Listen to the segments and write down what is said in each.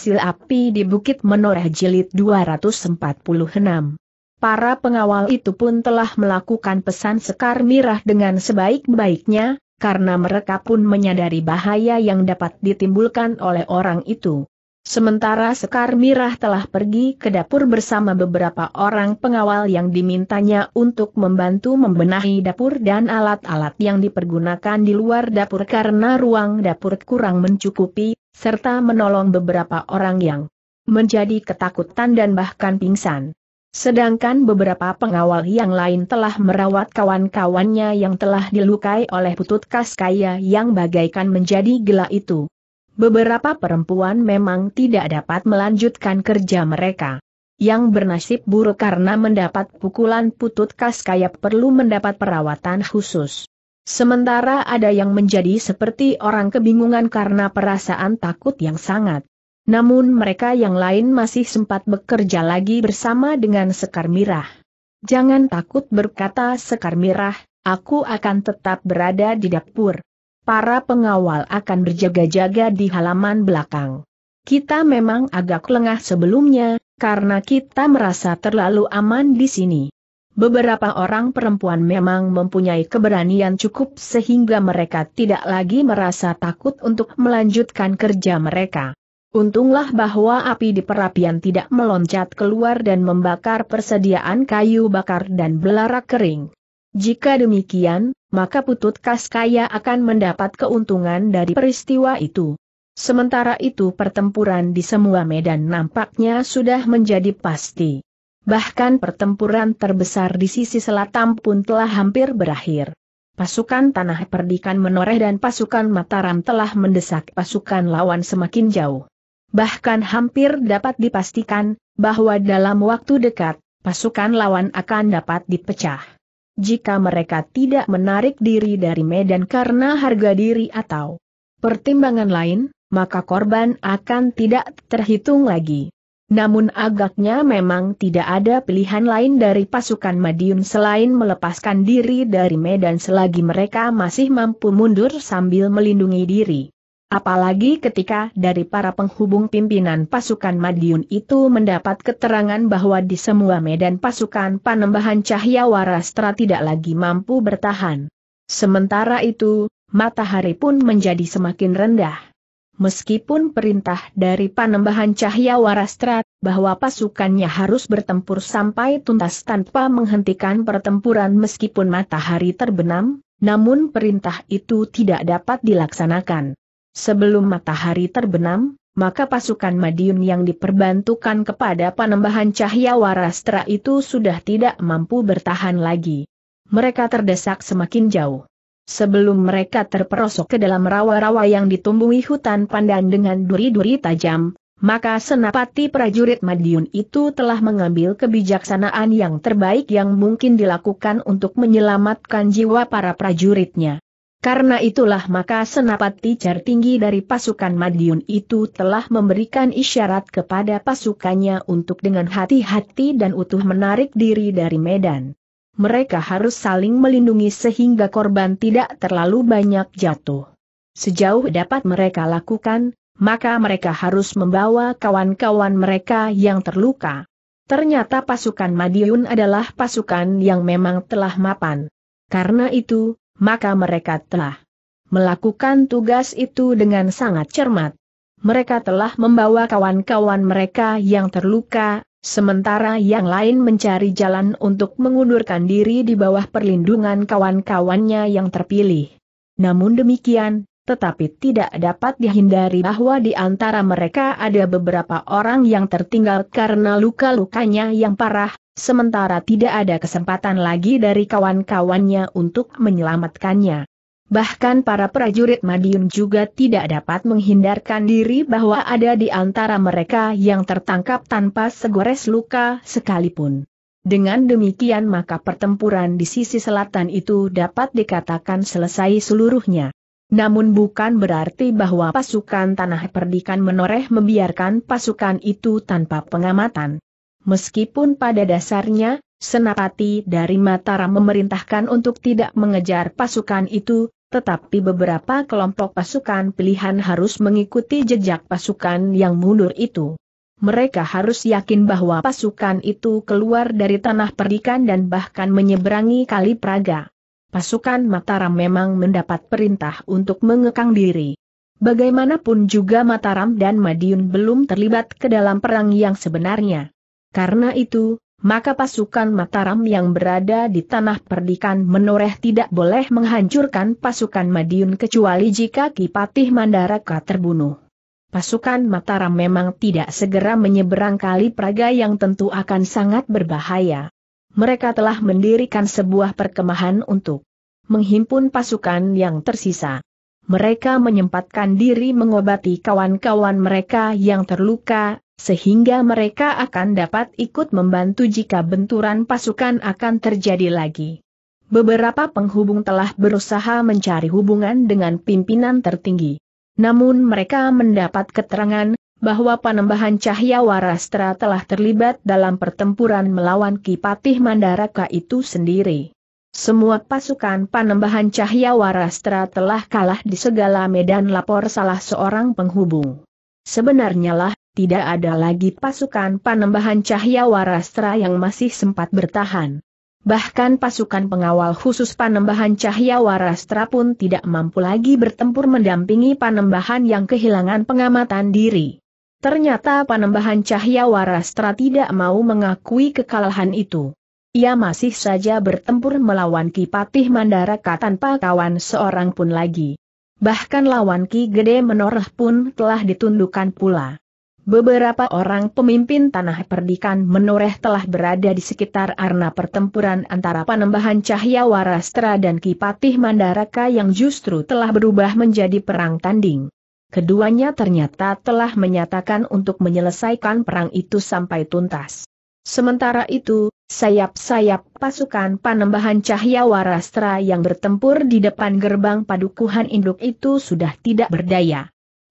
Sil Api di Bukit Menoreh Jilid 246. Para pengawal itu pun telah melakukan pesan Sekar Mirah dengan sebaik-baiknya, karena mereka pun menyadari bahaya yang dapat ditimbulkan oleh orang itu. Sementara Sekar Mirah telah pergi ke dapur bersama beberapa orang pengawal yang dimintanya untuk membantu membenahi dapur dan alat-alat yang dipergunakan di luar dapur karena ruang dapur kurang mencukupi, serta menolong beberapa orang yang menjadi ketakutan dan bahkan pingsan. Sedangkan beberapa pengawal yang lain telah merawat kawan-kawannya yang telah dilukai oleh putut kaskaya yang bagaikan menjadi gelak itu. Beberapa perempuan memang tidak dapat melanjutkan kerja mereka. Yang bernasib buruk karena mendapat pukulan putut khas kayak perlu mendapat perawatan khusus. Sementara ada yang menjadi seperti orang kebingungan karena perasaan takut yang sangat. Namun mereka yang lain masih sempat bekerja lagi bersama dengan Sekar Mirah. Jangan takut berkata Sekar Mirah, aku akan tetap berada di dapur para pengawal akan berjaga-jaga di halaman belakang. Kita memang agak lengah sebelumnya, karena kita merasa terlalu aman di sini. Beberapa orang perempuan memang mempunyai keberanian cukup sehingga mereka tidak lagi merasa takut untuk melanjutkan kerja mereka. Untunglah bahwa api di perapian tidak meloncat keluar dan membakar persediaan kayu bakar dan belarak kering. Jika demikian, maka Putut Kaskaya akan mendapat keuntungan dari peristiwa itu. Sementara itu pertempuran di semua medan nampaknya sudah menjadi pasti. Bahkan pertempuran terbesar di sisi selatan pun telah hampir berakhir. Pasukan Tanah Perdikan menoreh dan pasukan Mataram telah mendesak pasukan lawan semakin jauh. Bahkan hampir dapat dipastikan, bahwa dalam waktu dekat, pasukan lawan akan dapat dipecah jika mereka tidak menarik diri dari medan karena harga diri atau pertimbangan lain, maka korban akan tidak terhitung lagi. Namun agaknya memang tidak ada pilihan lain dari pasukan Madiun selain melepaskan diri dari medan selagi mereka masih mampu mundur sambil melindungi diri. Apalagi ketika dari para penghubung pimpinan pasukan Madiun itu mendapat keterangan bahwa di semua medan pasukan panembahan Cahya Warastra tidak lagi mampu bertahan. Sementara itu, matahari pun menjadi semakin rendah. Meskipun perintah dari panembahan Cahya Warastra bahwa pasukannya harus bertempur sampai tuntas tanpa menghentikan pertempuran meskipun matahari terbenam, namun perintah itu tidak dapat dilaksanakan sebelum matahari terbenam, maka pasukan Madiun yang diperbantukan kepada panembahan cahaya warastra itu sudah tidak mampu bertahan lagi. Mereka terdesak semakin jauh. Sebelum mereka terperosok ke dalam rawa-rawa yang ditumbuhi hutan pandan dengan duri-duri tajam, maka senapati prajurit Madiun itu telah mengambil kebijaksanaan yang terbaik yang mungkin dilakukan untuk menyelamatkan jiwa para prajuritnya. Karena itulah maka senapati cer tinggi dari pasukan Madiun itu telah memberikan isyarat kepada pasukannya untuk dengan hati-hati dan utuh menarik diri dari Medan. Mereka harus saling melindungi sehingga korban tidak terlalu banyak jatuh. Sejauh dapat mereka lakukan, maka mereka harus membawa kawan-kawan mereka yang terluka. Ternyata pasukan Madiun adalah pasukan yang memang telah mapan. Karena itu, maka mereka telah melakukan tugas itu dengan sangat cermat. Mereka telah membawa kawan-kawan mereka yang terluka, sementara yang lain mencari jalan untuk mengundurkan diri di bawah perlindungan kawan-kawannya yang terpilih. Namun demikian, tetapi tidak dapat dihindari bahwa di antara mereka ada beberapa orang yang tertinggal karena luka-lukanya yang parah, sementara tidak ada kesempatan lagi dari kawan-kawannya untuk menyelamatkannya. Bahkan para prajurit Madiun juga tidak dapat menghindarkan diri bahwa ada di antara mereka yang tertangkap tanpa segores luka sekalipun. Dengan demikian maka pertempuran di sisi selatan itu dapat dikatakan selesai seluruhnya. Namun bukan berarti bahwa pasukan Tanah Perdikan menoreh membiarkan pasukan itu tanpa pengamatan. Meskipun pada dasarnya, Senapati dari Mataram memerintahkan untuk tidak mengejar pasukan itu, tetapi beberapa kelompok pasukan pilihan harus mengikuti jejak pasukan yang mundur itu. Mereka harus yakin bahwa pasukan itu keluar dari tanah perdikan dan bahkan menyeberangi kali Praga. Pasukan Mataram memang mendapat perintah untuk mengekang diri. Bagaimanapun juga Mataram dan Madiun belum terlibat ke dalam perang yang sebenarnya. Karena itu, maka pasukan Mataram yang berada di tanah perdikan menoreh tidak boleh menghancurkan pasukan Madiun kecuali jika Kipatih Mandaraka terbunuh. Pasukan Mataram memang tidak segera menyeberang kali Praga yang tentu akan sangat berbahaya. Mereka telah mendirikan sebuah perkemahan untuk menghimpun pasukan yang tersisa. Mereka menyempatkan diri mengobati kawan-kawan mereka yang terluka, sehingga mereka akan dapat ikut membantu jika benturan pasukan akan terjadi lagi. Beberapa penghubung telah berusaha mencari hubungan dengan pimpinan tertinggi. Namun mereka mendapat keterangan bahwa panembahan Cahya Warastra telah terlibat dalam pertempuran melawan Kipatih Mandaraka itu sendiri. Semua pasukan panembahan Cahya Warastra telah kalah di segala medan lapor salah seorang penghubung. Sebenarnya lah, tidak ada lagi pasukan panembahan cahaya warastra yang masih sempat bertahan. Bahkan pasukan pengawal khusus panembahan cahaya warastra pun tidak mampu lagi bertempur mendampingi panembahan yang kehilangan pengamatan diri. Ternyata panembahan cahaya warastra tidak mau mengakui kekalahan itu. Ia masih saja bertempur melawan Ki Patih Mandaraka tanpa kawan seorang pun lagi. Bahkan lawan Ki Gede Menoreh pun telah ditundukkan pula. Beberapa orang pemimpin tanah perdikan menoreh telah berada di sekitar arena pertempuran antara Panembahan Cahya Warastra dan Kipatih Mandaraka yang justru telah berubah menjadi perang tanding. Keduanya ternyata telah menyatakan untuk menyelesaikan perang itu sampai tuntas. Sementara itu, sayap-sayap pasukan Panembahan Cahya Warastra yang bertempur di depan gerbang padukuhan induk itu sudah tidak berdaya.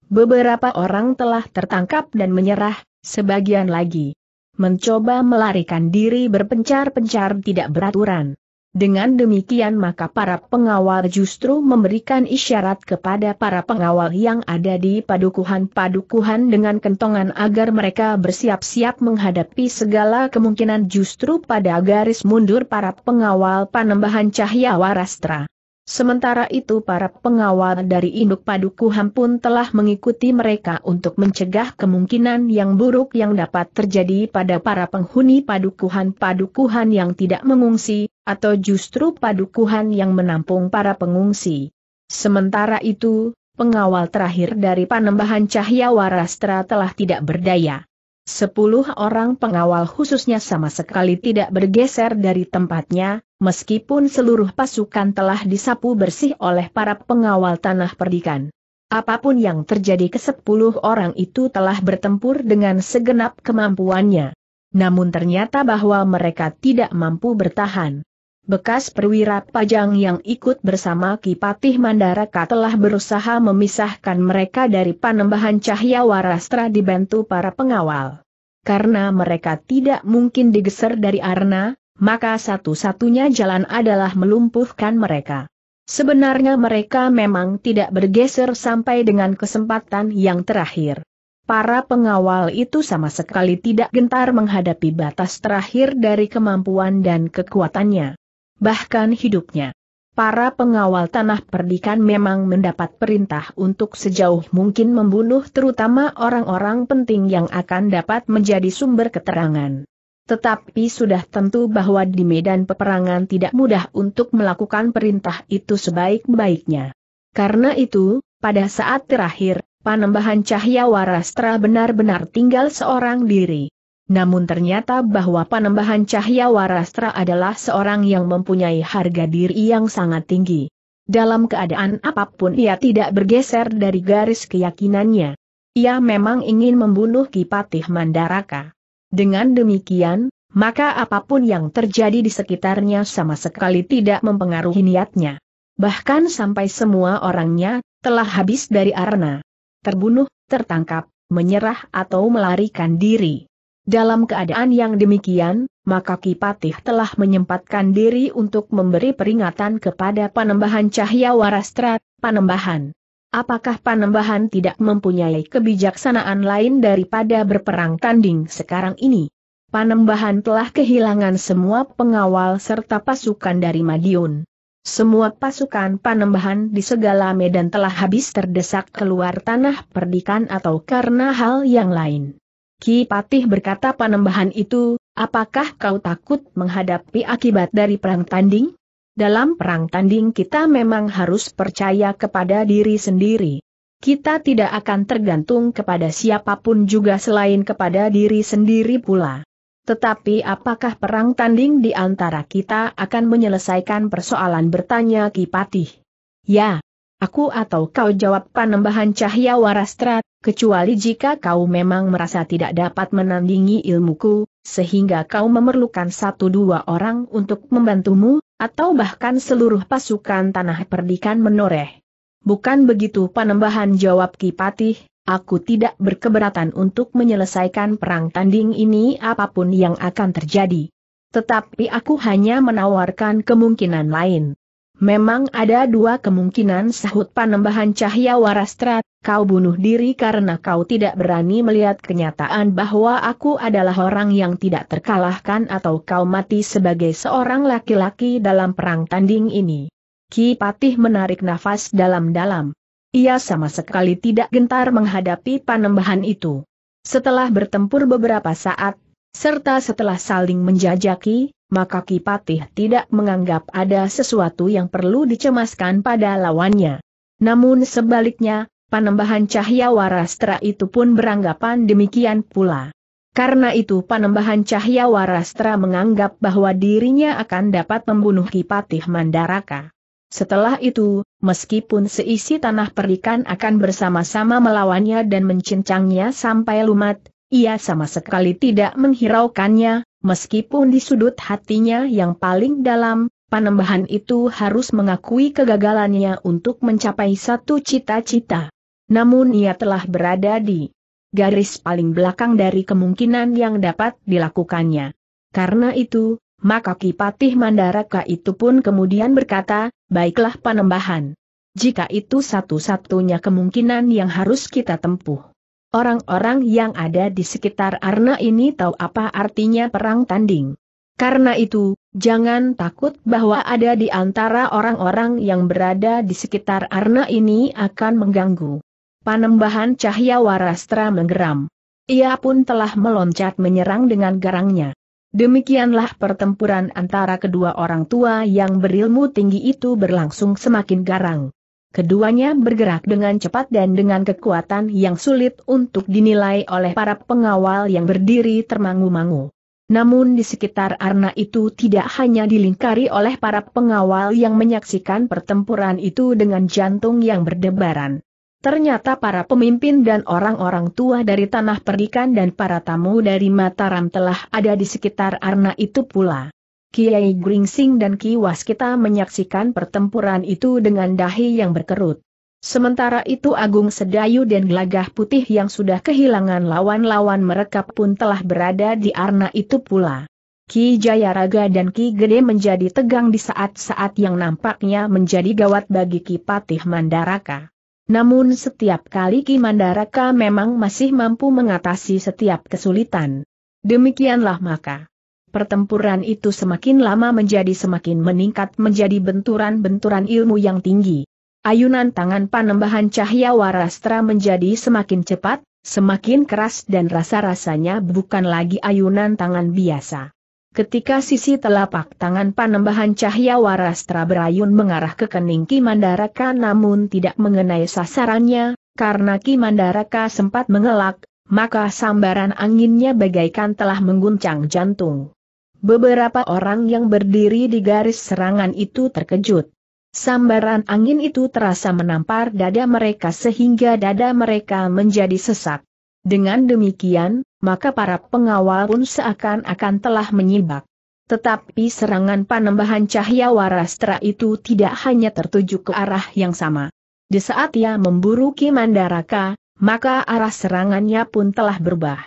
Beberapa orang telah tertangkap dan menyerah, sebagian lagi mencoba melarikan diri berpencar-pencar tidak beraturan. Dengan demikian maka para pengawal justru memberikan isyarat kepada para pengawal yang ada di padukuhan-padukuhan dengan kentongan agar mereka bersiap-siap menghadapi segala kemungkinan justru pada garis mundur para pengawal panembahan cahaya warastra. Sementara itu para pengawal dari induk padukuhan pun telah mengikuti mereka untuk mencegah kemungkinan yang buruk yang dapat terjadi pada para penghuni padukuhan-padukuhan yang tidak mengungsi, atau justru padukuhan yang menampung para pengungsi. Sementara itu, pengawal terakhir dari panembahan Cahya Warastra telah tidak berdaya. Sepuluh orang pengawal khususnya sama sekali tidak bergeser dari tempatnya, meskipun seluruh pasukan telah disapu bersih oleh para pengawal tanah perdikan. Apapun yang terjadi ke sepuluh orang itu telah bertempur dengan segenap kemampuannya. Namun ternyata bahwa mereka tidak mampu bertahan. Bekas perwira pajang yang ikut bersama Kipatih Mandaraka telah berusaha memisahkan mereka dari panembahan cahaya warastra dibantu para pengawal. Karena mereka tidak mungkin digeser dari arna, maka satu-satunya jalan adalah melumpuhkan mereka. Sebenarnya mereka memang tidak bergeser sampai dengan kesempatan yang terakhir. Para pengawal itu sama sekali tidak gentar menghadapi batas terakhir dari kemampuan dan kekuatannya. Bahkan hidupnya. Para pengawal tanah perdikan memang mendapat perintah untuk sejauh mungkin membunuh terutama orang-orang penting yang akan dapat menjadi sumber keterangan. Tetapi sudah tentu bahwa di medan peperangan tidak mudah untuk melakukan perintah itu sebaik-baiknya. Karena itu, pada saat terakhir, panembahan cahaya warastra benar-benar tinggal seorang diri. Namun ternyata bahwa panembahan cahaya warastra adalah seorang yang mempunyai harga diri yang sangat tinggi. Dalam keadaan apapun ia tidak bergeser dari garis keyakinannya. Ia memang ingin membunuh Kipatih Mandaraka. Dengan demikian, maka apapun yang terjadi di sekitarnya sama sekali tidak mempengaruhi niatnya. Bahkan sampai semua orangnya telah habis dari arna. Terbunuh, tertangkap, menyerah atau melarikan diri. Dalam keadaan yang demikian, maka Kipatih telah menyempatkan diri untuk memberi peringatan kepada Panembahan Cahya Warastra, Panembahan. Apakah Panembahan tidak mempunyai kebijaksanaan lain daripada berperang tanding sekarang ini? Panembahan telah kehilangan semua pengawal serta pasukan dari Madiun. Semua pasukan Panembahan di segala medan telah habis terdesak keluar tanah perdikan atau karena hal yang lain. Ki Patih berkata Panembahan itu, apakah kau takut menghadapi akibat dari perang tanding? dalam perang tanding kita memang harus percaya kepada diri sendiri. Kita tidak akan tergantung kepada siapapun juga selain kepada diri sendiri pula. Tetapi apakah perang tanding di antara kita akan menyelesaikan persoalan bertanya Kipatih? Ya, aku atau kau jawab panembahan Cahya warastrat, kecuali jika kau memang merasa tidak dapat menandingi ilmuku, sehingga kau memerlukan satu dua orang untuk membantumu, atau bahkan seluruh pasukan tanah perdikan menoreh. Bukan begitu panembahan jawab Kipatih, aku tidak berkeberatan untuk menyelesaikan perang tanding ini apapun yang akan terjadi. Tetapi aku hanya menawarkan kemungkinan lain. Memang ada dua kemungkinan sahut panembahan Cahya warastra, kau bunuh diri karena kau tidak berani melihat kenyataan bahwa aku adalah orang yang tidak terkalahkan atau kau mati sebagai seorang laki-laki dalam perang tanding ini. Ki Patih menarik nafas dalam-dalam. Ia sama sekali tidak gentar menghadapi panembahan itu. Setelah bertempur beberapa saat, serta setelah saling menjajaki, maka Kipatih tidak menganggap ada sesuatu yang perlu dicemaskan pada lawannya. Namun sebaliknya, panembahan cahaya warastra itu pun beranggapan demikian pula. Karena itu panembahan cahaya warastra menganggap bahwa dirinya akan dapat membunuh Kipatih Mandaraka. Setelah itu, meskipun seisi tanah perikan akan bersama-sama melawannya dan mencincangnya sampai lumat, ia sama sekali tidak menghiraukannya, Meskipun di sudut hatinya yang paling dalam, panembahan itu harus mengakui kegagalannya untuk mencapai satu cita-cita. Namun ia telah berada di garis paling belakang dari kemungkinan yang dapat dilakukannya. Karena itu, maka Kipatih Mandaraka itu pun kemudian berkata, baiklah panembahan. Jika itu satu-satunya kemungkinan yang harus kita tempuh. Orang-orang yang ada di sekitar Arna ini tahu apa artinya perang tanding. Karena itu, jangan takut bahwa ada di antara orang-orang yang berada di sekitar Arna ini akan mengganggu. Panembahan Cahya warastra menggeram. Ia pun telah meloncat menyerang dengan garangnya. Demikianlah pertempuran antara kedua orang tua yang berilmu tinggi itu berlangsung semakin garang. Keduanya bergerak dengan cepat dan dengan kekuatan yang sulit untuk dinilai oleh para pengawal yang berdiri termangu-mangu. Namun di sekitar Arna itu tidak hanya dilingkari oleh para pengawal yang menyaksikan pertempuran itu dengan jantung yang berdebaran. Ternyata para pemimpin dan orang-orang tua dari tanah perdikan dan para tamu dari Mataram telah ada di sekitar Arna itu pula. Kiai Gringsing dan Ki Waskita menyaksikan pertempuran itu dengan dahi yang berkerut. Sementara itu Agung Sedayu dan Gelagah Putih yang sudah kehilangan lawan-lawan mereka pun telah berada di arna itu pula. Ki Jayaraga dan Ki Gede menjadi tegang di saat-saat yang nampaknya menjadi gawat bagi Ki Patih Mandaraka. Namun setiap kali Ki Mandaraka memang masih mampu mengatasi setiap kesulitan. Demikianlah maka. Pertempuran itu semakin lama menjadi semakin meningkat menjadi benturan-benturan ilmu yang tinggi. Ayunan tangan panembahan cahya warastra menjadi semakin cepat, semakin keras dan rasa-rasanya bukan lagi ayunan tangan biasa. Ketika sisi telapak tangan panembahan cahya warastra berayun mengarah ke kening Kimandaraka namun tidak mengenai sasarannya, karena Kimandaraka sempat mengelak, maka sambaran anginnya bagaikan telah mengguncang jantung. Beberapa orang yang berdiri di garis serangan itu terkejut. Sambaran angin itu terasa menampar dada mereka sehingga dada mereka menjadi sesak. Dengan demikian, maka para pengawal pun seakan-akan telah menyibak. Tetapi serangan panembahan cahaya warastra itu tidak hanya tertuju ke arah yang sama. Di saat ia memburu Kimandaraka, maka arah serangannya pun telah berubah.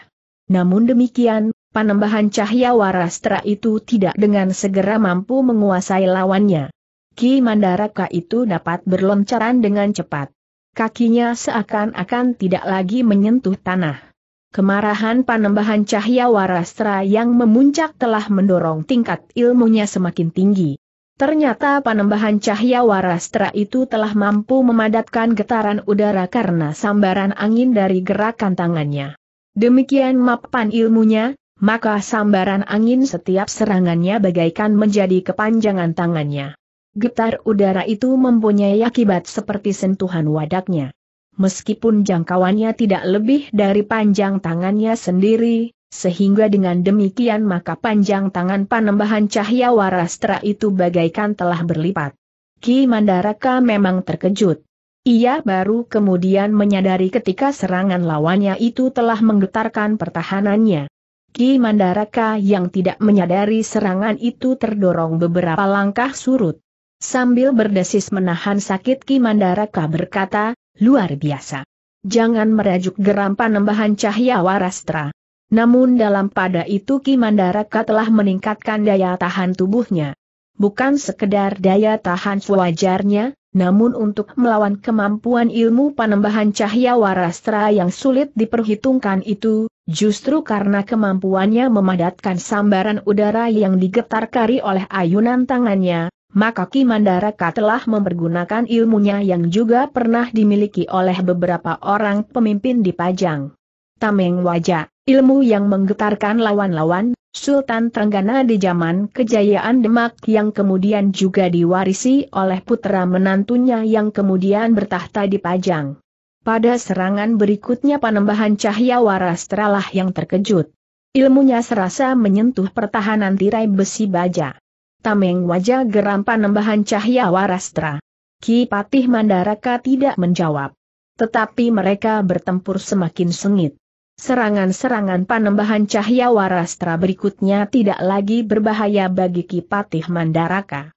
Namun demikian, panembahan cahaya warastra itu tidak dengan segera mampu menguasai lawannya. Ki Mandaraka itu dapat berloncaran dengan cepat. Kakinya seakan-akan tidak lagi menyentuh tanah. Kemarahan panembahan cahaya warastra yang memuncak telah mendorong tingkat ilmunya semakin tinggi. Ternyata panembahan cahaya warastra itu telah mampu memadatkan getaran udara karena sambaran angin dari gerakan tangannya. Demikian mapan ilmunya, maka sambaran angin setiap serangannya bagaikan menjadi kepanjangan tangannya. Getar udara itu mempunyai akibat seperti sentuhan wadaknya. Meskipun jangkauannya tidak lebih dari panjang tangannya sendiri, sehingga dengan demikian maka panjang tangan panembahan cahaya warastra itu bagaikan telah berlipat. Ki Mandaraka memang terkejut. Ia baru kemudian menyadari ketika serangan lawannya itu telah menggetarkan pertahanannya. Ki Mandaraka yang tidak menyadari serangan itu terdorong beberapa langkah surut. Sambil berdesis menahan sakit Ki Mandaraka berkata, luar biasa. Jangan merajuk geram panembahan cahaya warastra. Namun dalam pada itu Ki Mandaraka telah meningkatkan daya tahan tubuhnya. Bukan sekedar daya tahan sewajarnya, namun untuk melawan kemampuan ilmu panembahan cahaya warastra yang sulit diperhitungkan itu, Justru karena kemampuannya memadatkan sambaran udara yang digetar oleh ayunan tangannya, maka Mandaraka telah mempergunakan ilmunya yang juga pernah dimiliki oleh beberapa orang pemimpin di Pajang. Tameng wajah, ilmu yang menggetarkan lawan-lawan, Sultan Trenggana di zaman kejayaan Demak yang kemudian juga diwarisi oleh putra menantunya yang kemudian bertahta di Pajang. Pada serangan berikutnya panembahan cahaya waras teralah yang terkejut. Ilmunya serasa menyentuh pertahanan tirai besi baja. Tameng wajah geram panembahan cahaya warastra. Ki Patih Mandaraka tidak menjawab. Tetapi mereka bertempur semakin sengit. Serangan-serangan panembahan cahaya warastra berikutnya tidak lagi berbahaya bagi Ki Patih Mandaraka.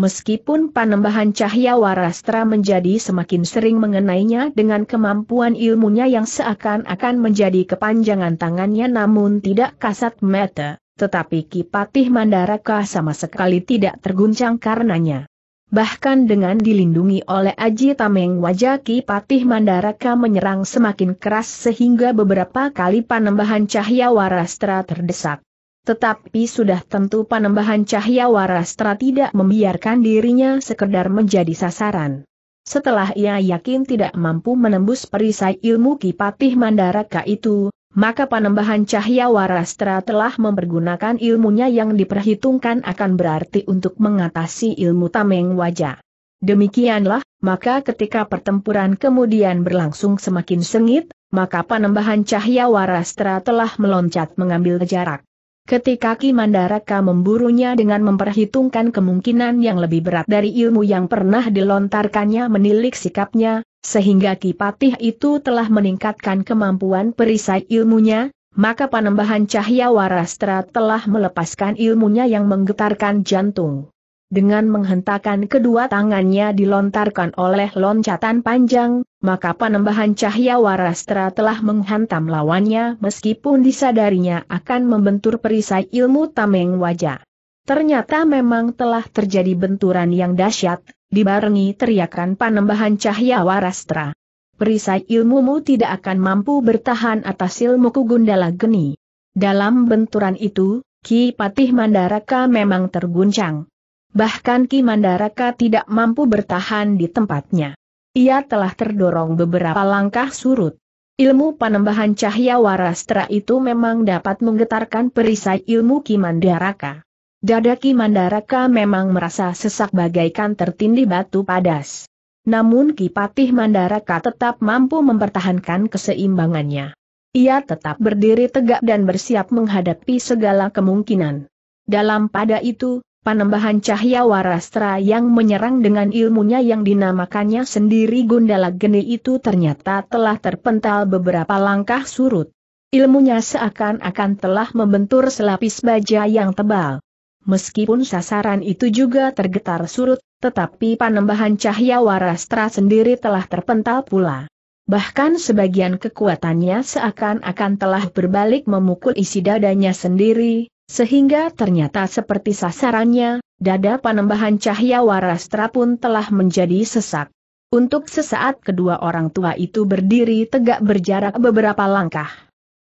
Meskipun panembahan cahaya warastra menjadi semakin sering mengenainya dengan kemampuan ilmunya yang seakan-akan menjadi kepanjangan tangannya namun tidak kasat mata, tetapi Kipatih Mandaraka sama sekali tidak terguncang karenanya. Bahkan dengan dilindungi oleh Aji Tameng wajah Kipatih Mandaraka menyerang semakin keras sehingga beberapa kali panembahan cahaya warastra terdesak. Tetapi sudah tentu panembahan cahaya warastra tidak membiarkan dirinya sekedar menjadi sasaran. Setelah ia yakin tidak mampu menembus perisai ilmu Kipatih Mandaraka itu, maka panembahan cahaya warastra telah mempergunakan ilmunya yang diperhitungkan akan berarti untuk mengatasi ilmu tameng wajah. Demikianlah, maka ketika pertempuran kemudian berlangsung semakin sengit, maka panembahan cahaya warastra telah meloncat mengambil jarak. Ketika Ki Mandaraka memburunya dengan memperhitungkan kemungkinan yang lebih berat dari ilmu yang pernah dilontarkannya menilik sikapnya, sehingga Kipatih itu telah meningkatkan kemampuan perisai ilmunya, maka panembahan Cahya warastra telah melepaskan ilmunya yang menggetarkan jantung. Dengan menghentakkan kedua tangannya dilontarkan oleh loncatan panjang, maka penambahan cahaya warastra telah menghantam lawannya meskipun disadarinya akan membentur perisai ilmu tameng wajah. Ternyata memang telah terjadi benturan yang dahsyat, dibarengi teriakan panembahan cahaya warastra. Perisai ilmumu tidak akan mampu bertahan atas ilmuku Gundala Geni. Dalam benturan itu, Ki Patih Mandaraka memang terguncang. Bahkan Ki Mandaraka tidak mampu bertahan di tempatnya. Ia telah terdorong beberapa langkah surut. Ilmu panembahan cahaya warastra itu memang dapat menggetarkan perisai ilmu Ki Mandaraka. Dada Ki Mandaraka memang merasa sesak bagaikan tertindih batu padas. Namun Ki Patih Mandaraka tetap mampu mempertahankan keseimbangannya. Ia tetap berdiri tegak dan bersiap menghadapi segala kemungkinan. Dalam pada itu, Panembahan cahaya warastra yang menyerang dengan ilmunya yang dinamakannya sendiri Gundala Geni itu ternyata telah terpental beberapa langkah surut. Ilmunya seakan-akan telah membentur selapis baja yang tebal. Meskipun sasaran itu juga tergetar surut, tetapi panembahan cahaya warastra sendiri telah terpental pula. Bahkan sebagian kekuatannya seakan-akan telah berbalik memukul isi dadanya sendiri, sehingga ternyata seperti sasarannya, dada panembahan cahaya warastra pun telah menjadi sesak. Untuk sesaat kedua orang tua itu berdiri tegak berjarak beberapa langkah.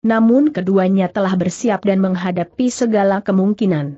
Namun keduanya telah bersiap dan menghadapi segala kemungkinan.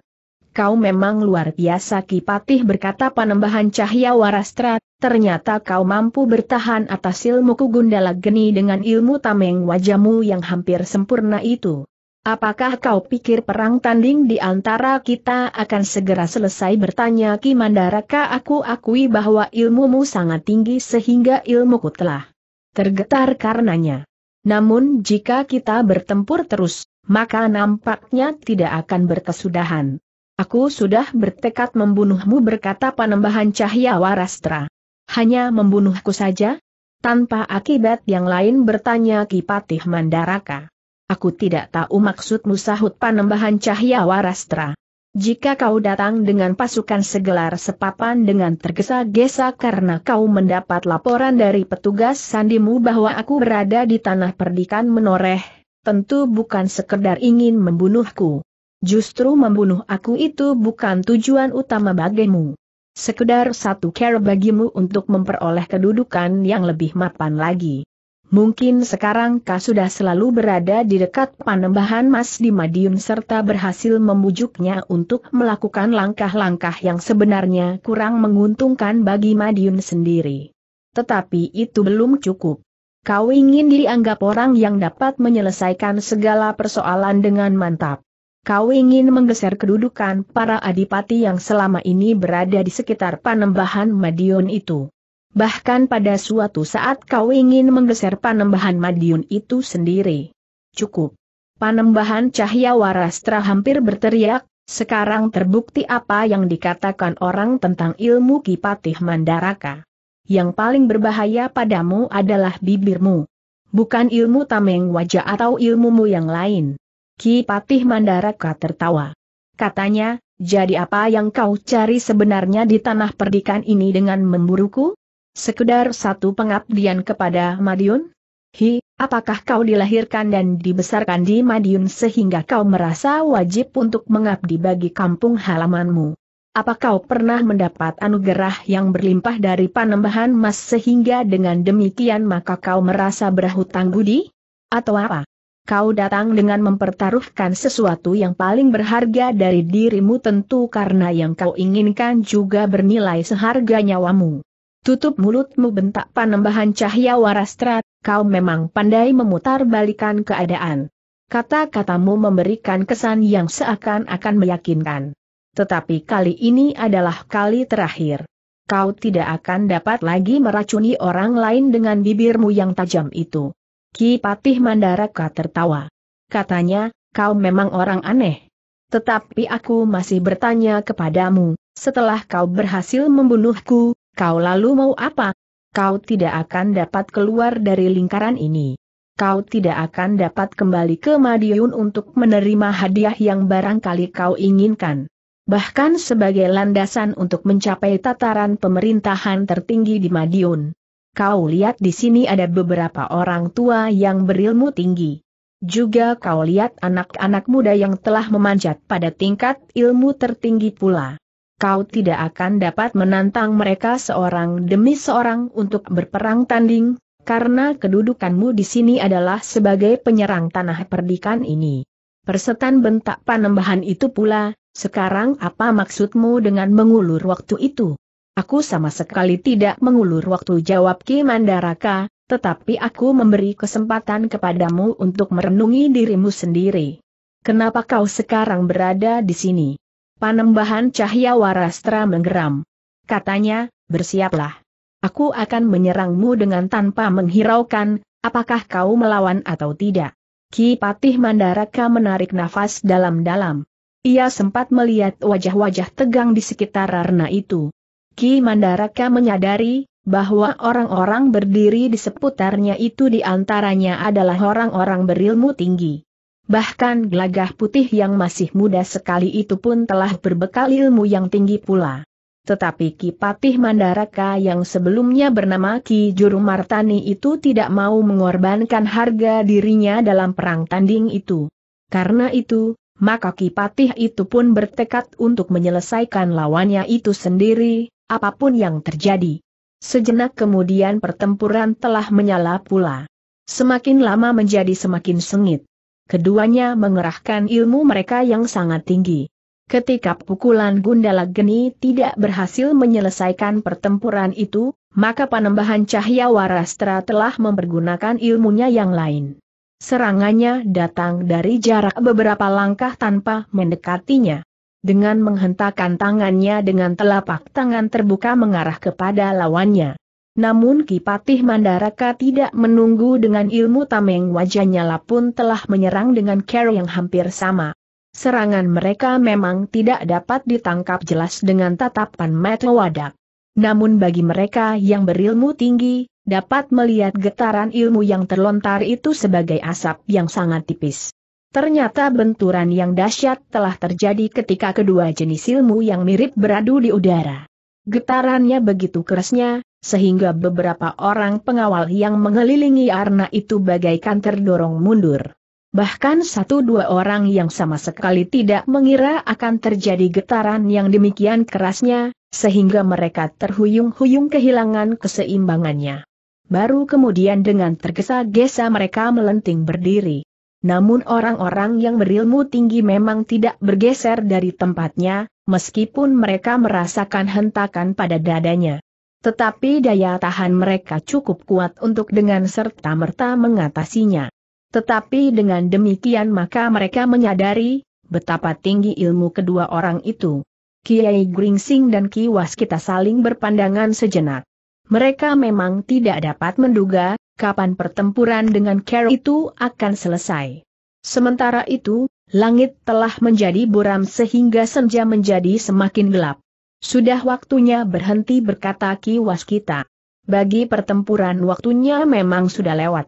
Kau memang luar biasa Kipatih berkata panembahan cahaya warastra, ternyata kau mampu bertahan atas ilmu Gundala Geni dengan ilmu tameng wajahmu yang hampir sempurna itu. Apakah kau pikir perang tanding di antara kita akan segera selesai bertanya Ki Mandaraka aku akui bahwa ilmumu sangat tinggi sehingga ilmuku telah tergetar karenanya. Namun jika kita bertempur terus, maka nampaknya tidak akan berkesudahan. Aku sudah bertekad membunuhmu berkata panembahan Cahya Warastra. Hanya membunuhku saja? Tanpa akibat yang lain bertanya Ki Patih Mandaraka. Aku tidak tahu maksudmu sahut panembahan cahya warastra. Jika kau datang dengan pasukan segelar sepapan dengan tergesa-gesa karena kau mendapat laporan dari petugas sandimu bahwa aku berada di tanah perdikan menoreh, tentu bukan sekedar ingin membunuhku. Justru membunuh aku itu bukan tujuan utama bagimu. Sekedar satu care bagimu untuk memperoleh kedudukan yang lebih mapan lagi. Mungkin sekarang kau sudah selalu berada di dekat panembahan Mas di Madiun serta berhasil membujuknya untuk melakukan langkah-langkah yang sebenarnya kurang menguntungkan bagi Madiun sendiri. Tetapi itu belum cukup. Kau ingin dianggap orang yang dapat menyelesaikan segala persoalan dengan mantap. Kau ingin menggeser kedudukan para adipati yang selama ini berada di sekitar panembahan Madiun itu. Bahkan pada suatu saat kau ingin menggeser panembahan Madiun itu sendiri. Cukup. Panembahan Cahya Warastra hampir berteriak, sekarang terbukti apa yang dikatakan orang tentang ilmu Kipatih Mandaraka. Yang paling berbahaya padamu adalah bibirmu. Bukan ilmu tameng wajah atau ilmumu yang lain. Kipatih Mandaraka tertawa. Katanya, jadi apa yang kau cari sebenarnya di tanah perdikan ini dengan memburuku? Sekedar satu pengabdian kepada Madiun? Hi, apakah kau dilahirkan dan dibesarkan di Madiun sehingga kau merasa wajib untuk mengabdi bagi kampung halamanmu? Apa kau pernah mendapat anugerah yang berlimpah dari panembahan emas sehingga dengan demikian maka kau merasa berhutang budi? Atau apa? Kau datang dengan mempertaruhkan sesuatu yang paling berharga dari dirimu tentu karena yang kau inginkan juga bernilai seharga nyawamu. Tutup mulutmu bentak panembahan cahya warastra, kau memang pandai memutar balikan keadaan. Kata-katamu memberikan kesan yang seakan-akan meyakinkan. Tetapi kali ini adalah kali terakhir. Kau tidak akan dapat lagi meracuni orang lain dengan bibirmu yang tajam itu. Ki Patih Mandaraka tertawa. Katanya, kau memang orang aneh. Tetapi aku masih bertanya kepadamu, setelah kau berhasil membunuhku, Kau lalu mau apa? Kau tidak akan dapat keluar dari lingkaran ini. Kau tidak akan dapat kembali ke Madiun untuk menerima hadiah yang barangkali kau inginkan. Bahkan sebagai landasan untuk mencapai tataran pemerintahan tertinggi di Madiun. Kau lihat di sini ada beberapa orang tua yang berilmu tinggi. Juga kau lihat anak-anak muda yang telah memanjat pada tingkat ilmu tertinggi pula kau tidak akan dapat menantang mereka seorang demi seorang untuk berperang tanding, karena kedudukanmu di sini adalah sebagai penyerang tanah perdikan ini. Persetan bentak panembahan itu pula, sekarang apa maksudmu dengan mengulur waktu itu? Aku sama sekali tidak mengulur waktu jawab Ki Mandaraka, tetapi aku memberi kesempatan kepadamu untuk merenungi dirimu sendiri. Kenapa kau sekarang berada di sini? Panembahan Cahya Warastra menggeram. Katanya, bersiaplah. Aku akan menyerangmu dengan tanpa menghiraukan, apakah kau melawan atau tidak. Ki Patih Mandaraka menarik nafas dalam-dalam. Ia sempat melihat wajah-wajah tegang di sekitar Rarna itu. Ki Mandaraka menyadari, bahwa orang-orang berdiri di seputarnya itu di antaranya adalah orang-orang berilmu tinggi bahkan gelagah putih yang masih muda sekali itu pun telah berbekal ilmu yang tinggi pula. Tetapi Ki Patih Mandaraka yang sebelumnya bernama Ki Juru Martani itu tidak mau mengorbankan harga dirinya dalam perang tanding itu. Karena itu, maka Ki Patih itu pun bertekad untuk menyelesaikan lawannya itu sendiri, apapun yang terjadi. Sejenak kemudian pertempuran telah menyala pula. Semakin lama menjadi semakin sengit keduanya mengerahkan ilmu mereka yang sangat tinggi. Ketika pukulan Gundala Geni tidak berhasil menyelesaikan pertempuran itu, maka panembahan Cahya Warastra telah mempergunakan ilmunya yang lain. Serangannya datang dari jarak beberapa langkah tanpa mendekatinya. Dengan menghentakkan tangannya dengan telapak tangan terbuka mengarah kepada lawannya. Namun Kipatih Mandaraka tidak menunggu dengan ilmu tameng wajahnya pun telah menyerang dengan cara yang hampir sama. Serangan mereka memang tidak dapat ditangkap jelas dengan tatapan mata wadak. Namun bagi mereka yang berilmu tinggi, dapat melihat getaran ilmu yang terlontar itu sebagai asap yang sangat tipis. Ternyata benturan yang dahsyat telah terjadi ketika kedua jenis ilmu yang mirip beradu di udara. Getarannya begitu kerasnya, sehingga beberapa orang pengawal yang mengelilingi Arna itu bagaikan terdorong mundur. Bahkan satu dua orang yang sama sekali tidak mengira akan terjadi getaran yang demikian kerasnya, sehingga mereka terhuyung-huyung kehilangan keseimbangannya. Baru kemudian dengan tergesa-gesa mereka melenting berdiri. Namun orang-orang yang berilmu tinggi memang tidak bergeser dari tempatnya, meskipun mereka merasakan hentakan pada dadanya. Tetapi daya tahan mereka cukup kuat untuk dengan serta-merta mengatasinya. Tetapi dengan demikian maka mereka menyadari, betapa tinggi ilmu kedua orang itu. Kiai Gringsing dan Kiwas kita saling berpandangan sejenak. Mereka memang tidak dapat menduga, kapan pertempuran dengan Carol itu akan selesai. Sementara itu, langit telah menjadi buram sehingga senja menjadi semakin gelap. Sudah waktunya berhenti berkata Ki Waskita. Bagi pertempuran waktunya memang sudah lewat.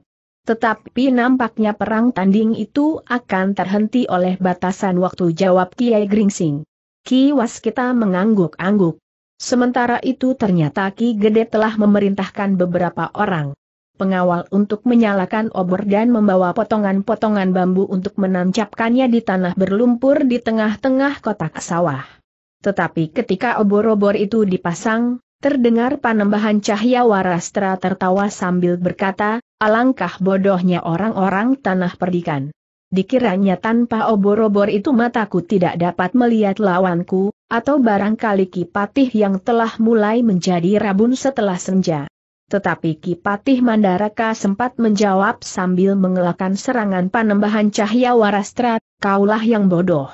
Tetapi nampaknya perang tanding itu akan terhenti oleh batasan waktu jawab Kiai Gringsing. Ki Waskita mengangguk-angguk. Sementara itu ternyata Ki Gede telah memerintahkan beberapa orang pengawal untuk menyalakan obor dan membawa potongan-potongan bambu untuk menancapkannya di tanah berlumpur di tengah-tengah kotak sawah. Tetapi ketika obor-obor itu dipasang, terdengar panembahan cahaya warastra tertawa sambil berkata, alangkah bodohnya orang-orang tanah perdikan. Dikiranya tanpa obor-obor itu mataku tidak dapat melihat lawanku, atau barangkali Kipatih yang telah mulai menjadi rabun setelah senja. Tetapi Kipatih Mandaraka sempat menjawab sambil mengelakkan serangan panembahan cahaya warastra, kaulah yang bodoh.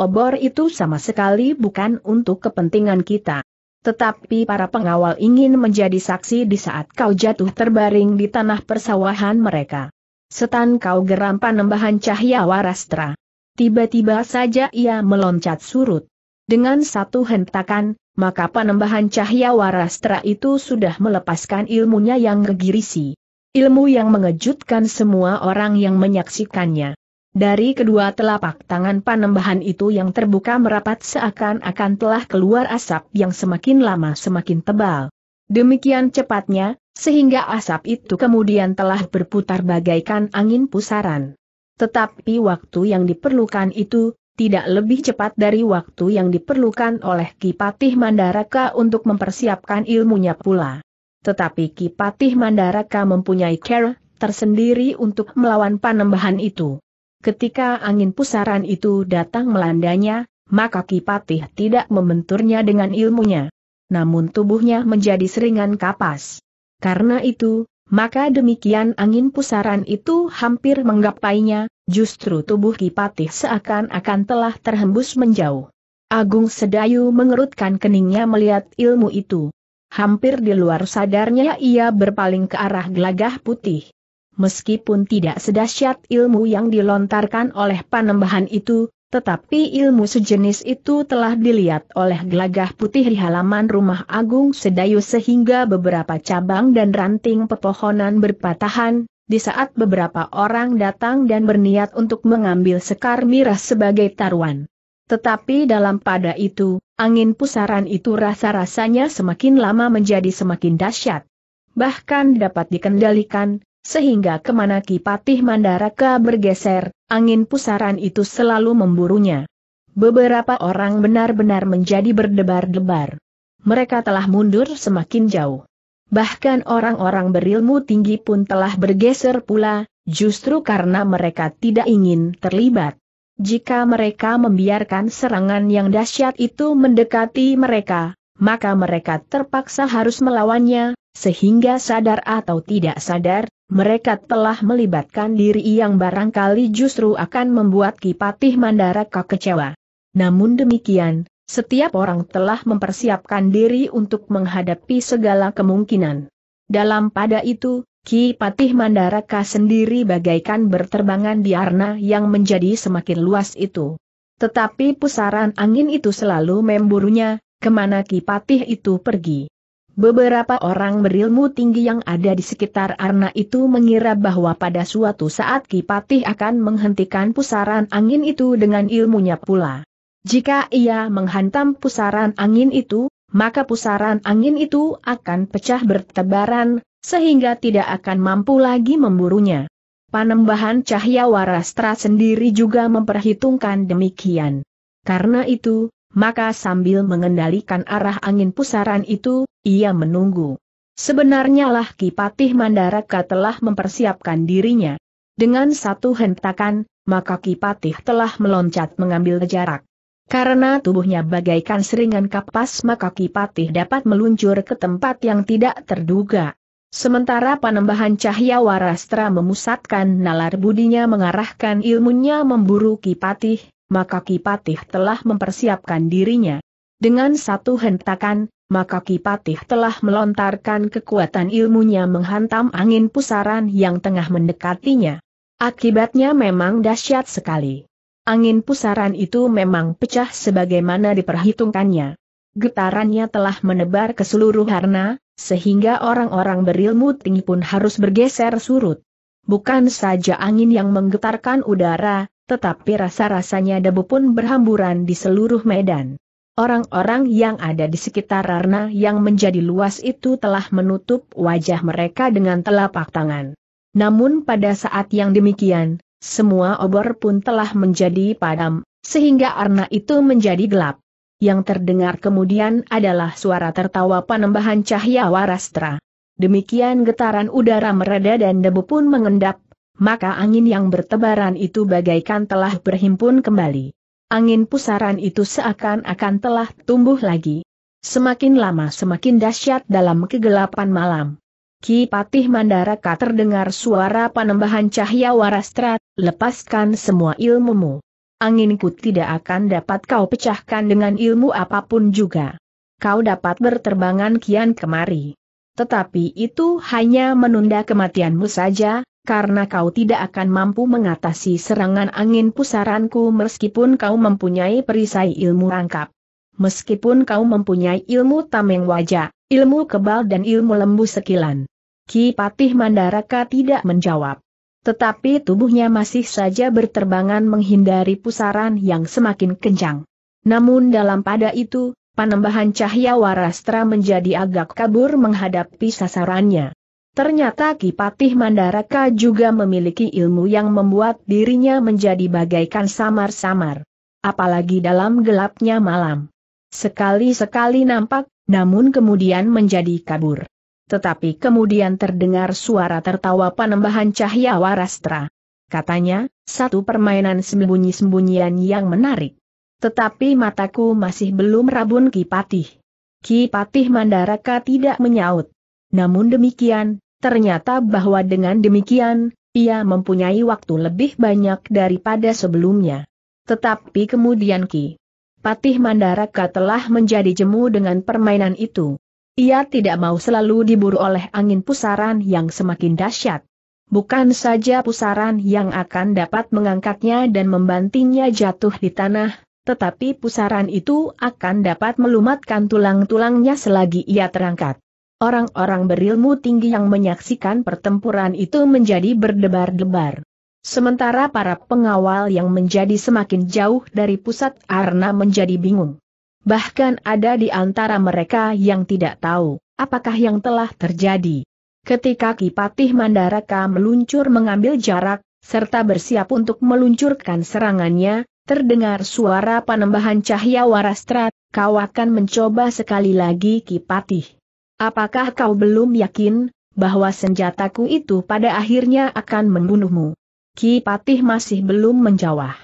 Obor itu sama sekali bukan untuk kepentingan kita. Tetapi para pengawal ingin menjadi saksi di saat kau jatuh terbaring di tanah persawahan mereka. Setan kau geram panembahan cahya warastra. Tiba-tiba saja ia meloncat surut. Dengan satu hentakan, maka panembahan cahya warastra itu sudah melepaskan ilmunya yang gegirisi. Ilmu yang mengejutkan semua orang yang menyaksikannya. Dari kedua telapak tangan panembahan itu yang terbuka merapat seakan-akan telah keluar asap yang semakin lama semakin tebal. Demikian cepatnya, sehingga asap itu kemudian telah berputar bagaikan angin pusaran. Tetapi waktu yang diperlukan itu, tidak lebih cepat dari waktu yang diperlukan oleh Kipatih Mandaraka untuk mempersiapkan ilmunya pula. Tetapi Kipatih Mandaraka mempunyai care tersendiri untuk melawan panembahan itu. Ketika angin pusaran itu datang melandanya, maka Kipatih tidak membenturnya dengan ilmunya. Namun tubuhnya menjadi seringan kapas. Karena itu, maka demikian angin pusaran itu hampir menggapainya, justru tubuh Kipatih seakan-akan telah terhembus menjauh. Agung Sedayu mengerutkan keningnya melihat ilmu itu. Hampir di luar sadarnya ia berpaling ke arah gelagah putih meskipun tidak sedahsyat ilmu yang dilontarkan oleh panembahan itu, tetapi ilmu sejenis itu telah dilihat oleh gelagah putih di halaman rumah Agung Sedayu sehingga beberapa cabang dan ranting pepohonan berpatahan, di saat beberapa orang datang dan berniat untuk mengambil sekar miras sebagai taruhan. Tetapi dalam pada itu, angin pusaran itu rasa-rasanya semakin lama menjadi semakin dahsyat. Bahkan dapat dikendalikan, sehingga kemana Kipatih Mandaraka bergeser, angin pusaran itu selalu memburunya. Beberapa orang benar-benar menjadi berdebar-debar. Mereka telah mundur semakin jauh. Bahkan orang-orang berilmu tinggi pun telah bergeser pula, justru karena mereka tidak ingin terlibat. Jika mereka membiarkan serangan yang dahsyat itu mendekati mereka, maka mereka terpaksa harus melawannya, sehingga sadar atau tidak sadar, mereka telah melibatkan diri yang barangkali justru akan membuat Kipatih Mandaraka kecewa. Namun demikian, setiap orang telah mempersiapkan diri untuk menghadapi segala kemungkinan. Dalam pada itu, Ki Patih Mandaraka sendiri bagaikan berterbangan di arna yang menjadi semakin luas itu. Tetapi pusaran angin itu selalu memburunya, kemana Ki Patih itu pergi. Beberapa orang berilmu tinggi yang ada di sekitar Arna itu mengira bahwa pada suatu saat Kipatih akan menghentikan pusaran angin itu dengan ilmunya pula. Jika ia menghantam pusaran angin itu, maka pusaran angin itu akan pecah bertebaran, sehingga tidak akan mampu lagi memburunya. Panembahan Cahya warastra sendiri juga memperhitungkan demikian. Karena itu, maka sambil mengendalikan arah angin pusaran itu, ia menunggu. Sebenarnya lah Kipatih Mandaraka telah mempersiapkan dirinya. Dengan satu hentakan, maka Kipatih telah meloncat mengambil jarak. Karena tubuhnya bagaikan seringan kapas maka Kipatih dapat meluncur ke tempat yang tidak terduga. Sementara panembahan cahaya warastra memusatkan nalar budinya mengarahkan ilmunya memburu Kipatih, maka Kipatih telah mempersiapkan dirinya. Dengan satu hentakan, maka Kipatih telah melontarkan kekuatan ilmunya menghantam angin pusaran yang tengah mendekatinya. Akibatnya memang dahsyat sekali. Angin pusaran itu memang pecah sebagaimana diperhitungkannya. Getarannya telah menebar ke seluruh harna, sehingga orang-orang berilmu tinggi pun harus bergeser surut. Bukan saja angin yang menggetarkan udara, tetapi rasa-rasanya debu pun berhamburan di seluruh medan. Orang-orang yang ada di sekitar Rarna yang menjadi luas itu telah menutup wajah mereka dengan telapak tangan. Namun pada saat yang demikian, semua obor pun telah menjadi padam, sehingga Arna itu menjadi gelap. Yang terdengar kemudian adalah suara tertawa penambahan cahaya warastra. Demikian getaran udara mereda dan debu pun mengendap maka angin yang bertebaran itu bagaikan telah berhimpun kembali. Angin pusaran itu seakan-akan telah tumbuh lagi. Semakin lama semakin dahsyat dalam kegelapan malam. Ki Patih Mandaraka terdengar suara panembahan cahaya warastra, lepaskan semua ilmumu. Anginku tidak akan dapat kau pecahkan dengan ilmu apapun juga. Kau dapat berterbangan kian kemari. Tetapi itu hanya menunda kematianmu saja, karena kau tidak akan mampu mengatasi serangan angin pusaranku meskipun kau mempunyai perisai ilmu rangkap. Meskipun kau mempunyai ilmu tameng wajah, ilmu kebal dan ilmu lembu sekilan. Ki Patih Mandaraka tidak menjawab. Tetapi tubuhnya masih saja berterbangan menghindari pusaran yang semakin kencang. Namun dalam pada itu, panembahan cahaya warastra menjadi agak kabur menghadapi sasarannya. Ternyata Ki Patih Mandaraka juga memiliki ilmu yang membuat dirinya menjadi bagaikan samar-samar. Apalagi dalam gelapnya malam. Sekali-sekali nampak, namun kemudian menjadi kabur. Tetapi kemudian terdengar suara tertawa penembahan cahaya warastra. Katanya, satu permainan sembunyi-sembunyian yang menarik. Tetapi mataku masih belum rabun Ki Patih. Ki Patih Mandaraka tidak menyaut. Namun demikian, Ternyata bahwa dengan demikian, ia mempunyai waktu lebih banyak daripada sebelumnya. Tetapi kemudian Ki Patih Mandaraka telah menjadi jemu dengan permainan itu. Ia tidak mau selalu diburu oleh angin pusaran yang semakin dahsyat. Bukan saja pusaran yang akan dapat mengangkatnya dan membantingnya jatuh di tanah, tetapi pusaran itu akan dapat melumatkan tulang-tulangnya selagi ia terangkat. Orang-orang berilmu tinggi yang menyaksikan pertempuran itu menjadi berdebar-debar. Sementara para pengawal yang menjadi semakin jauh dari pusat Arna menjadi bingung. Bahkan ada di antara mereka yang tidak tahu apakah yang telah terjadi. Ketika Kipatih Mandaraka meluncur mengambil jarak, serta bersiap untuk meluncurkan serangannya, terdengar suara panembahan cahaya warastra, kau akan mencoba sekali lagi Kipatih. Apakah kau belum yakin, bahwa senjataku itu pada akhirnya akan membunuhmu? Ki Patih masih belum menjawab.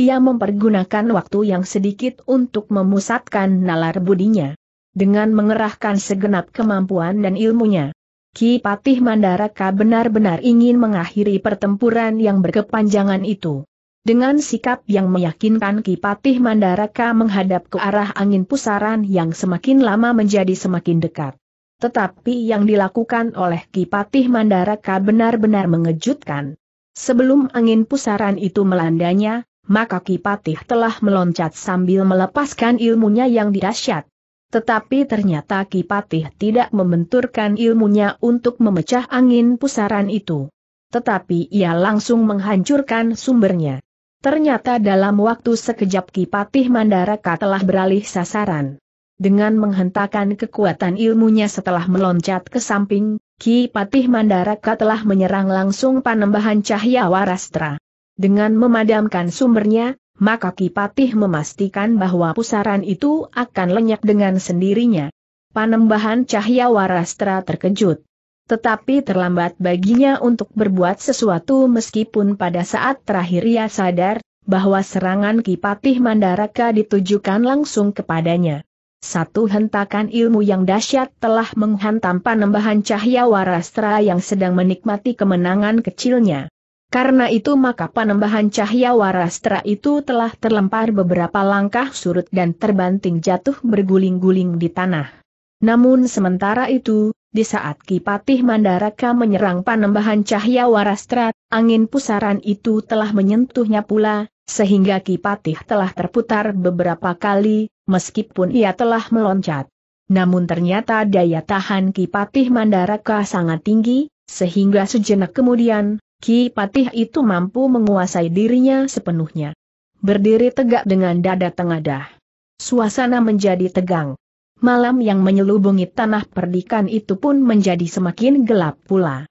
Ia mempergunakan waktu yang sedikit untuk memusatkan nalar budinya. Dengan mengerahkan segenap kemampuan dan ilmunya, Ki Patih Mandaraka benar-benar ingin mengakhiri pertempuran yang berkepanjangan itu. Dengan sikap yang meyakinkan Ki Patih Mandaraka menghadap ke arah angin pusaran yang semakin lama menjadi semakin dekat. Tetapi yang dilakukan oleh Kipatih Mandaraka benar-benar mengejutkan. Sebelum angin pusaran itu melandanya, maka Kipatih telah meloncat sambil melepaskan ilmunya yang dirasyat. Tetapi ternyata Kipatih tidak membenturkan ilmunya untuk memecah angin pusaran itu. Tetapi ia langsung menghancurkan sumbernya. Ternyata dalam waktu sekejap Kipatih Mandaraka telah beralih sasaran. Dengan menghentakkan kekuatan ilmunya setelah meloncat ke samping, Ki Patih Mandaraka telah menyerang langsung panembahan cahaya warastra. Dengan memadamkan sumbernya, maka Ki Patih memastikan bahwa pusaran itu akan lenyap dengan sendirinya. Panembahan cahaya warastra terkejut. Tetapi terlambat baginya untuk berbuat sesuatu meskipun pada saat terakhir ia sadar, bahwa serangan Ki Patih Mandaraka ditujukan langsung kepadanya. Satu hentakan ilmu yang dahsyat telah menghantam panembahan cahaya warastra yang sedang menikmati kemenangan kecilnya. Karena itu maka panembahan cahaya warastra itu telah terlempar beberapa langkah surut dan terbanting jatuh berguling-guling di tanah. Namun sementara itu, di saat Kipatih Mandaraka menyerang panembahan cahaya warastra, angin pusaran itu telah menyentuhnya pula, sehingga Kipatih telah terputar beberapa kali, meskipun ia telah meloncat. Namun ternyata daya tahan Kipatih Mandaraka sangat tinggi, sehingga sejenak kemudian, Kipatih itu mampu menguasai dirinya sepenuhnya. Berdiri tegak dengan dada tengadah. Suasana menjadi tegang. Malam yang menyelubungi tanah perdikan itu pun menjadi semakin gelap pula.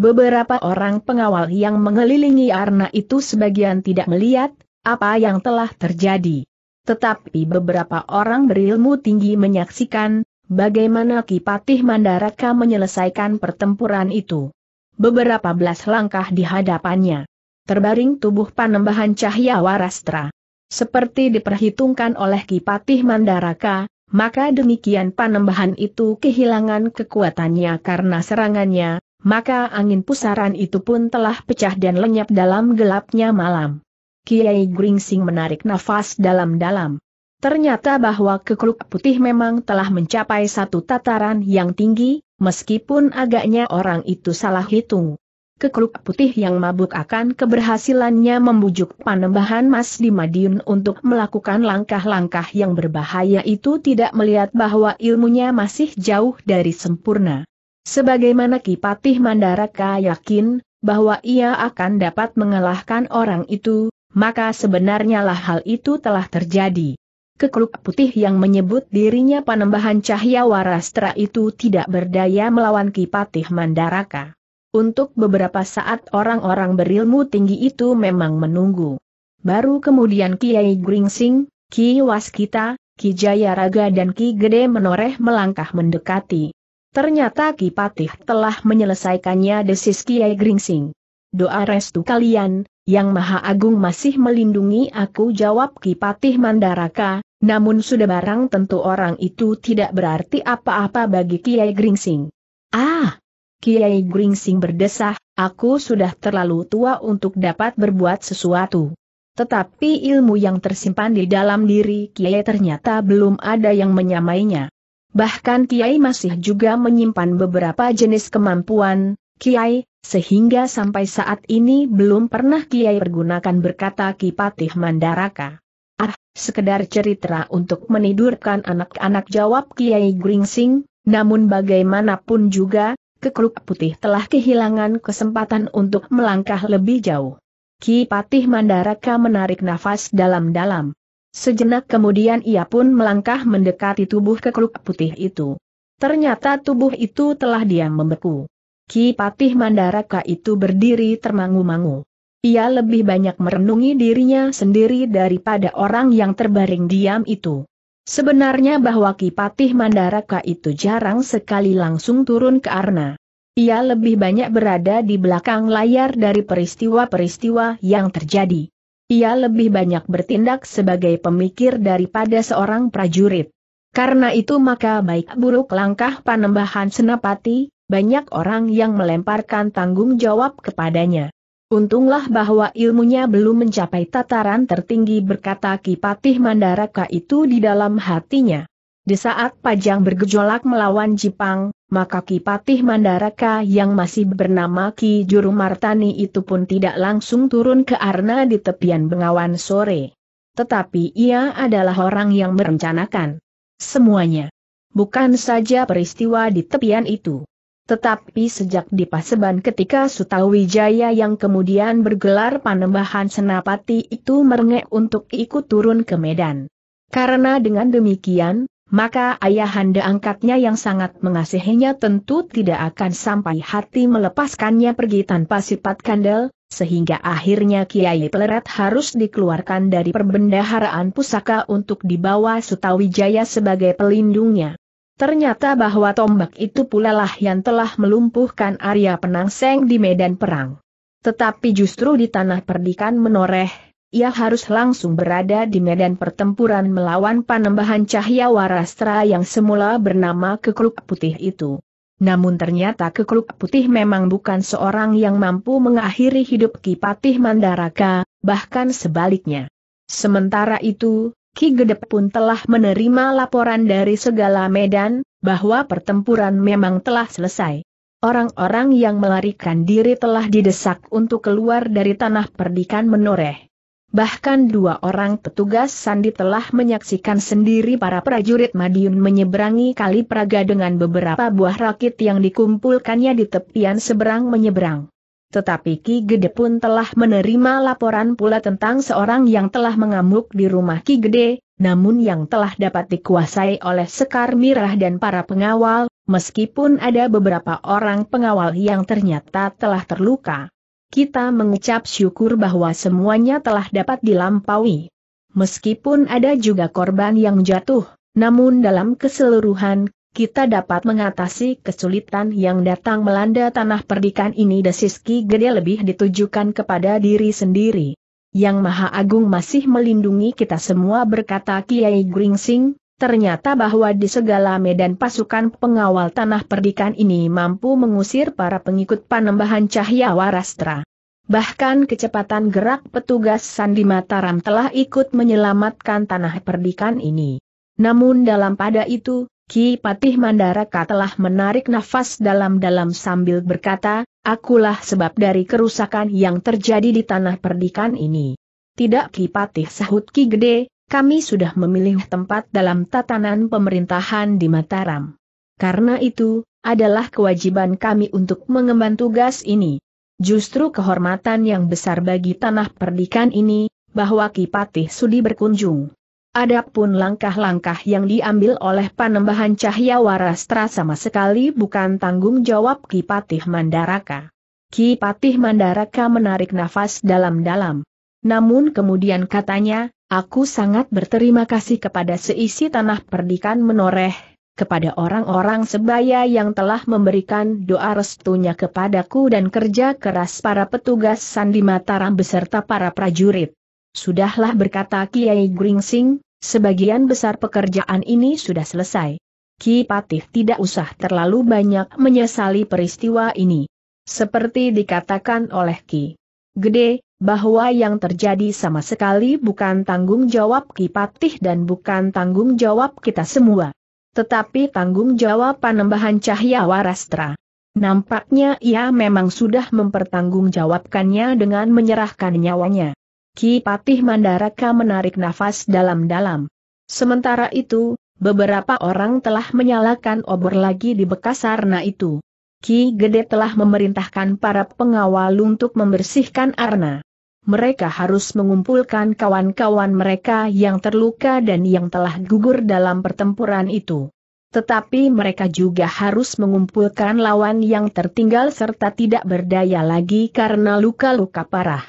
Beberapa orang pengawal yang mengelilingi Arna itu sebagian tidak melihat apa yang telah terjadi. Tetapi beberapa orang berilmu tinggi menyaksikan bagaimana Kipatih Mandaraka menyelesaikan pertempuran itu. Beberapa belas langkah di hadapannya. Terbaring tubuh panembahan cahaya warastra. Seperti diperhitungkan oleh Kipatih Mandaraka, maka demikian panembahan itu kehilangan kekuatannya karena serangannya, maka angin pusaran itu pun telah pecah dan lenyap dalam gelapnya malam. Kiai Gringsing menarik nafas dalam-dalam. Ternyata bahwa kekluk putih memang telah mencapai satu tataran yang tinggi, meskipun agaknya orang itu salah hitung. Kekluk putih yang mabuk akan keberhasilannya membujuk panembahan Mas di Madiun untuk melakukan langkah-langkah yang berbahaya itu tidak melihat bahwa ilmunya masih jauh dari sempurna. Sebagaimana Kipatih Mandaraka yakin, bahwa ia akan dapat mengalahkan orang itu, maka sebenarnya lah hal itu telah terjadi. Kekluk putih yang menyebut dirinya panembahan cahaya warastra itu tidak berdaya melawan Kipatih Mandaraka. Untuk beberapa saat orang-orang berilmu tinggi itu memang menunggu. Baru kemudian Kiai Gringsing, Ki Waskita, Ki Jayaraga dan Ki Gede menoreh melangkah mendekati. Ternyata Kipatih telah menyelesaikannya desis Kiai Gringsing. Doa restu kalian, yang Maha Agung masih melindungi aku jawab Kipatih Mandaraka, namun sudah barang tentu orang itu tidak berarti apa-apa bagi Kiai Gringsing. Ah! Kiai Gringsing berdesah, aku sudah terlalu tua untuk dapat berbuat sesuatu. Tetapi ilmu yang tersimpan di dalam diri Kiai ternyata belum ada yang menyamainya. Bahkan Kiai masih juga menyimpan beberapa jenis kemampuan, Kiai, sehingga sampai saat ini belum pernah Kiai pergunakan berkata Kipatih Mandaraka. Ah, sekedar cerita untuk menidurkan anak-anak jawab Kiai Gringsing, namun bagaimanapun juga, Kekruk putih telah kehilangan kesempatan untuk melangkah lebih jauh. Kipatih Mandaraka menarik nafas dalam-dalam. Sejenak kemudian ia pun melangkah mendekati tubuh kekeluk putih itu. Ternyata tubuh itu telah diam membeku. Ki Patih Mandaraka itu berdiri termangu-mangu. Ia lebih banyak merenungi dirinya sendiri daripada orang yang terbaring diam itu. Sebenarnya bahwa Ki Patih Mandaraka itu jarang sekali langsung turun ke arna. Ia lebih banyak berada di belakang layar dari peristiwa-peristiwa yang terjadi ia lebih banyak bertindak sebagai pemikir daripada seorang prajurit. Karena itu maka baik buruk langkah panembahan senapati, banyak orang yang melemparkan tanggung jawab kepadanya. Untunglah bahwa ilmunya belum mencapai tataran tertinggi berkata Kipatih Mandaraka itu di dalam hatinya. Di saat Pajang bergejolak melawan Jepang, maka Ki Patih Mandaraka yang masih bernama Ki Juru Martani itu pun tidak langsung turun ke Arna di tepian Bengawan sore. Tetapi ia adalah orang yang merencanakan semuanya. Bukan saja peristiwa di tepian itu. Tetapi sejak di Paseban ketika Sutawijaya yang kemudian bergelar panembahan senapati itu merengek untuk ikut turun ke Medan. Karena dengan demikian, maka ayahanda angkatnya yang sangat mengasihinya tentu tidak akan sampai hati melepaskannya pergi tanpa sifat kandel, sehingga akhirnya Kiai Pleret harus dikeluarkan dari perbendaharaan pusaka untuk dibawa Sutawijaya sebagai pelindungnya. Ternyata bahwa tombak itu pula lah yang telah melumpuhkan Arya Penangseng di medan perang. Tetapi justru di tanah perdikan menoreh, ia harus langsung berada di medan pertempuran melawan panembahan cahya warastra yang semula bernama Kekluk Putih itu. Namun ternyata Kekluk Putih memang bukan seorang yang mampu mengakhiri hidup Kipatih Mandaraka, bahkan sebaliknya. Sementara itu, Ki Gedep pun telah menerima laporan dari segala medan, bahwa pertempuran memang telah selesai. Orang-orang yang melarikan diri telah didesak untuk keluar dari tanah perdikan menoreh. Bahkan dua orang petugas sandi telah menyaksikan sendiri para prajurit Madiun menyeberangi kali Praga dengan beberapa buah rakit yang dikumpulkannya di tepian seberang menyeberang. Tetapi Ki Gede pun telah menerima laporan pula tentang seorang yang telah mengamuk di rumah Ki Gede, namun yang telah dapat dikuasai oleh Sekar Mirah dan para pengawal, meskipun ada beberapa orang pengawal yang ternyata telah terluka kita mengucap syukur bahwa semuanya telah dapat dilampaui. Meskipun ada juga korban yang jatuh, namun dalam keseluruhan, kita dapat mengatasi kesulitan yang datang melanda tanah perdikan ini desis Ki Gede lebih ditujukan kepada diri sendiri. Yang Maha Agung masih melindungi kita semua berkata Kiai Gringsing, Ternyata bahwa di segala medan pasukan pengawal tanah perdikan ini mampu mengusir para pengikut panembahan cahya warastra. Bahkan kecepatan gerak petugas Sandi Mataram telah ikut menyelamatkan tanah perdikan ini. Namun dalam pada itu, Ki Patih Mandaraka telah menarik nafas dalam-dalam sambil berkata, akulah sebab dari kerusakan yang terjadi di tanah perdikan ini. Tidak Ki Patih sahut Ki Gede, kami sudah memilih tempat dalam tatanan pemerintahan di Mataram. Karena itu, adalah kewajiban kami untuk mengemban tugas ini. Justru kehormatan yang besar bagi tanah perdikan ini, bahwa Kipatih Sudi berkunjung. Adapun langkah-langkah yang diambil oleh Panembahan Cahya Warastra sama sekali bukan tanggung jawab Kipatih Mandaraka. Kipatih Mandaraka menarik nafas dalam-dalam. Namun kemudian katanya, Aku sangat berterima kasih kepada seisi tanah perdikan menoreh, kepada orang-orang sebaya yang telah memberikan doa restunya kepadaku dan kerja keras para petugas Sandi Mataram beserta para prajurit. Sudahlah berkata Kiai Gringsing, sebagian besar pekerjaan ini sudah selesai. Ki Patih tidak usah terlalu banyak menyesali peristiwa ini. Seperti dikatakan oleh Ki Gede, bahwa yang terjadi sama sekali bukan tanggung jawab Ki Kipatih dan bukan tanggung jawab kita semua. Tetapi tanggung jawab panembahan Cahya warastra. Nampaknya ia memang sudah mempertanggungjawabkannya dengan menyerahkan nyawanya. Ki Kipatih Mandaraka menarik nafas dalam-dalam. Sementara itu, beberapa orang telah menyalakan obor lagi di bekas arna itu. Ki Gede telah memerintahkan para pengawal untuk membersihkan arna mereka harus mengumpulkan kawan-kawan mereka yang terluka dan yang telah gugur dalam pertempuran itu. Tetapi mereka juga harus mengumpulkan lawan yang tertinggal serta tidak berdaya lagi karena luka-luka parah.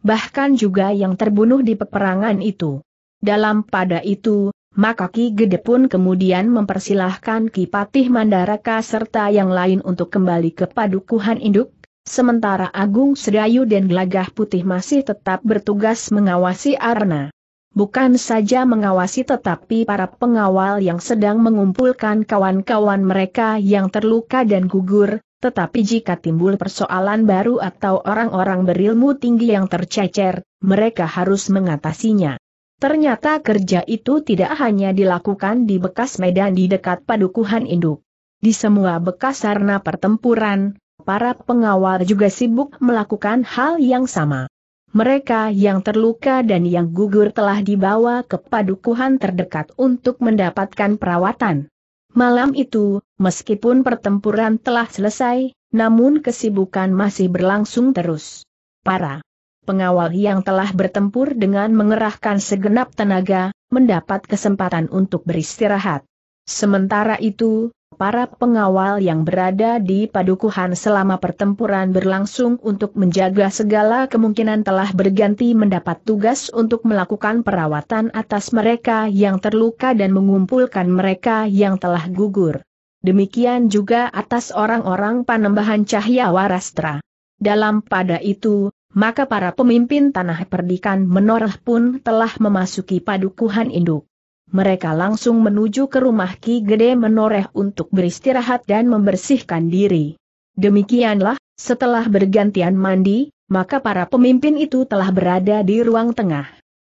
Bahkan juga yang terbunuh di peperangan itu. Dalam pada itu, maka Ki Gede pun kemudian mempersilahkan Ki Patih Mandaraka serta yang lain untuk kembali ke padukuhan induk Sementara Agung Sedayu dan Gelagah Putih masih tetap bertugas mengawasi Arna. Bukan saja mengawasi tetapi para pengawal yang sedang mengumpulkan kawan-kawan mereka yang terluka dan gugur, tetapi jika timbul persoalan baru atau orang-orang berilmu tinggi yang tercecer, mereka harus mengatasinya. Ternyata kerja itu tidak hanya dilakukan di bekas medan di dekat padukuhan induk. Di semua bekas sarana pertempuran, para pengawal juga sibuk melakukan hal yang sama. Mereka yang terluka dan yang gugur telah dibawa ke padukuhan terdekat untuk mendapatkan perawatan. Malam itu, meskipun pertempuran telah selesai, namun kesibukan masih berlangsung terus. Para pengawal yang telah bertempur dengan mengerahkan segenap tenaga, mendapat kesempatan untuk beristirahat. Sementara itu, para pengawal yang berada di padukuhan selama pertempuran berlangsung untuk menjaga segala kemungkinan telah berganti mendapat tugas untuk melakukan perawatan atas mereka yang terluka dan mengumpulkan mereka yang telah gugur. Demikian juga atas orang-orang panembahan cahaya warastra. Dalam pada itu, maka para pemimpin tanah perdikan menoreh pun telah memasuki padukuhan induk mereka langsung menuju ke rumah Ki Gede Menoreh untuk beristirahat dan membersihkan diri. Demikianlah, setelah bergantian mandi, maka para pemimpin itu telah berada di ruang tengah.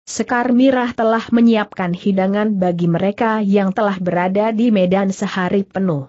Sekar Mirah telah menyiapkan hidangan bagi mereka yang telah berada di medan sehari penuh.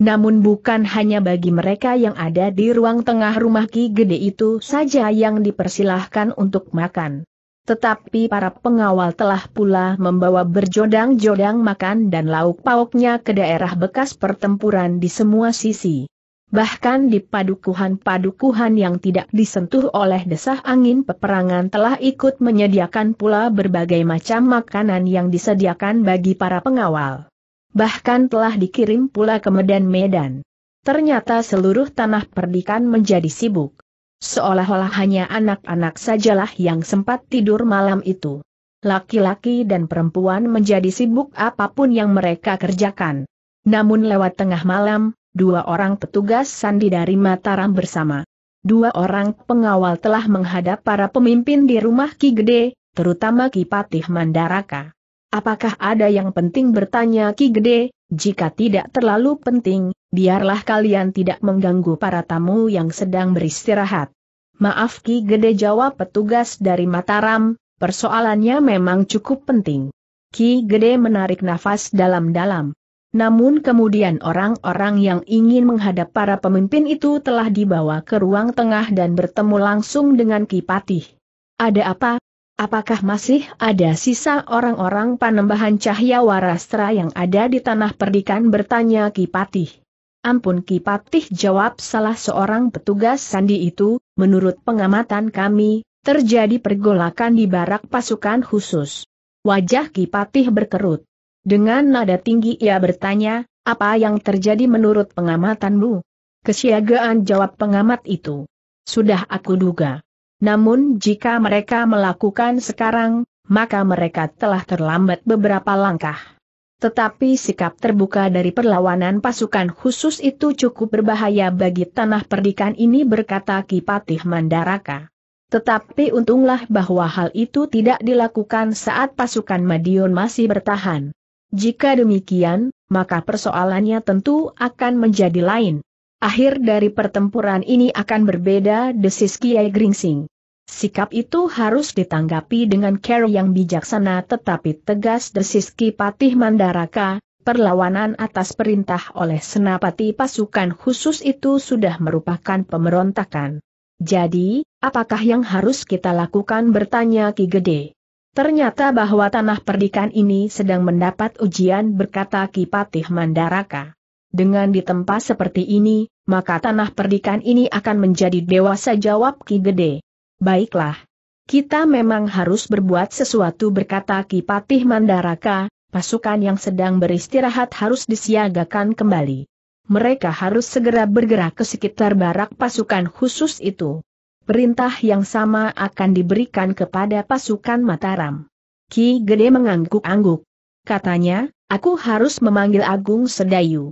Namun bukan hanya bagi mereka yang ada di ruang tengah rumah Ki Gede itu saja yang dipersilahkan untuk makan. Tetapi para pengawal telah pula membawa berjodang-jodang makan dan lauk pauknya ke daerah bekas pertempuran di semua sisi. Bahkan di padukuhan-padukuhan yang tidak disentuh oleh desah angin peperangan telah ikut menyediakan pula berbagai macam makanan yang disediakan bagi para pengawal. Bahkan telah dikirim pula ke Medan-Medan. Ternyata seluruh tanah perdikan menjadi sibuk. Seolah-olah hanya anak-anak sajalah yang sempat tidur malam itu. Laki-laki dan perempuan menjadi sibuk apapun yang mereka kerjakan. Namun lewat tengah malam, dua orang petugas sandi dari Mataram bersama. Dua orang pengawal telah menghadap para pemimpin di rumah Ki Gede, terutama Ki Patih Mandaraka. Apakah ada yang penting bertanya Ki Gede, jika tidak terlalu penting, biarlah kalian tidak mengganggu para tamu yang sedang beristirahat. Maaf Ki Gede jawab petugas dari Mataram, persoalannya memang cukup penting. Ki Gede menarik nafas dalam-dalam. Namun kemudian orang-orang yang ingin menghadap para pemimpin itu telah dibawa ke ruang tengah dan bertemu langsung dengan Ki Patih. Ada apa, Apakah masih ada sisa orang-orang panembahan cahaya warastra yang ada di tanah perdikan bertanya Kipatih. Ampun Kipatih jawab salah seorang petugas sandi itu, menurut pengamatan kami, terjadi pergolakan di barak pasukan khusus. Wajah Kipatih berkerut. Dengan nada tinggi ia bertanya, apa yang terjadi menurut pengamatanmu? Kesiagaan jawab pengamat itu. Sudah aku duga. Namun jika mereka melakukan sekarang, maka mereka telah terlambat beberapa langkah. Tetapi sikap terbuka dari perlawanan pasukan khusus itu cukup berbahaya bagi tanah perdikan ini berkata Kipatih Mandaraka. Tetapi untunglah bahwa hal itu tidak dilakukan saat pasukan Madiun masih bertahan. Jika demikian, maka persoalannya tentu akan menjadi lain. Akhir dari pertempuran ini akan berbeda desis Kiai Gringsing. Sikap itu harus ditanggapi dengan care yang bijaksana tetapi tegas desis Ki Patih Mandaraka, perlawanan atas perintah oleh senapati pasukan khusus itu sudah merupakan pemberontakan. Jadi, apakah yang harus kita lakukan bertanya Ki Gede. Ternyata bahwa tanah perdikan ini sedang mendapat ujian berkata Ki Patih Mandaraka. Dengan ditempa seperti ini, maka tanah perdikan ini akan menjadi dewasa jawab Ki Gede. Baiklah. Kita memang harus berbuat sesuatu berkata Ki Patih Mandaraka, pasukan yang sedang beristirahat harus disiagakan kembali. Mereka harus segera bergerak ke sekitar barak pasukan khusus itu. Perintah yang sama akan diberikan kepada pasukan Mataram. Ki Gede mengangguk-angguk. Katanya, aku harus memanggil Agung Sedayu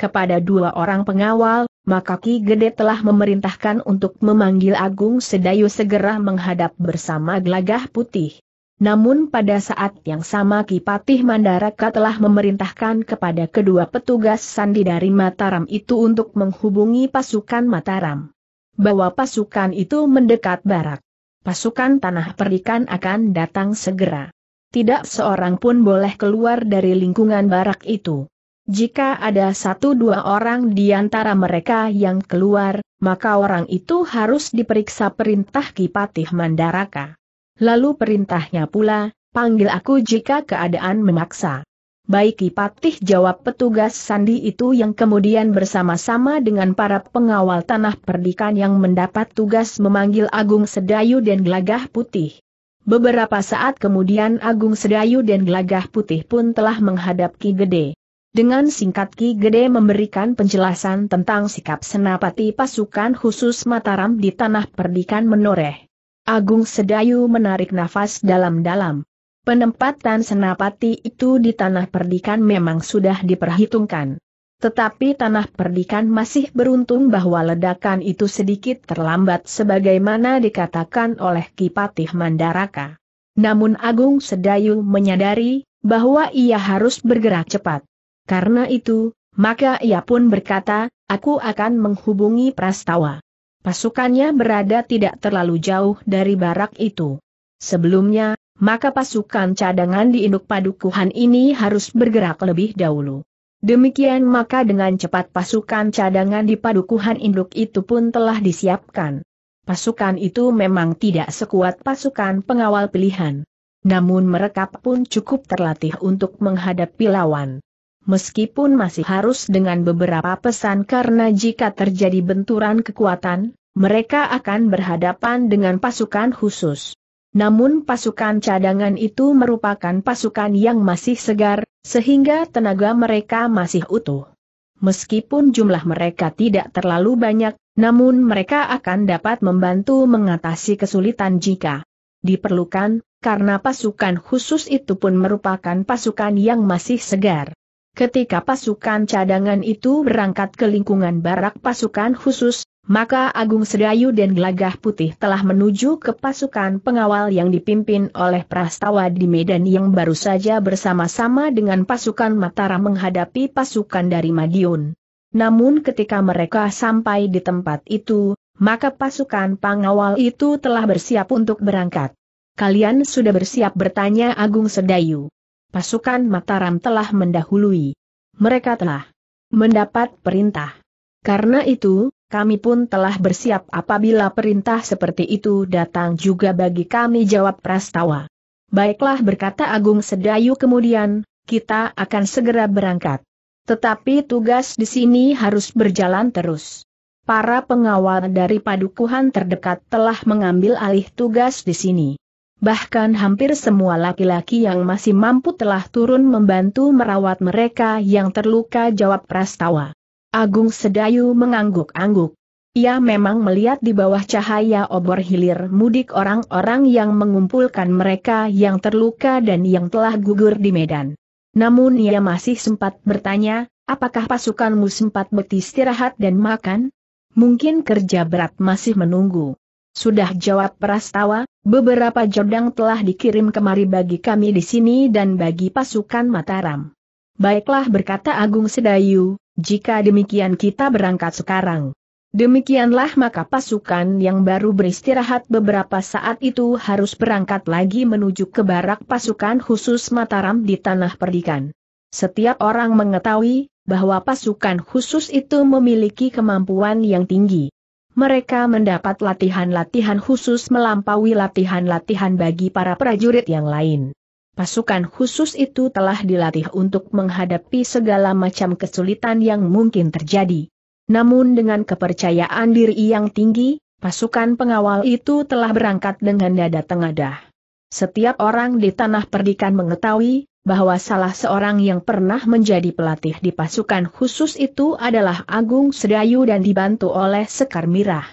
kepada dua orang pengawal, maka Ki Gede telah memerintahkan untuk memanggil Agung Sedayu segera menghadap bersama gelagah putih. Namun pada saat yang sama Ki Patih Mandaraka telah memerintahkan kepada kedua petugas sandi dari Mataram itu untuk menghubungi pasukan Mataram. Bahwa pasukan itu mendekat barak. Pasukan Tanah Perikan akan datang segera. Tidak seorang pun boleh keluar dari lingkungan barak itu. Jika ada satu dua orang di antara mereka yang keluar, maka orang itu harus diperiksa perintah Kipatih Mandaraka. Lalu perintahnya pula, panggil aku jika keadaan memaksa. Baik Kipatih jawab petugas sandi itu yang kemudian bersama-sama dengan para pengawal tanah perdikan yang mendapat tugas memanggil Agung Sedayu dan Gelagah Putih. Beberapa saat kemudian Agung Sedayu dan Gelagah Putih pun telah menghadap Ki Gede. Dengan singkat Ki Gede memberikan penjelasan tentang sikap senapati pasukan khusus Mataram di tanah perdikan menoreh. Agung Sedayu menarik nafas dalam-dalam. Penempatan senapati itu di tanah perdikan memang sudah diperhitungkan. Tetapi tanah perdikan masih beruntung bahwa ledakan itu sedikit terlambat sebagaimana dikatakan oleh Ki Patih Mandaraka. Namun Agung Sedayu menyadari bahwa ia harus bergerak cepat. Karena itu, maka ia pun berkata, aku akan menghubungi Prastawa. Pasukannya berada tidak terlalu jauh dari barak itu. Sebelumnya, maka pasukan cadangan di induk padukuhan ini harus bergerak lebih dahulu. Demikian maka dengan cepat pasukan cadangan di padukuhan induk itu pun telah disiapkan. Pasukan itu memang tidak sekuat pasukan pengawal pilihan. Namun mereka pun cukup terlatih untuk menghadapi lawan meskipun masih harus dengan beberapa pesan karena jika terjadi benturan kekuatan, mereka akan berhadapan dengan pasukan khusus. Namun pasukan cadangan itu merupakan pasukan yang masih segar, sehingga tenaga mereka masih utuh. Meskipun jumlah mereka tidak terlalu banyak, namun mereka akan dapat membantu mengatasi kesulitan jika diperlukan, karena pasukan khusus itu pun merupakan pasukan yang masih segar. Ketika pasukan cadangan itu berangkat ke lingkungan barak pasukan khusus, maka Agung Sedayu dan Gelagah Putih telah menuju ke pasukan pengawal yang dipimpin oleh Prastawa di Medan yang baru saja bersama-sama dengan pasukan Mataram menghadapi pasukan dari Madiun. Namun ketika mereka sampai di tempat itu, maka pasukan pengawal itu telah bersiap untuk berangkat. Kalian sudah bersiap bertanya Agung Sedayu pasukan Mataram telah mendahului. Mereka telah mendapat perintah. Karena itu, kami pun telah bersiap apabila perintah seperti itu datang juga bagi kami jawab Prastawa. Baiklah berkata Agung Sedayu kemudian, kita akan segera berangkat. Tetapi tugas di sini harus berjalan terus. Para pengawal dari padukuhan terdekat telah mengambil alih tugas di sini. Bahkan hampir semua laki-laki yang masih mampu telah turun membantu merawat mereka yang terluka jawab Prastawa. Agung Sedayu mengangguk-angguk. Ia memang melihat di bawah cahaya obor hilir mudik orang-orang yang mengumpulkan mereka yang terluka dan yang telah gugur di Medan. Namun ia masih sempat bertanya, apakah pasukanmu sempat beristirahat dan makan? Mungkin kerja berat masih menunggu. Sudah jawab Prastawa, beberapa jodang telah dikirim kemari bagi kami di sini dan bagi pasukan Mataram. Baiklah berkata Agung Sedayu, jika demikian kita berangkat sekarang. Demikianlah maka pasukan yang baru beristirahat beberapa saat itu harus berangkat lagi menuju ke barak pasukan khusus Mataram di Tanah Perdikan. Setiap orang mengetahui bahwa pasukan khusus itu memiliki kemampuan yang tinggi mereka mendapat latihan-latihan khusus melampaui latihan-latihan bagi para prajurit yang lain. Pasukan khusus itu telah dilatih untuk menghadapi segala macam kesulitan yang mungkin terjadi. Namun dengan kepercayaan diri yang tinggi, pasukan pengawal itu telah berangkat dengan dada tengadah. Setiap orang di tanah perdikan mengetahui bahwa salah seorang yang pernah menjadi pelatih di pasukan khusus itu adalah Agung Sedayu dan dibantu oleh Sekar Mirah.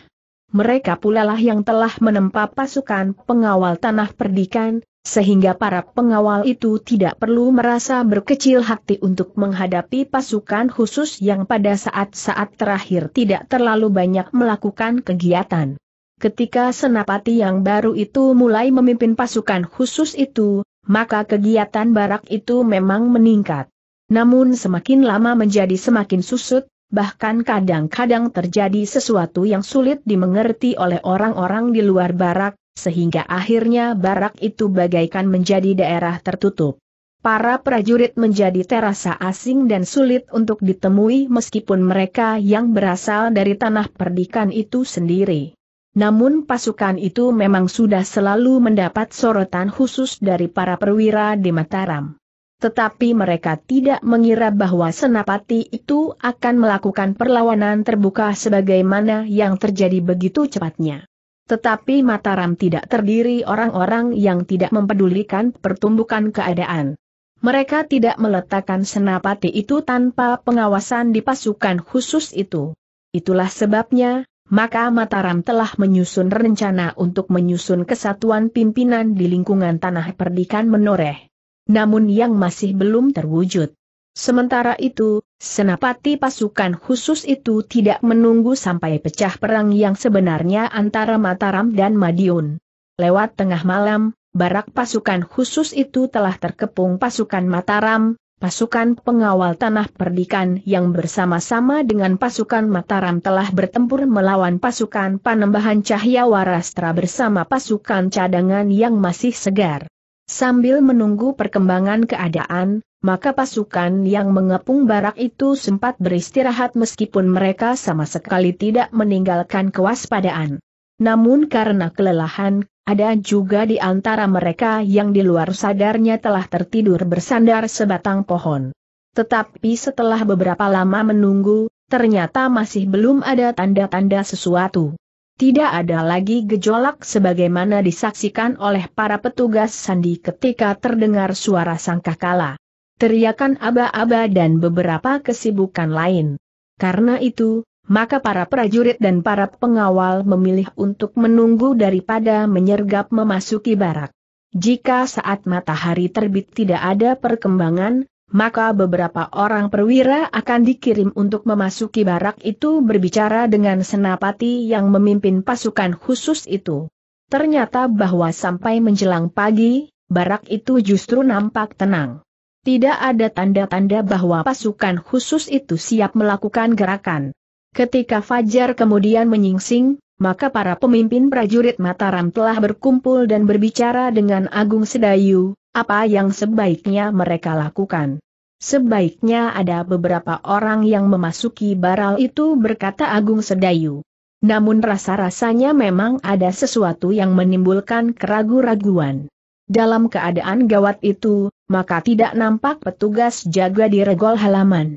Mereka pula lah yang telah menempa pasukan pengawal tanah perdikan, sehingga para pengawal itu tidak perlu merasa berkecil hati untuk menghadapi pasukan khusus yang pada saat-saat terakhir tidak terlalu banyak melakukan kegiatan. Ketika senapati yang baru itu mulai memimpin pasukan khusus itu, maka kegiatan barak itu memang meningkat. Namun semakin lama menjadi semakin susut, bahkan kadang-kadang terjadi sesuatu yang sulit dimengerti oleh orang-orang di luar barak, sehingga akhirnya barak itu bagaikan menjadi daerah tertutup. Para prajurit menjadi terasa asing dan sulit untuk ditemui meskipun mereka yang berasal dari tanah perdikan itu sendiri. Namun pasukan itu memang sudah selalu mendapat sorotan khusus dari para perwira di Mataram. Tetapi mereka tidak mengira bahwa Senapati itu akan melakukan perlawanan terbuka sebagaimana yang terjadi begitu cepatnya. Tetapi Mataram tidak terdiri orang-orang yang tidak mempedulikan pertumbukan keadaan. Mereka tidak meletakkan Senapati itu tanpa pengawasan di pasukan khusus itu. Itulah sebabnya, maka Mataram telah menyusun rencana untuk menyusun kesatuan pimpinan di lingkungan tanah perdikan menoreh. Namun yang masih belum terwujud. Sementara itu, senapati pasukan khusus itu tidak menunggu sampai pecah perang yang sebenarnya antara Mataram dan Madiun. Lewat tengah malam, barak pasukan khusus itu telah terkepung pasukan Mataram, Pasukan pengawal tanah perdikan yang bersama-sama dengan pasukan Mataram telah bertempur melawan pasukan Panembahan Cahya Warastra bersama pasukan cadangan yang masih segar. Sambil menunggu perkembangan keadaan, maka pasukan yang mengepung barak itu sempat beristirahat meskipun mereka sama sekali tidak meninggalkan kewaspadaan. Namun karena kelelahan, ada juga di antara mereka yang di luar sadarnya telah tertidur bersandar sebatang pohon. Tetapi setelah beberapa lama menunggu, ternyata masih belum ada tanda-tanda sesuatu. Tidak ada lagi gejolak sebagaimana disaksikan oleh para petugas sandi ketika terdengar suara sangkakala, teriakan aba-aba dan beberapa kesibukan lain. Karena itu, maka para prajurit dan para pengawal memilih untuk menunggu daripada menyergap memasuki barak. Jika saat matahari terbit tidak ada perkembangan, maka beberapa orang perwira akan dikirim untuk memasuki barak itu berbicara dengan senapati yang memimpin pasukan khusus itu. Ternyata bahwa sampai menjelang pagi, barak itu justru nampak tenang. Tidak ada tanda-tanda bahwa pasukan khusus itu siap melakukan gerakan. Ketika Fajar kemudian menyingsing, maka para pemimpin prajurit Mataram telah berkumpul dan berbicara dengan Agung Sedayu, apa yang sebaiknya mereka lakukan. Sebaiknya ada beberapa orang yang memasuki baral itu berkata Agung Sedayu. Namun rasa-rasanya memang ada sesuatu yang menimbulkan keraguan-raguan. Dalam keadaan gawat itu, maka tidak nampak petugas jaga di regol halaman.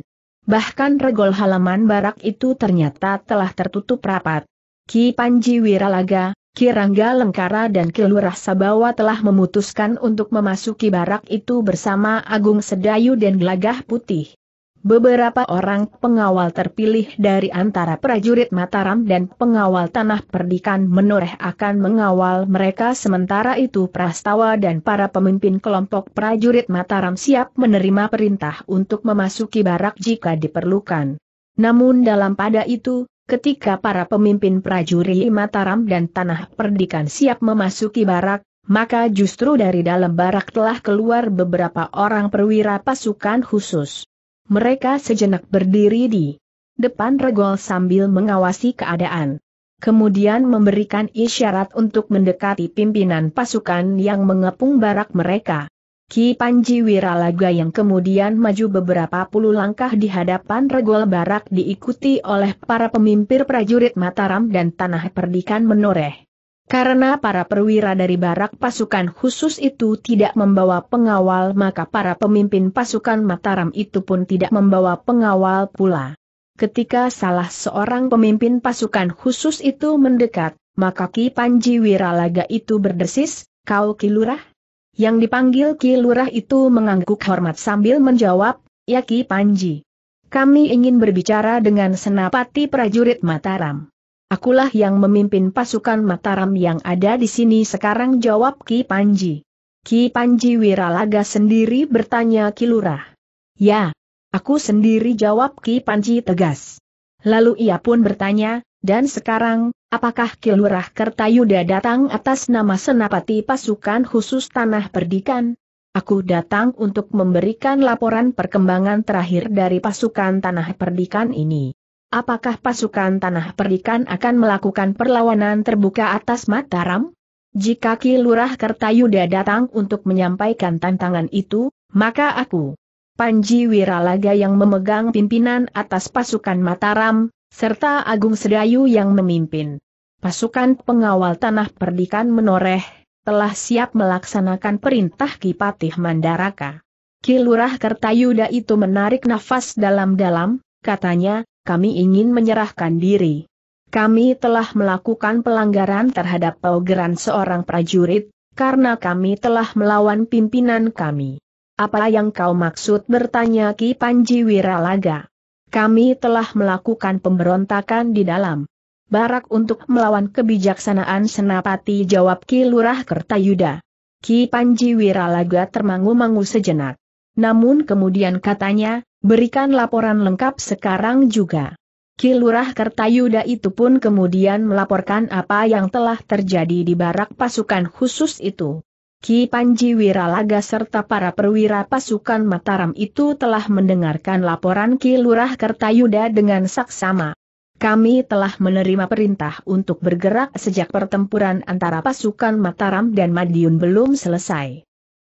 Bahkan regol halaman barak itu ternyata telah tertutup rapat. Ki Panji Wiralaga, Ki Rangga Lengkara dan Ki Lurah Sabawa telah memutuskan untuk memasuki barak itu bersama Agung Sedayu dan Gelagah Putih. Beberapa orang pengawal terpilih dari antara prajurit Mataram dan pengawal tanah perdikan menoreh akan mengawal mereka sementara itu Prastawa dan para pemimpin kelompok prajurit Mataram siap menerima perintah untuk memasuki barak jika diperlukan. Namun dalam pada itu, ketika para pemimpin prajurit Mataram dan tanah perdikan siap memasuki barak, maka justru dari dalam barak telah keluar beberapa orang perwira pasukan khusus. Mereka sejenak berdiri di depan regol sambil mengawasi keadaan. Kemudian memberikan isyarat untuk mendekati pimpinan pasukan yang mengepung barak mereka. Ki Panji Wiralaga yang kemudian maju beberapa puluh langkah di hadapan regol barak diikuti oleh para pemimpin prajurit Mataram dan Tanah Perdikan menoreh. Karena para perwira dari barak pasukan khusus itu tidak membawa pengawal maka para pemimpin pasukan Mataram itu pun tidak membawa pengawal pula. Ketika salah seorang pemimpin pasukan khusus itu mendekat, maka Ki Panji Wiralaga itu berdesis, kau Ki Lurah? Yang dipanggil Ki Lurah itu mengangguk hormat sambil menjawab, ya Ki Panji. Kami ingin berbicara dengan senapati prajurit Mataram. Akulah yang memimpin pasukan Mataram yang ada di sini sekarang jawab Ki Panji. Ki Panji Wiralaga sendiri bertanya Kilurah. Ya, aku sendiri jawab Ki Panji tegas. Lalu ia pun bertanya, dan sekarang, apakah Kilurah Kertayuda datang atas nama senapati pasukan khusus Tanah Perdikan? Aku datang untuk memberikan laporan perkembangan terakhir dari pasukan Tanah Perdikan ini. Apakah pasukan tanah perdikan akan melakukan perlawanan terbuka atas Mataram? Jika Ki Lurah Kertayuda datang untuk menyampaikan tantangan itu, maka aku, Panji Wiralaga yang memegang pimpinan atas pasukan Mataram, serta Agung Sedayu yang memimpin. Pasukan pengawal tanah perdikan menoreh, telah siap melaksanakan perintah Ki Patih Mandaraka. Ki Lurah Kertayuda itu menarik nafas dalam-dalam, katanya, kami ingin menyerahkan diri. Kami telah melakukan pelanggaran terhadap paugeran seorang prajurit, karena kami telah melawan pimpinan kami. Apa yang kau maksud bertanya Ki Panji Wiralaga? Kami telah melakukan pemberontakan di dalam barak untuk melawan kebijaksanaan Senapati jawab Ki Lurah Kertayuda. Ki Panji Wiralaga termangu-mangu sejenak. Namun kemudian katanya, Berikan laporan lengkap sekarang juga. Kilurah Kertayuda itu pun kemudian melaporkan apa yang telah terjadi di barak pasukan khusus itu. Ki Panji Wiralaga serta para perwira pasukan Mataram itu telah mendengarkan laporan Ki Lurah Kertayuda dengan saksama. Kami telah menerima perintah untuk bergerak sejak pertempuran antara pasukan Mataram dan Madiun belum selesai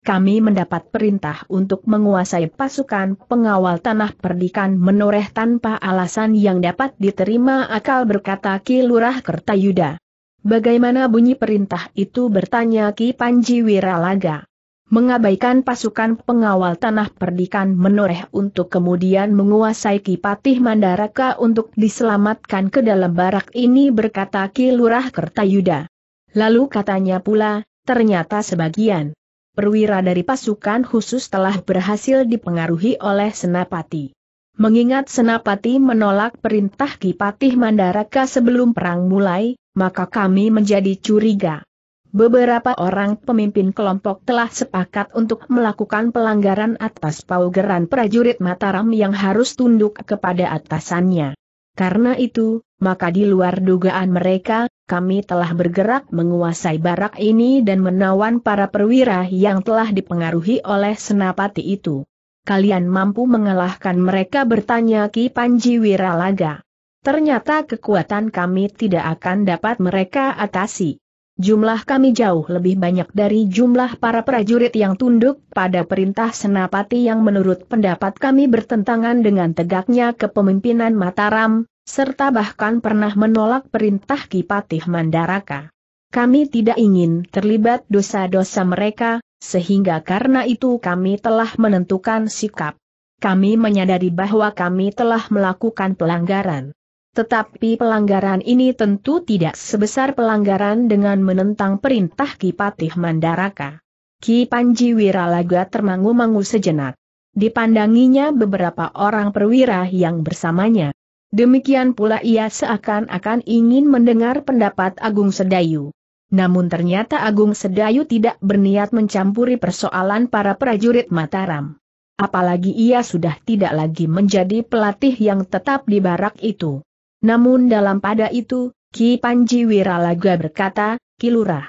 kami mendapat perintah untuk menguasai pasukan pengawal tanah perdikan menoreh tanpa alasan yang dapat diterima akal berkata Ki Lurah Kertayuda. Bagaimana bunyi perintah itu bertanya Ki Panji Wiralaga. Mengabaikan pasukan pengawal tanah perdikan menoreh untuk kemudian menguasai Ki Patih Mandaraka untuk diselamatkan ke dalam barak ini berkata Ki Lurah Kertayuda. Lalu katanya pula, ternyata sebagian perwira dari pasukan khusus telah berhasil dipengaruhi oleh Senapati. Mengingat Senapati menolak perintah Kipatih Mandaraka sebelum perang mulai, maka kami menjadi curiga. Beberapa orang pemimpin kelompok telah sepakat untuk melakukan pelanggaran atas paugeran prajurit Mataram yang harus tunduk kepada atasannya. Karena itu, maka di luar dugaan mereka, kami telah bergerak menguasai barak ini dan menawan para perwira yang telah dipengaruhi oleh senapati itu. Kalian mampu mengalahkan mereka bertanya Ki Panji Wiralaga. Ternyata kekuatan kami tidak akan dapat mereka atasi. Jumlah kami jauh lebih banyak dari jumlah para prajurit yang tunduk pada perintah Senapati yang menurut pendapat kami bertentangan dengan tegaknya kepemimpinan Mataram, serta bahkan pernah menolak perintah Kipatih Mandaraka. Kami tidak ingin terlibat dosa-dosa mereka, sehingga karena itu kami telah menentukan sikap. Kami menyadari bahwa kami telah melakukan pelanggaran. Tetapi pelanggaran ini tentu tidak sebesar pelanggaran dengan menentang perintah kipatih Mandaraka. Ki Panji Wiralaga termangu-mangu sejenak. Dipandanginya beberapa orang perwira yang bersamanya. Demikian pula ia seakan-akan ingin mendengar pendapat Agung Sedayu. Namun ternyata Agung Sedayu tidak berniat mencampuri persoalan para prajurit Mataram. Apalagi ia sudah tidak lagi menjadi pelatih yang tetap di barak itu. Namun dalam pada itu, Ki Panji Wiralaga berkata, Kilurah,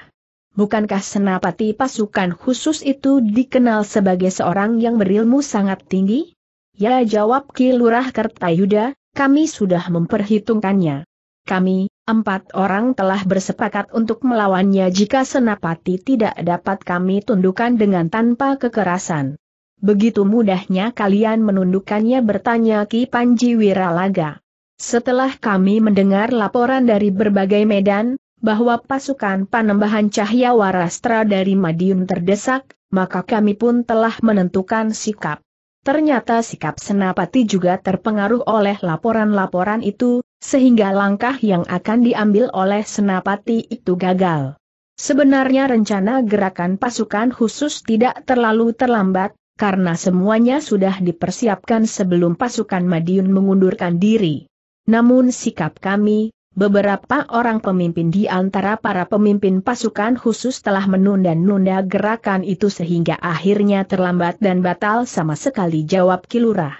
Bukankah senapati pasukan khusus itu dikenal sebagai seorang yang berilmu sangat tinggi? Ya jawab Kilurah Lurah Kertayuda, kami sudah memperhitungkannya. Kami, empat orang telah bersepakat untuk melawannya jika senapati tidak dapat kami tundukkan dengan tanpa kekerasan. Begitu mudahnya kalian menundukkannya bertanya Ki Panji Wiralaga. Setelah kami mendengar laporan dari berbagai medan, bahwa pasukan panembahan Cahya Warastra dari Madiun terdesak, maka kami pun telah menentukan sikap. Ternyata sikap Senapati juga terpengaruh oleh laporan-laporan itu, sehingga langkah yang akan diambil oleh Senapati itu gagal. Sebenarnya rencana gerakan pasukan khusus tidak terlalu terlambat, karena semuanya sudah dipersiapkan sebelum pasukan Madiun mengundurkan diri. Namun sikap kami, beberapa orang pemimpin di antara para pemimpin pasukan khusus telah menunda-nunda gerakan itu sehingga akhirnya terlambat dan batal sama sekali jawab Kilurah.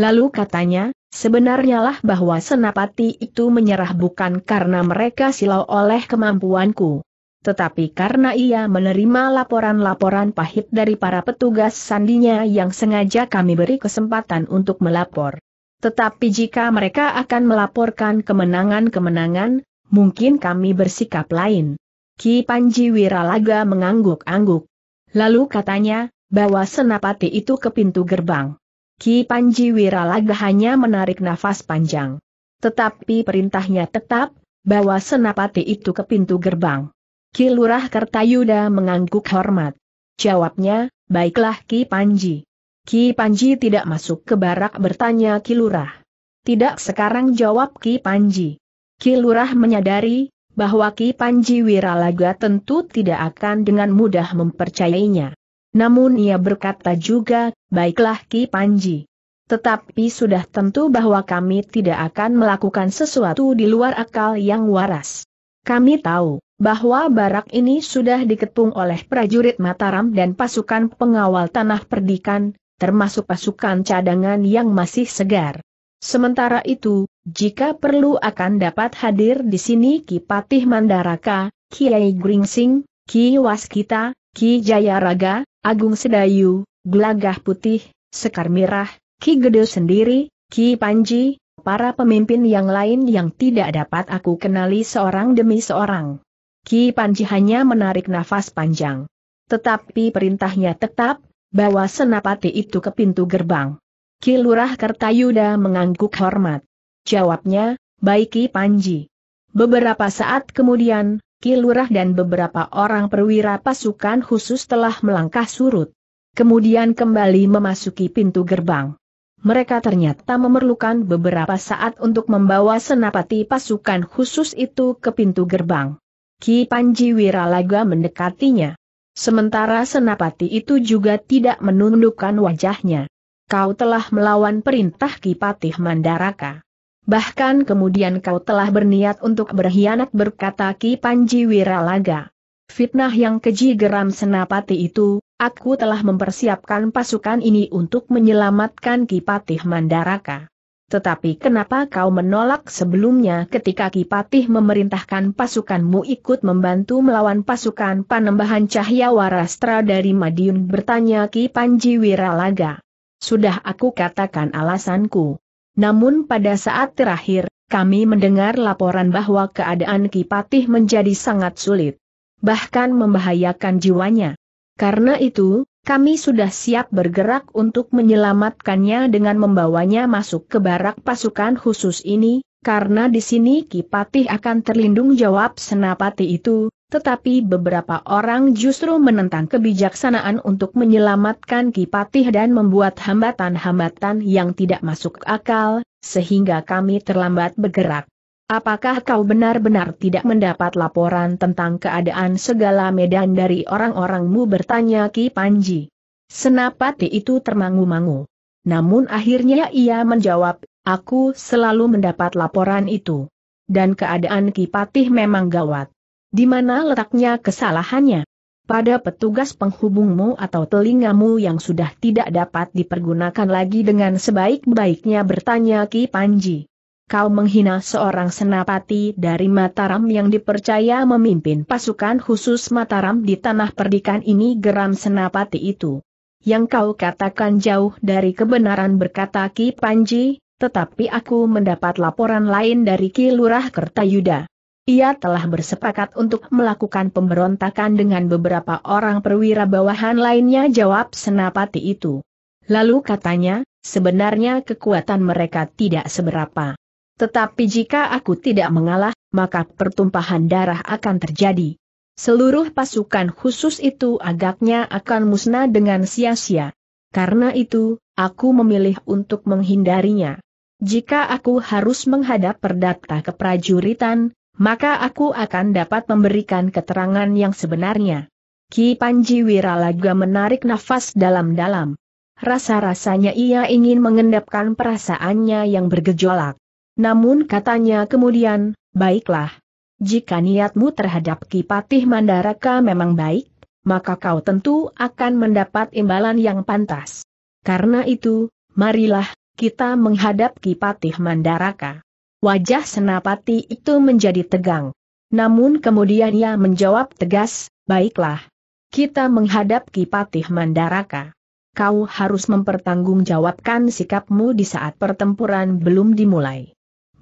Lalu katanya, Sebenarnya lah bahwa senapati itu menyerah bukan karena mereka silau oleh kemampuanku. Tetapi karena ia menerima laporan-laporan pahit dari para petugas sandinya yang sengaja kami beri kesempatan untuk melapor. Tetapi jika mereka akan melaporkan kemenangan-kemenangan, mungkin kami bersikap lain. Ki Panji Wiralaga mengangguk-angguk. Lalu katanya, bawa senapati itu ke pintu gerbang. Ki Panji Wiralaga hanya menarik nafas panjang. Tetapi perintahnya tetap, bawa senapati itu ke pintu gerbang. Ki Lurah Kertayuda mengangguk hormat. Jawabnya, baiklah Ki Panji. Ki Panji tidak masuk ke barak bertanya Ki Lurah. Tidak sekarang jawab Ki Panji. Ki Lurah menyadari, bahwa Ki Panji Wiralaga tentu tidak akan dengan mudah mempercayainya. Namun ia berkata juga, baiklah Ki Panji. Tetapi sudah tentu bahwa kami tidak akan melakukan sesuatu di luar akal yang waras. Kami tahu, bahwa barak ini sudah diketung oleh prajurit Mataram dan pasukan pengawal tanah perdikan, termasuk pasukan cadangan yang masih segar. Sementara itu, jika perlu akan dapat hadir di sini Ki Patih Mandaraka, Kiai Gringsing, Ki Waskita, Ki Jayaraga, Agung Sedayu, Glagah Putih, Sekar Mirah, Ki Gede sendiri, Ki Panji, para pemimpin yang lain yang tidak dapat aku kenali seorang demi seorang. Ki Panji hanya menarik nafas panjang. Tetapi perintahnya tetap, bawa senapati itu ke pintu gerbang. Kilurah Kertayuda mengangguk hormat. Jawabnya, baiki Panji. Beberapa saat kemudian, Kilurah dan beberapa orang perwira pasukan khusus telah melangkah surut. Kemudian kembali memasuki pintu gerbang. Mereka ternyata memerlukan beberapa saat untuk membawa senapati pasukan khusus itu ke pintu gerbang. Ki Panji Wiralaga mendekatinya. Sementara senapati itu juga tidak menundukkan wajahnya. Kau telah melawan perintah Kipatih Mandaraka. Bahkan kemudian kau telah berniat untuk berkhianat berkata Ki Panji Wiralaga. Fitnah yang keji geram senapati itu, aku telah mempersiapkan pasukan ini untuk menyelamatkan Kipatih Mandaraka tetapi kenapa kau menolak sebelumnya ketika Kipatih memerintahkan pasukanmu ikut membantu melawan pasukan panembahan Cahya warastra dari Madiun bertanya Ki Panji Wiralaga. Sudah aku katakan alasanku. Namun pada saat terakhir, kami mendengar laporan bahwa keadaan Kipatih menjadi sangat sulit. Bahkan membahayakan jiwanya. Karena itu, kami sudah siap bergerak untuk menyelamatkannya dengan membawanya masuk ke barak pasukan khusus ini, karena di sini Kipatih akan terlindung jawab Senapati itu, tetapi beberapa orang justru menentang kebijaksanaan untuk menyelamatkan Kipatih dan membuat hambatan-hambatan yang tidak masuk akal, sehingga kami terlambat bergerak. Apakah kau benar-benar tidak mendapat laporan tentang keadaan segala medan dari orang-orangmu bertanya Ki Panji? Senapati itu termangu-mangu. Namun akhirnya ia menjawab, aku selalu mendapat laporan itu. Dan keadaan Ki Patih memang gawat. Di mana letaknya kesalahannya? Pada petugas penghubungmu atau telingamu yang sudah tidak dapat dipergunakan lagi dengan sebaik-baiknya bertanya Ki Panji kau menghina seorang senapati dari Mataram yang dipercaya memimpin pasukan khusus Mataram di tanah perdikan ini geram senapati itu. Yang kau katakan jauh dari kebenaran berkata Ki Panji, tetapi aku mendapat laporan lain dari Ki Lurah Kertayuda. Ia telah bersepakat untuk melakukan pemberontakan dengan beberapa orang perwira bawahan lainnya jawab senapati itu. Lalu katanya, sebenarnya kekuatan mereka tidak seberapa. Tetapi jika aku tidak mengalah, maka pertumpahan darah akan terjadi. Seluruh pasukan khusus itu agaknya akan musnah dengan sia-sia. Karena itu, aku memilih untuk menghindarinya. Jika aku harus menghadap perdata keprajuritan, maka aku akan dapat memberikan keterangan yang sebenarnya. Ki Panji Wiralaga menarik nafas dalam-dalam. Rasa-rasanya ia ingin mengendapkan perasaannya yang bergejolak. Namun katanya kemudian, baiklah. Jika niatmu terhadap Kipatih Mandaraka memang baik, maka kau tentu akan mendapat imbalan yang pantas. Karena itu, marilah, kita menghadap Kipatih Mandaraka. Wajah Senapati itu menjadi tegang. Namun kemudian ia menjawab tegas, baiklah. Kita menghadap Kipatih Mandaraka. Kau harus mempertanggungjawabkan sikapmu di saat pertempuran belum dimulai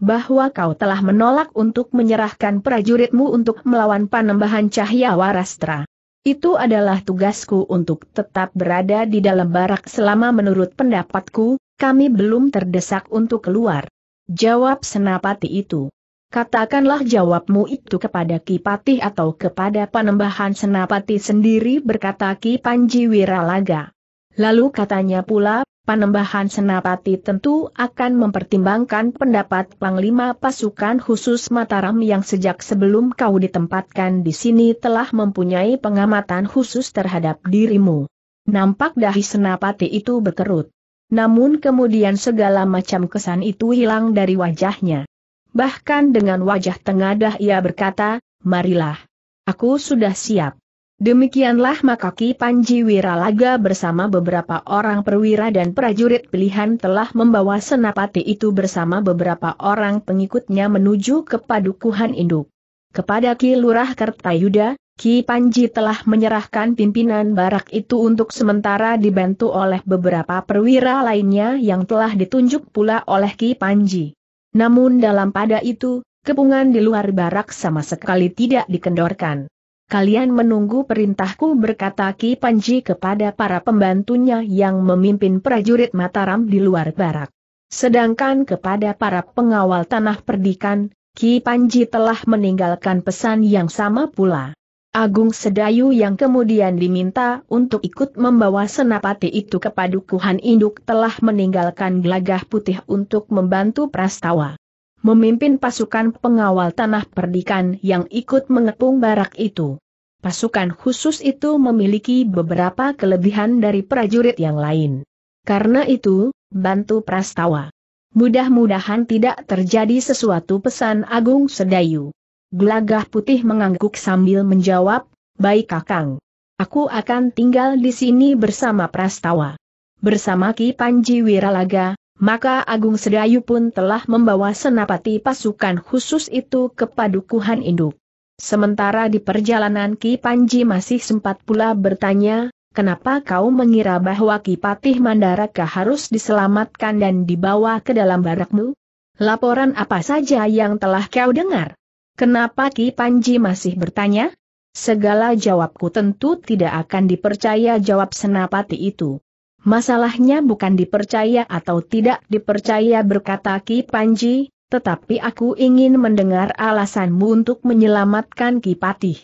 bahwa kau telah menolak untuk menyerahkan prajuritmu untuk melawan panembahan cahaya warastra. Itu adalah tugasku untuk tetap berada di dalam barak selama menurut pendapatku, kami belum terdesak untuk keluar. Jawab senapati itu. Katakanlah jawabmu itu kepada Ki atau kepada panembahan senapati sendiri berkata Ki Panji Wiralaga. Lalu katanya pula, Panembahan Senapati tentu akan mempertimbangkan pendapat Panglima Pasukan Khusus Mataram yang sejak sebelum kau ditempatkan di sini telah mempunyai pengamatan khusus terhadap dirimu. Nampak dahi Senapati itu berkerut. Namun kemudian segala macam kesan itu hilang dari wajahnya. Bahkan dengan wajah tengadah ia berkata, marilah. Aku sudah siap. Demikianlah maka Ki Panji Wiralaga bersama beberapa orang perwira dan prajurit pilihan telah membawa senapati itu bersama beberapa orang pengikutnya menuju ke padukuhan induk. Kepada Ki Lurah Kertayuda, Ki Panji telah menyerahkan pimpinan barak itu untuk sementara dibantu oleh beberapa perwira lainnya yang telah ditunjuk pula oleh Ki Panji. Namun dalam pada itu, kepungan di luar barak sama sekali tidak dikendorkan. Kalian menunggu perintahku berkata Ki Panji kepada para pembantunya yang memimpin prajurit Mataram di luar barak. Sedangkan kepada para pengawal tanah perdikan, Ki Panji telah meninggalkan pesan yang sama pula. Agung Sedayu yang kemudian diminta untuk ikut membawa senapati itu ke padukuhan induk telah meninggalkan gelagah putih untuk membantu prastawa memimpin pasukan pengawal tanah perdikan yang ikut mengepung barak itu. Pasukan khusus itu memiliki beberapa kelebihan dari prajurit yang lain. Karena itu, bantu Prastawa. Mudah-mudahan tidak terjadi sesuatu pesan Agung Sedayu. Gelagah putih mengangguk sambil menjawab, Baik Kakang. Aku akan tinggal di sini bersama Prastawa. Bersama Ki Panji Wiralaga, maka Agung Sedayu pun telah membawa senapati pasukan khusus itu ke padukuhan induk. Sementara di perjalanan Ki Panji masih sempat pula bertanya, kenapa kau mengira bahwa Ki Patih Mandaraka harus diselamatkan dan dibawa ke dalam barakmu? Laporan apa saja yang telah kau dengar? Kenapa Ki Panji masih bertanya? Segala jawabku tentu tidak akan dipercaya jawab senapati itu. Masalahnya bukan dipercaya atau tidak dipercaya berkata Ki Panji, tetapi aku ingin mendengar alasanmu untuk menyelamatkan Ki Patih.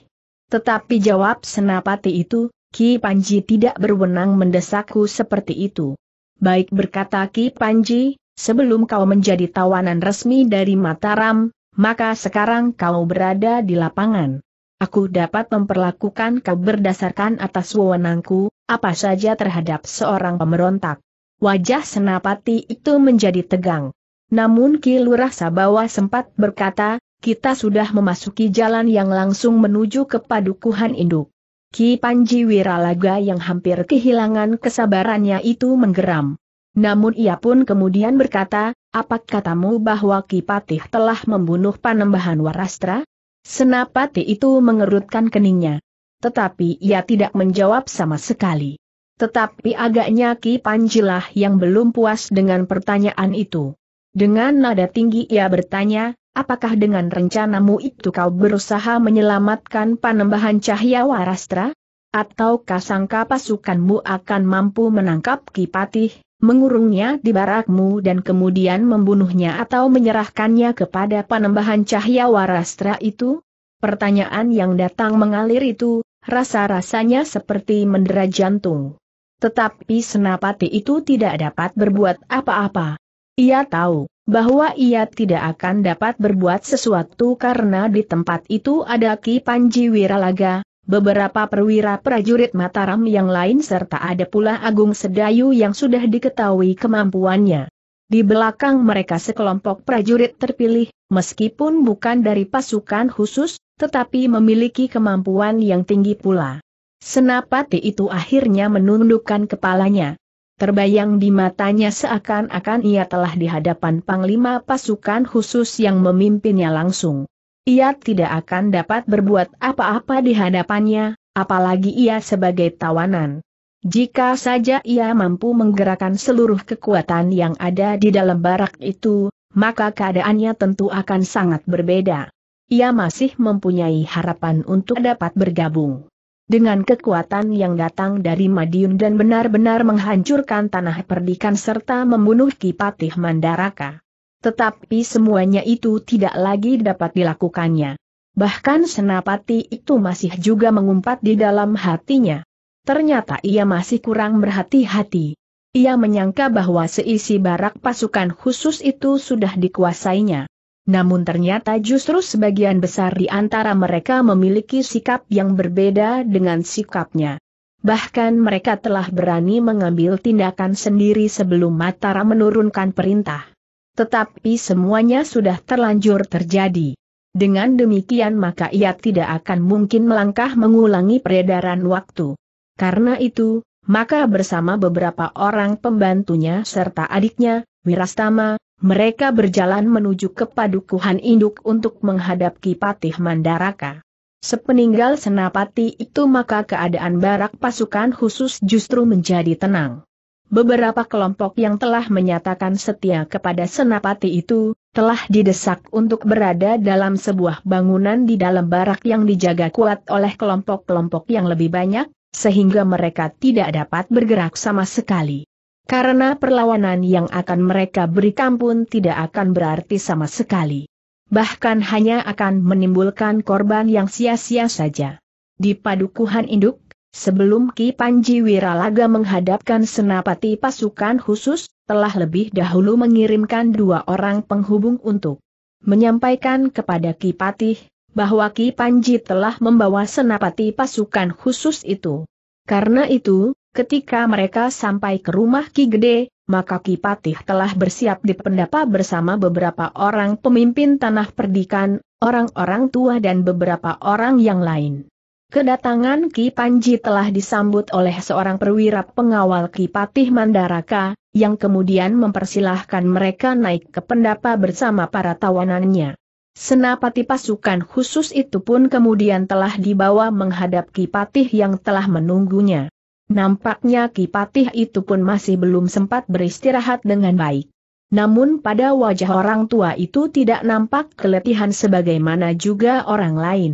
Tetapi jawab Senapati itu, Ki Panji tidak berwenang mendesakku seperti itu. Baik berkata Ki Panji, sebelum kau menjadi tawanan resmi dari Mataram, maka sekarang kau berada di lapangan. Aku dapat memperlakukan kau berdasarkan atas wewenangku, apa saja terhadap seorang pemberontak. Wajah senapati itu menjadi tegang. Namun Ki Lurah Sabawa sempat berkata, kita sudah memasuki jalan yang langsung menuju ke padukuhan induk. Ki Panji Wiralaga yang hampir kehilangan kesabarannya itu menggeram. Namun ia pun kemudian berkata, apa katamu bahwa Ki Patih telah membunuh Panembahan Warastra? Senapati itu mengerutkan keningnya. Tetapi ia tidak menjawab sama sekali. Tetapi agaknya Ki Panjilah yang belum puas dengan pertanyaan itu. Dengan nada tinggi ia bertanya, apakah dengan rencanamu itu kau berusaha menyelamatkan panembahan cahaya warastra? Ataukah sangka pasukanmu akan mampu menangkap Ki Patih? mengurungnya di barakmu dan kemudian membunuhnya atau menyerahkannya kepada panembahan cahaya warastra itu? Pertanyaan yang datang mengalir itu, rasa-rasanya seperti mendera jantung. Tetapi Senapati itu tidak dapat berbuat apa-apa. Ia tahu bahwa ia tidak akan dapat berbuat sesuatu karena di tempat itu ada Ki Panji Wiralaga, beberapa perwira prajurit Mataram yang lain serta ada pula Agung Sedayu yang sudah diketahui kemampuannya. Di belakang mereka sekelompok prajurit terpilih, meskipun bukan dari pasukan khusus, tetapi memiliki kemampuan yang tinggi pula. Senapati itu akhirnya menundukkan kepalanya. Terbayang di matanya seakan-akan ia telah di hadapan Panglima pasukan khusus yang memimpinnya langsung. Ia tidak akan dapat berbuat apa-apa di hadapannya, apalagi ia sebagai tawanan. Jika saja ia mampu menggerakkan seluruh kekuatan yang ada di dalam barak itu, maka keadaannya tentu akan sangat berbeda. Ia masih mempunyai harapan untuk dapat bergabung dengan kekuatan yang datang dari Madiun dan benar-benar menghancurkan tanah perdikan serta membunuh Kipatih Mandaraka. Tetapi semuanya itu tidak lagi dapat dilakukannya. Bahkan senapati itu masih juga mengumpat di dalam hatinya. Ternyata ia masih kurang berhati-hati. Ia menyangka bahwa seisi barak pasukan khusus itu sudah dikuasainya. Namun ternyata justru sebagian besar di antara mereka memiliki sikap yang berbeda dengan sikapnya. Bahkan mereka telah berani mengambil tindakan sendiri sebelum Matara menurunkan perintah. Tetapi semuanya sudah terlanjur terjadi. Dengan demikian maka ia tidak akan mungkin melangkah mengulangi peredaran waktu. Karena itu, maka bersama beberapa orang pembantunya serta adiknya, Wirastama, mereka berjalan menuju ke padukuhan induk untuk menghadap Patih Mandaraka. Sepeninggal senapati itu maka keadaan barak pasukan khusus justru menjadi tenang. Beberapa kelompok yang telah menyatakan setia kepada senapati itu, telah didesak untuk berada dalam sebuah bangunan di dalam barak yang dijaga kuat oleh kelompok-kelompok yang lebih banyak, sehingga mereka tidak dapat bergerak sama sekali. Karena perlawanan yang akan mereka berikan pun tidak akan berarti sama sekali. Bahkan hanya akan menimbulkan korban yang sia-sia saja. Di padukuhan induk, Sebelum Ki Panji Wiralaga menghadapkan senapati pasukan khusus, telah lebih dahulu mengirimkan dua orang penghubung untuk menyampaikan kepada Ki Patih, bahwa Ki Panji telah membawa senapati pasukan khusus itu. Karena itu, ketika mereka sampai ke rumah Ki Gede, maka Ki Patih telah bersiap di pendapa bersama beberapa orang pemimpin tanah perdikan, orang-orang tua dan beberapa orang yang lain. Kedatangan Ki Panji telah disambut oleh seorang perwira pengawal Ki Patih Mandaraka, yang kemudian mempersilahkan mereka naik ke pendapa bersama para tawanannya. Senapati pasukan khusus itu pun kemudian telah dibawa menghadap Ki Patih yang telah menunggunya. Nampaknya Ki Patih itu pun masih belum sempat beristirahat dengan baik. Namun pada wajah orang tua itu tidak nampak keletihan sebagaimana juga orang lain.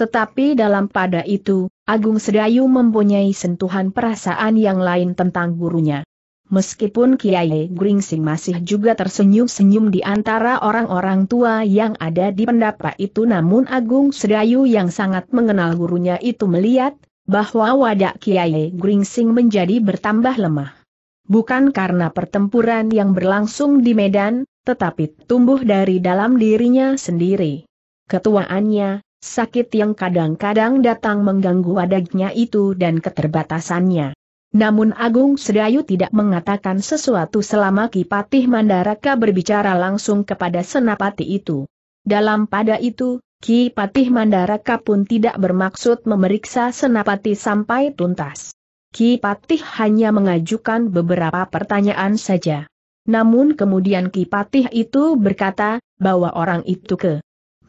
Tetapi dalam pada itu, Agung Sedayu mempunyai sentuhan perasaan yang lain tentang gurunya. Meskipun Kiai Gringsing masih juga tersenyum-senyum di antara orang-orang tua yang ada di pendapa itu namun Agung Sedayu yang sangat mengenal gurunya itu melihat, bahwa wadah Kiai Gringsing menjadi bertambah lemah. Bukan karena pertempuran yang berlangsung di Medan, tetapi tumbuh dari dalam dirinya sendiri. Ketuaannya, sakit yang kadang-kadang datang mengganggu wadagnya itu dan keterbatasannya. Namun Agung Sedayu tidak mengatakan sesuatu selama Kipatih Mandaraka berbicara langsung kepada Senapati itu. Dalam pada itu, Kipatih Mandaraka pun tidak bermaksud memeriksa Senapati sampai tuntas. Kipatih hanya mengajukan beberapa pertanyaan saja. Namun kemudian Kipatih itu berkata, bahwa orang itu ke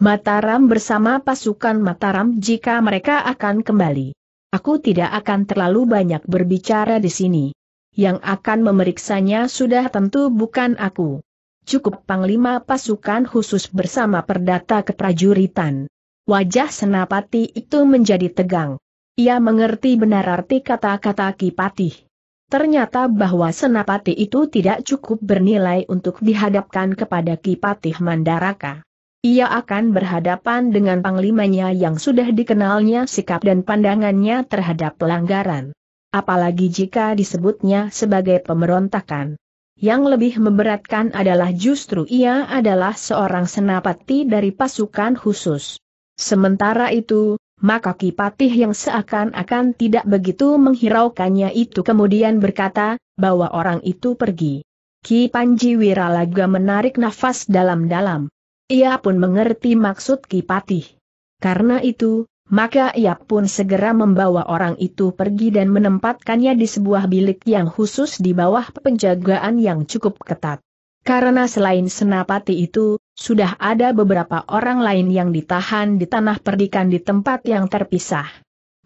Mataram bersama pasukan Mataram jika mereka akan kembali. Aku tidak akan terlalu banyak berbicara di sini. Yang akan memeriksanya sudah tentu bukan aku. Cukup Panglima pasukan khusus bersama perdata keprajuritan. Wajah Senapati itu menjadi tegang. Ia mengerti benar arti kata-kata Kipatih. Ternyata bahwa Senapati itu tidak cukup bernilai untuk dihadapkan kepada Kipatih Mandaraka. Ia akan berhadapan dengan panglimanya yang sudah dikenalnya sikap dan pandangannya terhadap pelanggaran. Apalagi jika disebutnya sebagai pemberontakan. Yang lebih memberatkan adalah justru ia adalah seorang senapati dari pasukan khusus. Sementara itu, maka Kipatih yang seakan-akan tidak begitu menghiraukannya itu kemudian berkata, bahwa orang itu pergi. Ki Panji Wiralaga menarik nafas dalam-dalam. Ia pun mengerti maksud Kipatih. Karena itu, maka ia pun segera membawa orang itu pergi dan menempatkannya di sebuah bilik yang khusus di bawah penjagaan yang cukup ketat. Karena selain Senapati itu, sudah ada beberapa orang lain yang ditahan di tanah perdikan di tempat yang terpisah.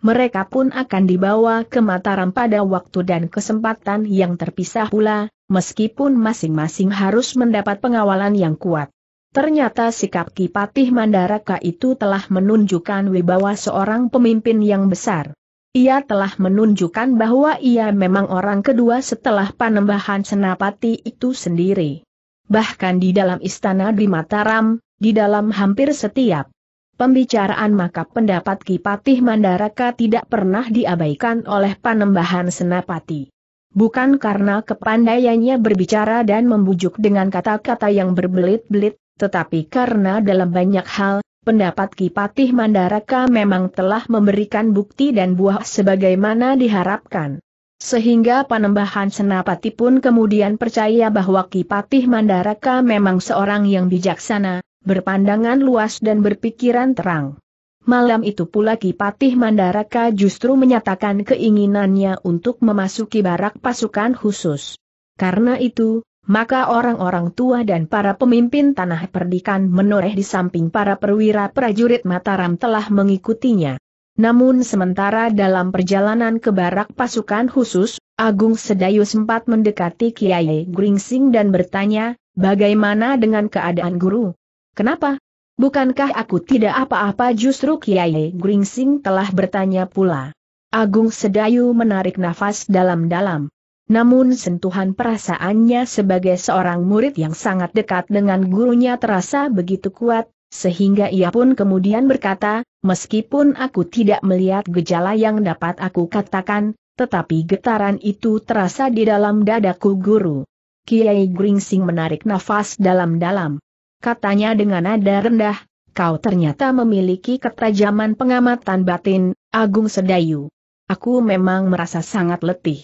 Mereka pun akan dibawa ke Mataram pada waktu dan kesempatan yang terpisah pula, meskipun masing-masing harus mendapat pengawalan yang kuat. Ternyata sikap Kipatih Mandaraka itu telah menunjukkan wibawa seorang pemimpin yang besar. Ia telah menunjukkan bahwa ia memang orang kedua setelah panembahan Senapati itu sendiri. Bahkan di dalam istana di Mataram, di dalam hampir setiap pembicaraan maka pendapat Kipatih Mandaraka tidak pernah diabaikan oleh panembahan Senapati bukan karena kepandaiannya berbicara dan membujuk dengan kata-kata yang berbelit-belit, tetapi karena dalam banyak hal, pendapat Kipatih Mandaraka memang telah memberikan bukti dan buah sebagaimana diharapkan. Sehingga panembahan Senapati pun kemudian percaya bahwa Kipatih Mandaraka memang seorang yang bijaksana, berpandangan luas dan berpikiran terang. Malam itu pula Kipatih Mandaraka justru menyatakan keinginannya untuk memasuki barak pasukan khusus. Karena itu, maka orang-orang tua dan para pemimpin tanah perdikan menoreh di samping para perwira prajurit Mataram telah mengikutinya. Namun sementara dalam perjalanan ke barak pasukan khusus, Agung Sedayu sempat mendekati Kiai Gringsing dan bertanya, bagaimana dengan keadaan guru? Kenapa? Bukankah aku tidak apa-apa justru Kiai Gringsing telah bertanya pula. Agung Sedayu menarik nafas dalam-dalam. Namun sentuhan perasaannya sebagai seorang murid yang sangat dekat dengan gurunya terasa begitu kuat, sehingga ia pun kemudian berkata, meskipun aku tidak melihat gejala yang dapat aku katakan, tetapi getaran itu terasa di dalam dadaku guru. Kiai Gringsing menarik nafas dalam-dalam. Katanya dengan nada rendah, kau ternyata memiliki ketajaman pengamatan batin, Agung Sedayu. Aku memang merasa sangat letih.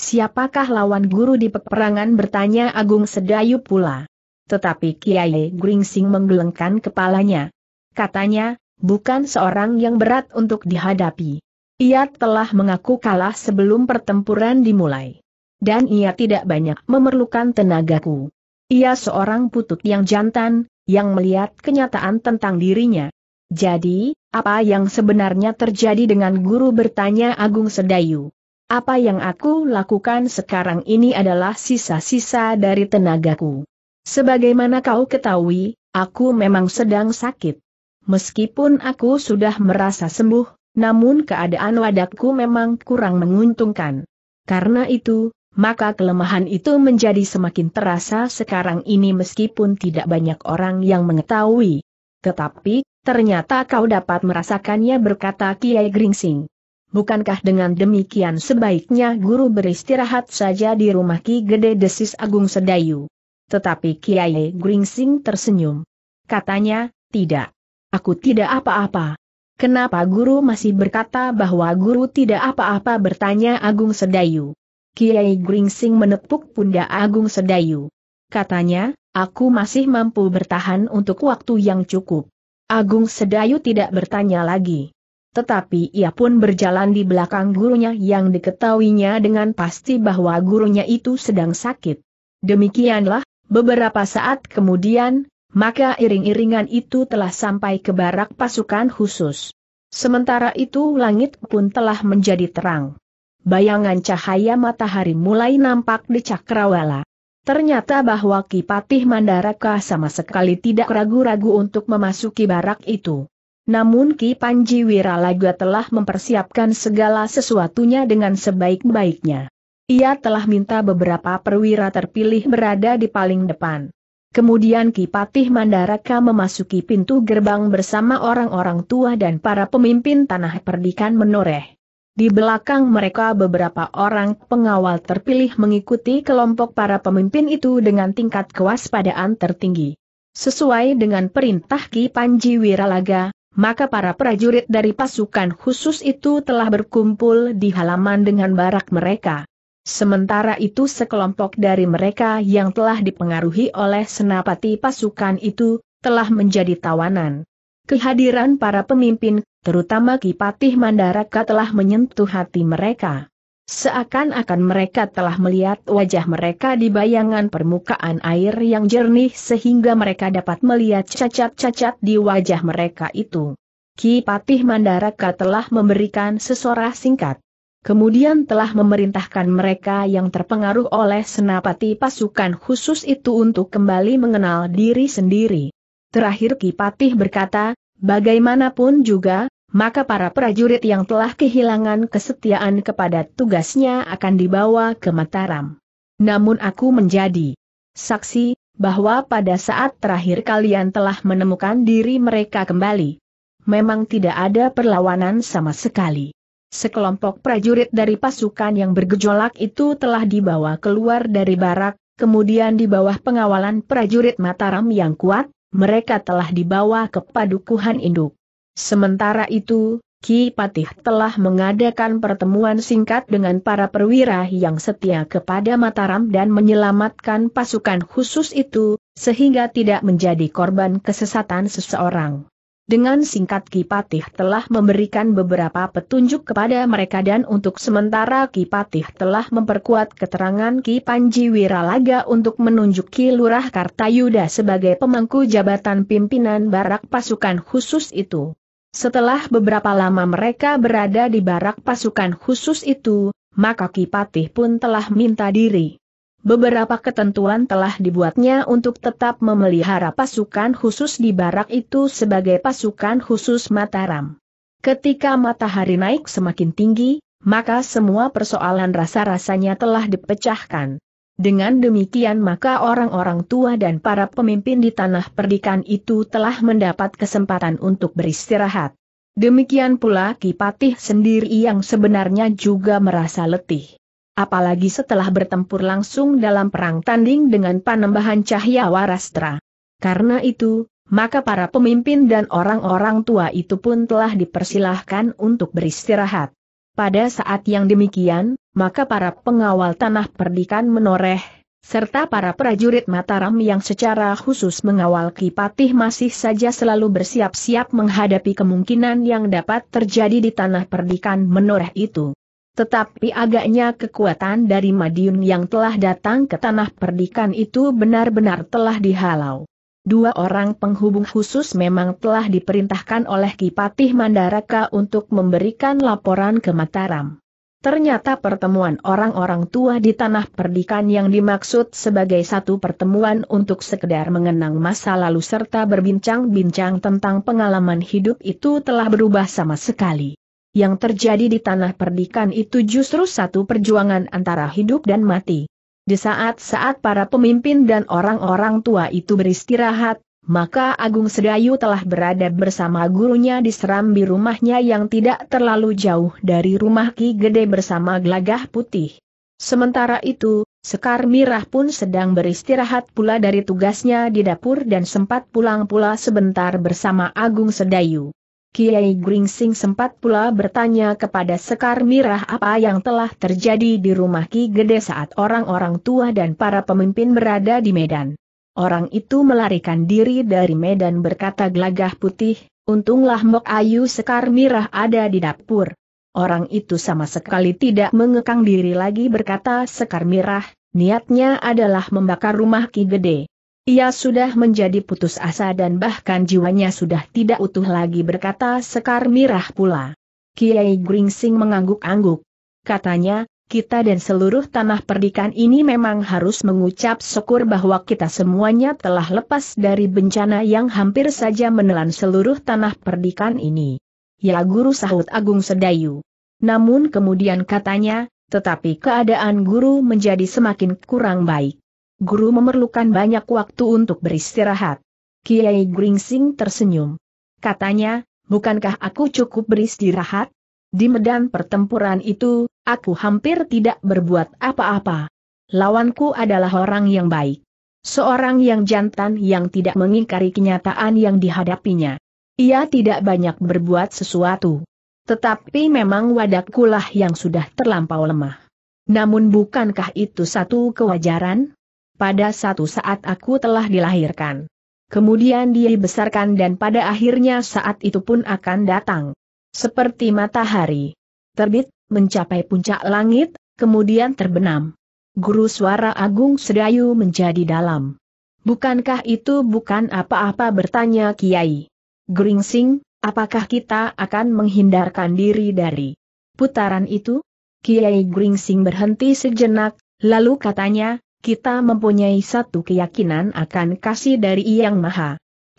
Siapakah lawan guru di peperangan bertanya Agung Sedayu pula. Tetapi Kiai Gringsing menggelengkan kepalanya. Katanya, bukan seorang yang berat untuk dihadapi. Ia telah mengaku kalah sebelum pertempuran dimulai. Dan ia tidak banyak memerlukan tenagaku. Ia seorang putut yang jantan, yang melihat kenyataan tentang dirinya. Jadi, apa yang sebenarnya terjadi dengan guru bertanya Agung Sedayu? Apa yang aku lakukan sekarang ini adalah sisa-sisa dari tenagaku. Sebagaimana kau ketahui, aku memang sedang sakit. Meskipun aku sudah merasa sembuh, namun keadaan wadakku memang kurang menguntungkan. Karena itu, maka kelemahan itu menjadi semakin terasa sekarang ini meskipun tidak banyak orang yang mengetahui. Tetapi, ternyata kau dapat merasakannya berkata Kiai Gringsing. Bukankah dengan demikian sebaiknya guru beristirahat saja di rumah Ki Gede Desis Agung Sedayu? Tetapi Kiai Gringsing tersenyum. Katanya, tidak. Aku tidak apa-apa. Kenapa guru masih berkata bahwa guru tidak apa-apa bertanya Agung Sedayu? Kiai Gringsing menepuk pundak Agung Sedayu. Katanya, aku masih mampu bertahan untuk waktu yang cukup. Agung Sedayu tidak bertanya lagi. Tetapi ia pun berjalan di belakang gurunya yang diketahuinya dengan pasti bahwa gurunya itu sedang sakit. Demikianlah, beberapa saat kemudian, maka iring-iringan itu telah sampai ke barak pasukan khusus. Sementara itu langit pun telah menjadi terang. Bayangan cahaya matahari mulai nampak di cakrawala. Ternyata bahwa Kipatih Mandaraka sama sekali tidak ragu-ragu untuk memasuki barak itu. Namun Ki Panji Wiralaga telah mempersiapkan segala sesuatunya dengan sebaik-baiknya. Ia telah minta beberapa perwira terpilih berada di paling depan. Kemudian Ki Patih Mandaraka memasuki pintu gerbang bersama orang-orang tua dan para pemimpin tanah perdikan menoreh. Di belakang mereka beberapa orang pengawal terpilih mengikuti kelompok para pemimpin itu dengan tingkat kewaspadaan tertinggi. Sesuai dengan perintah Ki Panji Wiralaga, maka para prajurit dari pasukan khusus itu telah berkumpul di halaman dengan barak mereka. Sementara itu sekelompok dari mereka yang telah dipengaruhi oleh senapati pasukan itu, telah menjadi tawanan. Kehadiran para pemimpin, terutama Kipatih Mandaraka telah menyentuh hati mereka. Seakan-akan mereka telah melihat wajah mereka di bayangan permukaan air yang jernih sehingga mereka dapat melihat cacat-cacat di wajah mereka itu. Ki Patih Mandaraka telah memberikan sesorah singkat. Kemudian telah memerintahkan mereka yang terpengaruh oleh senapati pasukan khusus itu untuk kembali mengenal diri sendiri. Terakhir Ki Patih berkata, bagaimanapun juga, maka para prajurit yang telah kehilangan kesetiaan kepada tugasnya akan dibawa ke Mataram. Namun aku menjadi saksi bahwa pada saat terakhir kalian telah menemukan diri mereka kembali. Memang tidak ada perlawanan sama sekali. Sekelompok prajurit dari pasukan yang bergejolak itu telah dibawa keluar dari barak, kemudian di bawah pengawalan prajurit Mataram yang kuat, mereka telah dibawa ke padukuhan induk. Sementara itu, Ki Patih telah mengadakan pertemuan singkat dengan para perwira yang setia kepada Mataram dan menyelamatkan pasukan khusus itu, sehingga tidak menjadi korban kesesatan seseorang. Dengan singkat Ki Patih telah memberikan beberapa petunjuk kepada mereka dan untuk sementara Ki Patih telah memperkuat keterangan Ki Panji Wiralaga untuk menunjuk Ki Lurah Kartayuda sebagai pemangku jabatan pimpinan barak pasukan khusus itu. Setelah beberapa lama mereka berada di barak pasukan khusus itu, maka Kipatih pun telah minta diri. Beberapa ketentuan telah dibuatnya untuk tetap memelihara pasukan khusus di barak itu sebagai pasukan khusus Mataram. Ketika matahari naik semakin tinggi, maka semua persoalan rasa-rasanya telah dipecahkan. Dengan demikian maka orang-orang tua dan para pemimpin di tanah perdikan itu telah mendapat kesempatan untuk beristirahat. Demikian pula Kipatih sendiri yang sebenarnya juga merasa letih. Apalagi setelah bertempur langsung dalam perang tanding dengan panembahan cahya warastra. Karena itu, maka para pemimpin dan orang-orang tua itu pun telah dipersilahkan untuk beristirahat. Pada saat yang demikian, maka para pengawal tanah perdikan menoreh, serta para prajurit Mataram yang secara khusus mengawal Kipatih masih saja selalu bersiap-siap menghadapi kemungkinan yang dapat terjadi di tanah perdikan menoreh itu. Tetapi agaknya kekuatan dari Madiun yang telah datang ke tanah perdikan itu benar-benar telah dihalau. Dua orang penghubung khusus memang telah diperintahkan oleh Kipatih Mandaraka untuk memberikan laporan ke Mataram. Ternyata pertemuan orang-orang tua di tanah perdikan yang dimaksud sebagai satu pertemuan untuk sekedar mengenang masa lalu serta berbincang-bincang tentang pengalaman hidup itu telah berubah sama sekali. Yang terjadi di tanah perdikan itu justru satu perjuangan antara hidup dan mati. Di saat-saat para pemimpin dan orang-orang tua itu beristirahat, maka Agung Sedayu telah berada bersama gurunya di Serambi rumahnya yang tidak terlalu jauh dari rumah Ki Gede bersama Glagah Putih. Sementara itu, Sekar Mirah pun sedang beristirahat pula dari tugasnya di dapur dan sempat pulang pula sebentar bersama Agung Sedayu. Kiai Gringsing sempat pula bertanya kepada Sekar Mirah apa yang telah terjadi di rumah Ki Gede saat orang-orang tua dan para pemimpin berada di Medan. Orang itu melarikan diri dari medan berkata gelagah putih, untunglah Mok Ayu Sekar Mirah ada di dapur. Orang itu sama sekali tidak mengekang diri lagi berkata Sekar Mirah, niatnya adalah membakar rumah Ki Gede. Ia sudah menjadi putus asa dan bahkan jiwanya sudah tidak utuh lagi berkata Sekar Mirah pula. Kiai Gringsing mengangguk-angguk. Katanya, kita dan seluruh tanah perdikan ini memang harus mengucap syukur bahwa kita semuanya telah lepas dari bencana yang hampir saja menelan seluruh tanah perdikan ini. Ya guru sahut Agung Sedayu. Namun kemudian katanya, tetapi keadaan guru menjadi semakin kurang baik. Guru memerlukan banyak waktu untuk beristirahat. Kiai Gringsing tersenyum. Katanya, bukankah aku cukup beristirahat? Di medan pertempuran itu, aku hampir tidak berbuat apa-apa. Lawanku adalah orang yang baik. Seorang yang jantan yang tidak mengingkari kenyataan yang dihadapinya. Ia tidak banyak berbuat sesuatu. Tetapi memang wadakulah yang sudah terlampau lemah. Namun bukankah itu satu kewajaran? Pada satu saat aku telah dilahirkan. Kemudian dia dibesarkan dan pada akhirnya saat itu pun akan datang. Seperti matahari. Terbit, mencapai puncak langit, kemudian terbenam. Guru suara Agung Sedayu menjadi dalam. Bukankah itu bukan apa-apa bertanya Kiai? Gringsing, apakah kita akan menghindarkan diri dari putaran itu? Kiai Gringsing berhenti sejenak, lalu katanya, kita mempunyai satu keyakinan akan kasih dari Yang Maha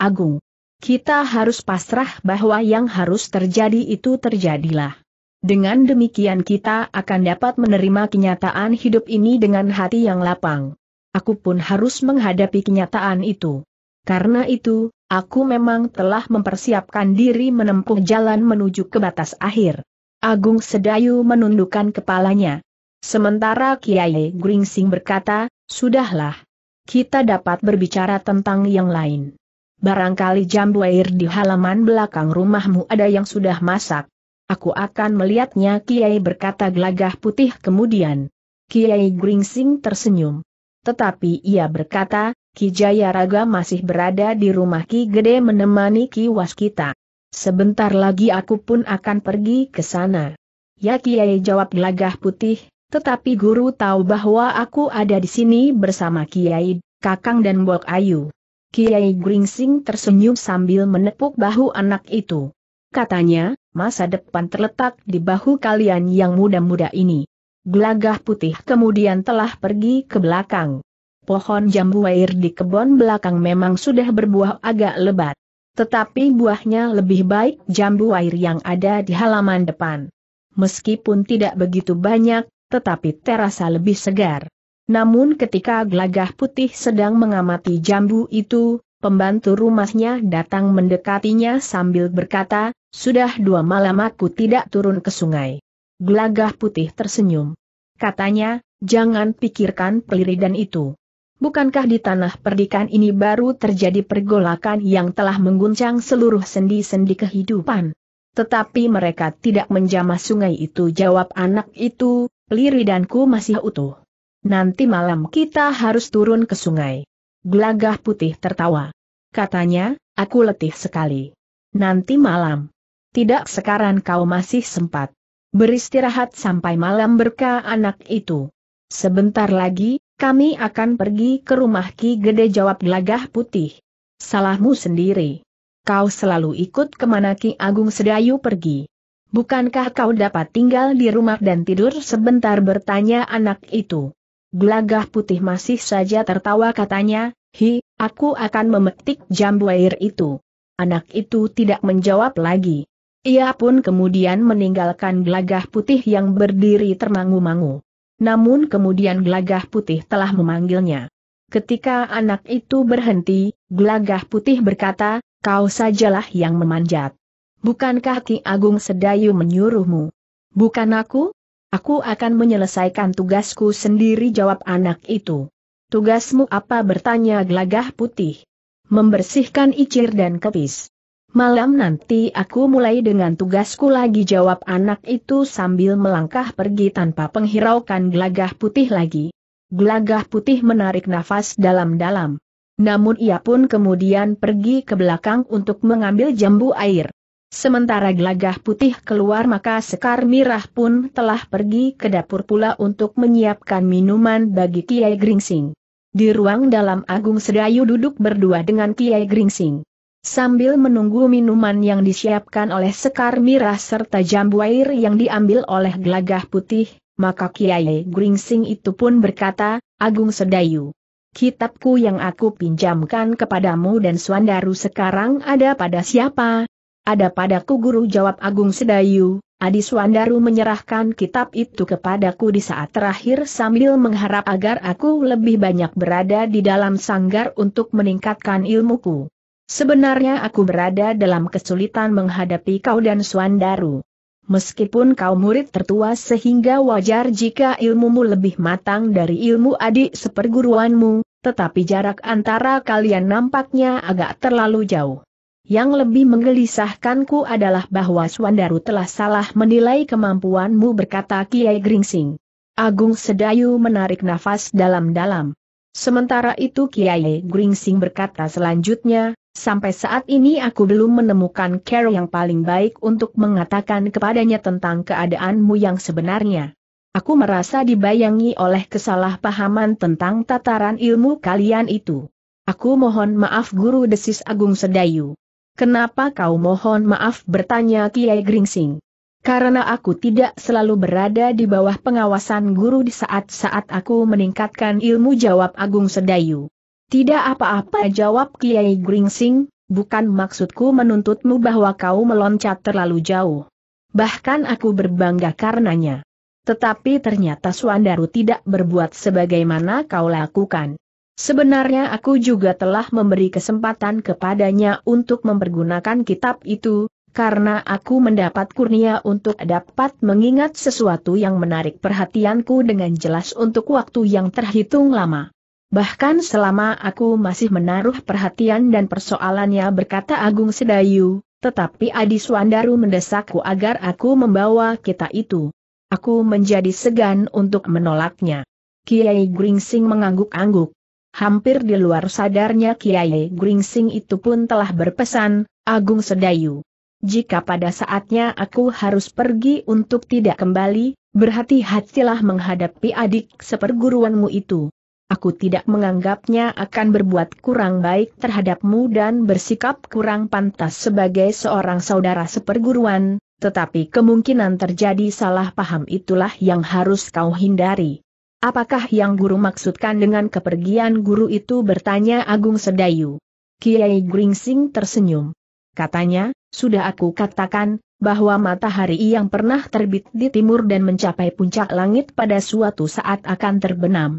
Agung. Kita harus pasrah bahwa yang harus terjadi itu terjadilah. Dengan demikian kita akan dapat menerima kenyataan hidup ini dengan hati yang lapang. Aku pun harus menghadapi kenyataan itu. Karena itu, aku memang telah mempersiapkan diri menempuh jalan menuju ke batas akhir. Agung Sedayu menundukkan kepalanya. Sementara Kiai Gringsing berkata, Sudahlah. Kita dapat berbicara tentang yang lain. Barangkali jambu air di halaman belakang rumahmu ada yang sudah masak. Aku akan melihatnya Kiai berkata gelagah putih kemudian. Kiai Gringsing tersenyum. Tetapi ia berkata, Ki Jayaraga masih berada di rumah Ki Gede menemani Ki Waskita. Sebentar lagi aku pun akan pergi ke sana. Ya Kiai jawab gelagah putih, tetapi guru tahu bahwa aku ada di sini bersama Kiai, Kakang dan Bok Ayu. Kiai Gringsing tersenyum sambil menepuk bahu anak itu. Katanya, masa depan terletak di bahu kalian yang muda-muda ini. Gelagah putih kemudian telah pergi ke belakang. Pohon jambu air di kebun belakang memang sudah berbuah agak lebat. Tetapi buahnya lebih baik jambu air yang ada di halaman depan. Meskipun tidak begitu banyak, tetapi terasa lebih segar. Namun ketika gelagah putih sedang mengamati jambu itu, pembantu rumahnya datang mendekatinya sambil berkata, sudah dua malam aku tidak turun ke sungai. Gelagah putih tersenyum. Katanya, jangan pikirkan peliridan itu. Bukankah di tanah perdikan ini baru terjadi pergolakan yang telah mengguncang seluruh sendi-sendi kehidupan? Tetapi mereka tidak menjamah sungai itu jawab anak itu, peliridanku masih utuh. Nanti malam kita harus turun ke sungai. Gelagah putih tertawa. Katanya, aku letih sekali. Nanti malam. Tidak sekarang kau masih sempat. Beristirahat sampai malam berkah anak itu. Sebentar lagi, kami akan pergi ke rumah Ki Gede jawab gelagah putih. Salahmu sendiri. Kau selalu ikut kemana Ki Agung Sedayu pergi. Bukankah kau dapat tinggal di rumah dan tidur sebentar bertanya anak itu. Gelagah putih masih saja tertawa katanya, Hi, aku akan memetik jambu air itu. Anak itu tidak menjawab lagi. Ia pun kemudian meninggalkan gelagah putih yang berdiri termangu-mangu. Namun kemudian gelagah putih telah memanggilnya. Ketika anak itu berhenti, gelagah putih berkata, kau sajalah yang memanjat. Bukankah Ki Agung Sedayu menyuruhmu? Bukan aku? Aku akan menyelesaikan tugasku sendiri jawab anak itu. Tugasmu apa bertanya gelagah putih. Membersihkan icir dan kepis. Malam nanti aku mulai dengan tugasku lagi jawab anak itu sambil melangkah pergi tanpa penghiraukan gelagah putih lagi. Gelagah putih menarik nafas dalam-dalam. Namun ia pun kemudian pergi ke belakang untuk mengambil jambu air. Sementara gelagah putih keluar maka Sekar Mirah pun telah pergi ke dapur pula untuk menyiapkan minuman bagi Kiai Gringsing. Di ruang dalam Agung Sedayu duduk berdua dengan Kiai Gringsing. Sambil menunggu minuman yang disiapkan oleh Sekar Mirah serta jambu air yang diambil oleh gelagah putih, maka Kiai Gringsing itu pun berkata, Agung Sedayu. Kitabku yang aku pinjamkan kepadamu dan Suandaru sekarang ada pada siapa? Ada padaku guru jawab Agung Sedayu, Adi Swandaru menyerahkan kitab itu kepadaku di saat terakhir sambil mengharap agar aku lebih banyak berada di dalam sanggar untuk meningkatkan ilmuku. Sebenarnya aku berada dalam kesulitan menghadapi kau dan Swandaru. Meskipun kau murid tertua sehingga wajar jika ilmumu lebih matang dari ilmu adik seperguruanmu, tetapi jarak antara kalian nampaknya agak terlalu jauh. Yang lebih menggelisahkanku adalah bahwa Swandaru telah salah menilai kemampuanmu berkata Kiai Gringsing. Agung Sedayu menarik nafas dalam-dalam. Sementara itu Kiai Gringsing berkata selanjutnya, sampai saat ini aku belum menemukan care yang paling baik untuk mengatakan kepadanya tentang keadaanmu yang sebenarnya. Aku merasa dibayangi oleh kesalahpahaman tentang tataran ilmu kalian itu. Aku mohon maaf Guru Desis Agung Sedayu. Kenapa kau mohon maaf bertanya Kiai Gringsing? Karena aku tidak selalu berada di bawah pengawasan guru di saat-saat aku meningkatkan ilmu jawab Agung Sedayu. Tidak apa-apa jawab Kiai Gringsing, bukan maksudku menuntutmu bahwa kau meloncat terlalu jauh. Bahkan aku berbangga karenanya. Tetapi ternyata Suandaru tidak berbuat sebagaimana kau lakukan. Sebenarnya aku juga telah memberi kesempatan kepadanya untuk mempergunakan kitab itu, karena aku mendapat kurnia untuk dapat mengingat sesuatu yang menarik perhatianku dengan jelas untuk waktu yang terhitung lama. Bahkan selama aku masih menaruh perhatian dan persoalannya berkata Agung Sedayu, tetapi Adi Suandaru mendesakku agar aku membawa kita itu. Aku menjadi segan untuk menolaknya. Kiai Gringsing mengangguk-angguk. Hampir di luar sadarnya Kiai Gringsing itu pun telah berpesan, Agung Sedayu. Jika pada saatnya aku harus pergi untuk tidak kembali, berhati-hatilah menghadapi adik seperguruanmu itu. Aku tidak menganggapnya akan berbuat kurang baik terhadapmu dan bersikap kurang pantas sebagai seorang saudara seperguruan, tetapi kemungkinan terjadi salah paham itulah yang harus kau hindari. Apakah yang guru maksudkan dengan kepergian guru itu bertanya Agung Sedayu? Kiai Gringsing tersenyum. Katanya, sudah aku katakan, bahwa matahari yang pernah terbit di timur dan mencapai puncak langit pada suatu saat akan terbenam.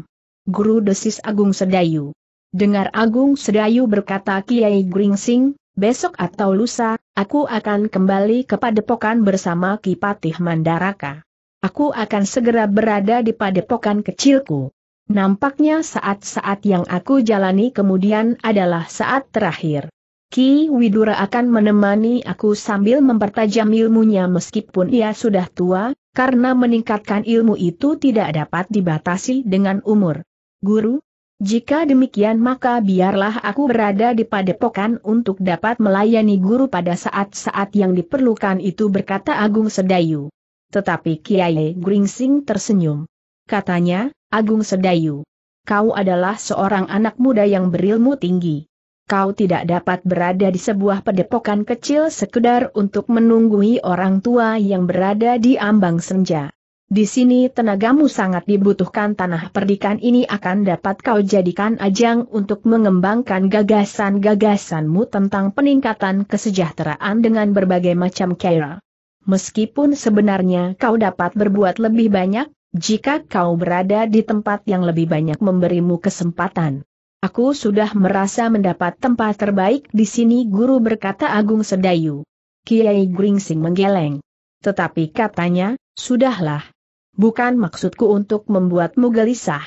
Guru desis Agung Sedayu. Dengar Agung Sedayu berkata Kiai Gringsing, besok atau lusa, aku akan kembali kepada pokan bersama Kipatih Mandaraka. Aku akan segera berada di padepokan kecilku. Nampaknya saat-saat yang aku jalani kemudian adalah saat terakhir. Ki Widura akan menemani aku sambil mempertajam ilmunya meskipun ia sudah tua, karena meningkatkan ilmu itu tidak dapat dibatasi dengan umur. Guru, jika demikian maka biarlah aku berada di padepokan untuk dapat melayani guru pada saat-saat yang diperlukan itu berkata Agung Sedayu. Tetapi Kiai Gringsing tersenyum. Katanya, Agung Sedayu, kau adalah seorang anak muda yang berilmu tinggi. Kau tidak dapat berada di sebuah pedepokan kecil sekedar untuk menunggui orang tua yang berada di ambang senja. Di sini tenagamu sangat dibutuhkan tanah perdikan ini akan dapat kau jadikan ajang untuk mengembangkan gagasan-gagasanmu tentang peningkatan kesejahteraan dengan berbagai macam cara. Meskipun sebenarnya kau dapat berbuat lebih banyak, jika kau berada di tempat yang lebih banyak memberimu kesempatan. Aku sudah merasa mendapat tempat terbaik di sini guru berkata Agung Sedayu. Kiai Gringsing menggeleng. Tetapi katanya, sudahlah. Bukan maksudku untuk membuatmu gelisah.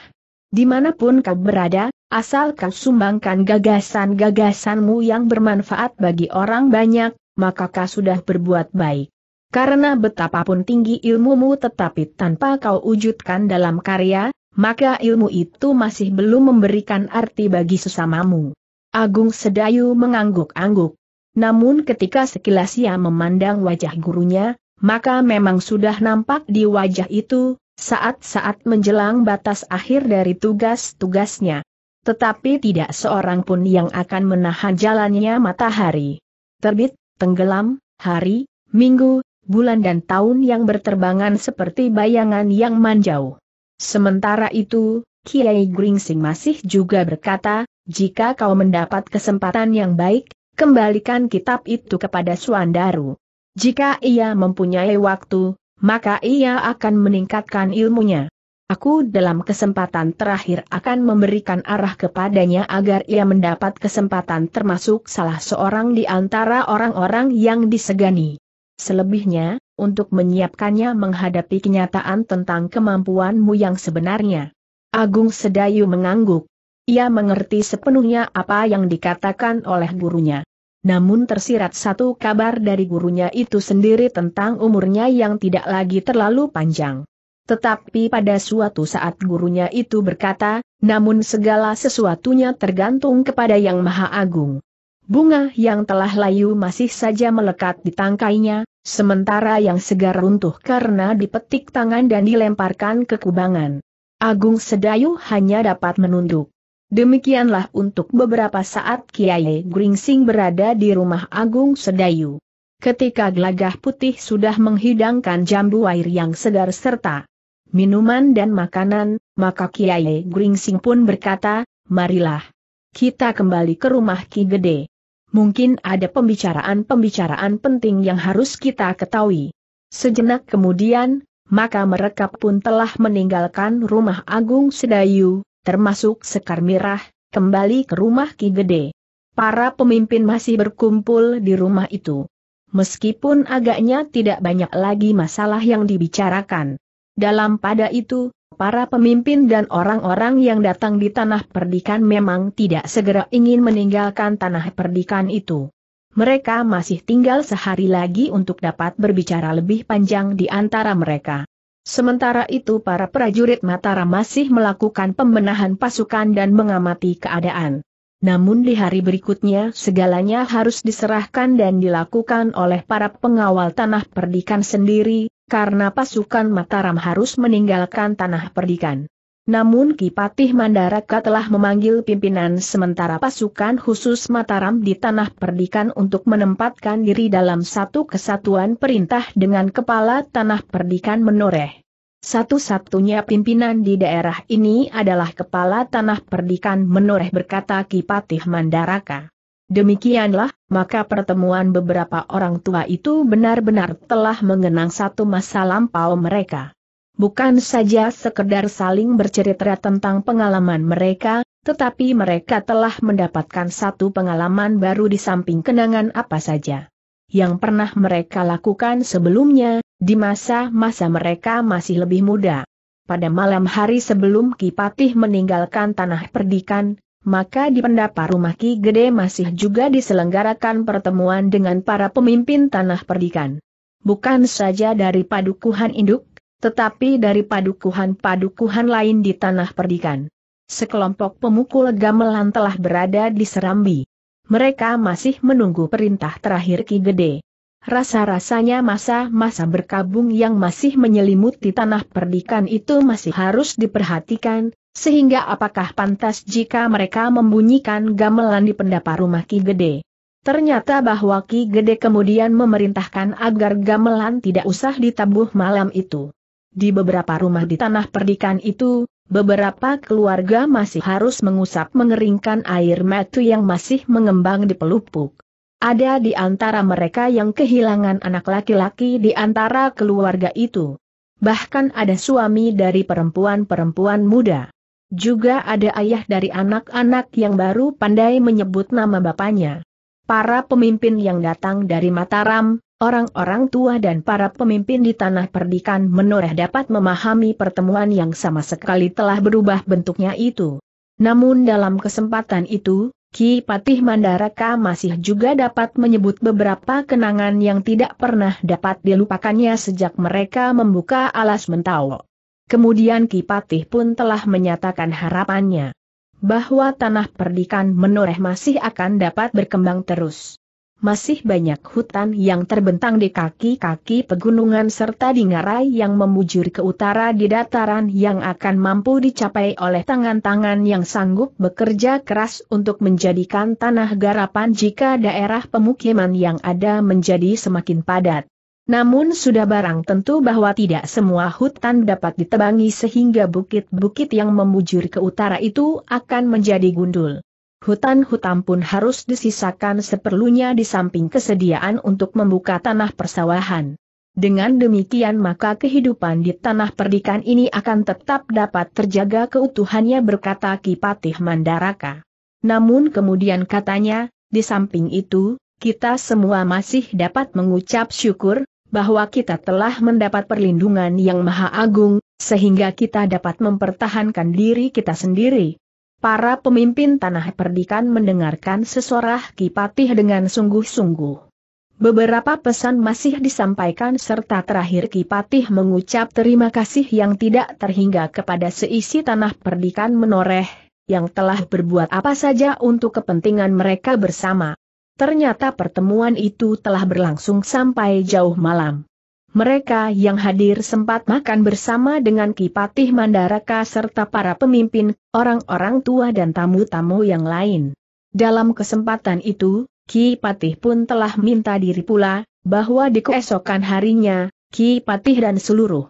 Dimanapun kau berada, asal kau sumbangkan gagasan-gagasanmu yang bermanfaat bagi orang banyak, maka kau sudah berbuat baik. Karena betapapun tinggi ilmumu tetapi tanpa kau wujudkan dalam karya, maka ilmu itu masih belum memberikan arti bagi sesamamu. Agung Sedayu mengangguk-angguk. Namun ketika sekilas ia memandang wajah gurunya, maka memang sudah nampak di wajah itu, saat-saat menjelang batas akhir dari tugas-tugasnya. Tetapi tidak seorang pun yang akan menahan jalannya matahari. Terbit, tenggelam, hari, minggu, bulan dan tahun yang berterbangan seperti bayangan yang manjau. Sementara itu, Kiai Gringsing masih juga berkata, jika kau mendapat kesempatan yang baik, kembalikan kitab itu kepada Suandaru. Jika ia mempunyai waktu, maka ia akan meningkatkan ilmunya. Aku dalam kesempatan terakhir akan memberikan arah kepadanya agar ia mendapat kesempatan termasuk salah seorang di antara orang-orang yang disegani. Selebihnya, untuk menyiapkannya menghadapi kenyataan tentang kemampuanmu yang sebenarnya. Agung Sedayu mengangguk. Ia mengerti sepenuhnya apa yang dikatakan oleh gurunya. Namun tersirat satu kabar dari gurunya itu sendiri tentang umurnya yang tidak lagi terlalu panjang. Tetapi pada suatu saat gurunya itu berkata, namun segala sesuatunya tergantung kepada Yang Maha Agung. Bunga yang telah layu masih saja melekat di tangkainya, sementara yang segar runtuh karena dipetik tangan dan dilemparkan ke kubangan. Agung Sedayu hanya dapat menunduk. Demikianlah untuk beberapa saat Kiai Gringsing berada di rumah Agung Sedayu. Ketika gelagah putih sudah menghidangkan jambu air yang segar serta minuman dan makanan, maka Kiai Gringsing pun berkata, marilah. Kita kembali ke rumah Ki Gede mungkin ada pembicaraan-pembicaraan penting yang harus kita ketahui. Sejenak kemudian, maka mereka pun telah meninggalkan rumah Agung Sedayu, termasuk Sekar Mirah, kembali ke rumah Ki Gede. Para pemimpin masih berkumpul di rumah itu. Meskipun agaknya tidak banyak lagi masalah yang dibicarakan. Dalam pada itu, Para pemimpin dan orang-orang yang datang di tanah perdikan memang tidak segera ingin meninggalkan tanah perdikan itu. Mereka masih tinggal sehari lagi untuk dapat berbicara lebih panjang di antara mereka. Sementara itu para prajurit Mataram masih melakukan pembenahan pasukan dan mengamati keadaan namun di hari berikutnya segalanya harus diserahkan dan dilakukan oleh para pengawal tanah perdikan sendiri, karena pasukan Mataram harus meninggalkan tanah perdikan. Namun Kipatih Mandaraka telah memanggil pimpinan sementara pasukan khusus Mataram di Tanah Perdikan untuk menempatkan diri dalam satu kesatuan perintah dengan kepala Tanah Perdikan menoreh. Satu-satunya pimpinan di daerah ini adalah Kepala Tanah Perdikan Menoreh berkata Kipatih Mandaraka. Demikianlah, maka pertemuan beberapa orang tua itu benar-benar telah mengenang satu masa lampau mereka. Bukan saja sekedar saling bercerita tentang pengalaman mereka, tetapi mereka telah mendapatkan satu pengalaman baru di samping kenangan apa saja yang pernah mereka lakukan sebelumnya, di masa-masa mereka masih lebih muda. Pada malam hari sebelum Kipatih meninggalkan tanah perdikan, maka di pendapa rumah Ki Gede masih juga diselenggarakan pertemuan dengan para pemimpin tanah perdikan. Bukan saja dari padukuhan induk, tetapi dari padukuhan-padukuhan lain di tanah perdikan. Sekelompok pemukul gamelan telah berada di Serambi. Mereka masih menunggu perintah terakhir Ki Gede. Rasa-rasanya masa-masa berkabung yang masih menyelimuti tanah perdikan itu masih harus diperhatikan, sehingga apakah pantas jika mereka membunyikan gamelan di pendapa rumah Ki Gede. Ternyata bahwa Ki Gede kemudian memerintahkan agar gamelan tidak usah ditabuh malam itu. Di beberapa rumah di tanah perdikan itu, beberapa keluarga masih harus mengusap mengeringkan air metu yang masih mengembang di pelupuk. Ada di antara mereka yang kehilangan anak laki-laki di antara keluarga itu. Bahkan ada suami dari perempuan-perempuan muda. Juga ada ayah dari anak-anak yang baru pandai menyebut nama bapaknya. Para pemimpin yang datang dari Mataram, orang-orang tua dan para pemimpin di tanah perdikan menoreh dapat memahami pertemuan yang sama sekali telah berubah bentuknya itu. Namun dalam kesempatan itu, Ki Patih Mandaraka masih juga dapat menyebut beberapa kenangan yang tidak pernah dapat dilupakannya sejak mereka membuka alas mentau. Kemudian Ki Patih pun telah menyatakan harapannya bahwa tanah perdikan menoreh masih akan dapat berkembang terus masih banyak hutan yang terbentang di kaki-kaki pegunungan serta di ngarai yang memujur ke utara di dataran yang akan mampu dicapai oleh tangan-tangan yang sanggup bekerja keras untuk menjadikan tanah garapan jika daerah pemukiman yang ada menjadi semakin padat. Namun sudah barang tentu bahwa tidak semua hutan dapat ditebangi sehingga bukit-bukit yang memujur ke utara itu akan menjadi gundul. Hutan-hutan pun harus disisakan seperlunya di samping kesediaan untuk membuka tanah persawahan. Dengan demikian maka kehidupan di tanah perdikan ini akan tetap dapat terjaga keutuhannya berkata Kipatih Mandaraka. Namun kemudian katanya, di samping itu, kita semua masih dapat mengucap syukur, bahwa kita telah mendapat perlindungan yang maha agung, sehingga kita dapat mempertahankan diri kita sendiri. Para pemimpin tanah perdikan mendengarkan sesorah Kipatih dengan sungguh-sungguh. Beberapa pesan masih disampaikan serta terakhir Kipatih mengucap terima kasih yang tidak terhingga kepada seisi tanah perdikan menoreh, yang telah berbuat apa saja untuk kepentingan mereka bersama. Ternyata pertemuan itu telah berlangsung sampai jauh malam. Mereka yang hadir sempat makan bersama dengan Kipatih Mandaraka serta para pemimpin, orang-orang tua dan tamu-tamu yang lain. Dalam kesempatan itu, Ki Patih pun telah minta diri pula, bahwa di keesokan harinya, Ki Patih dan seluruh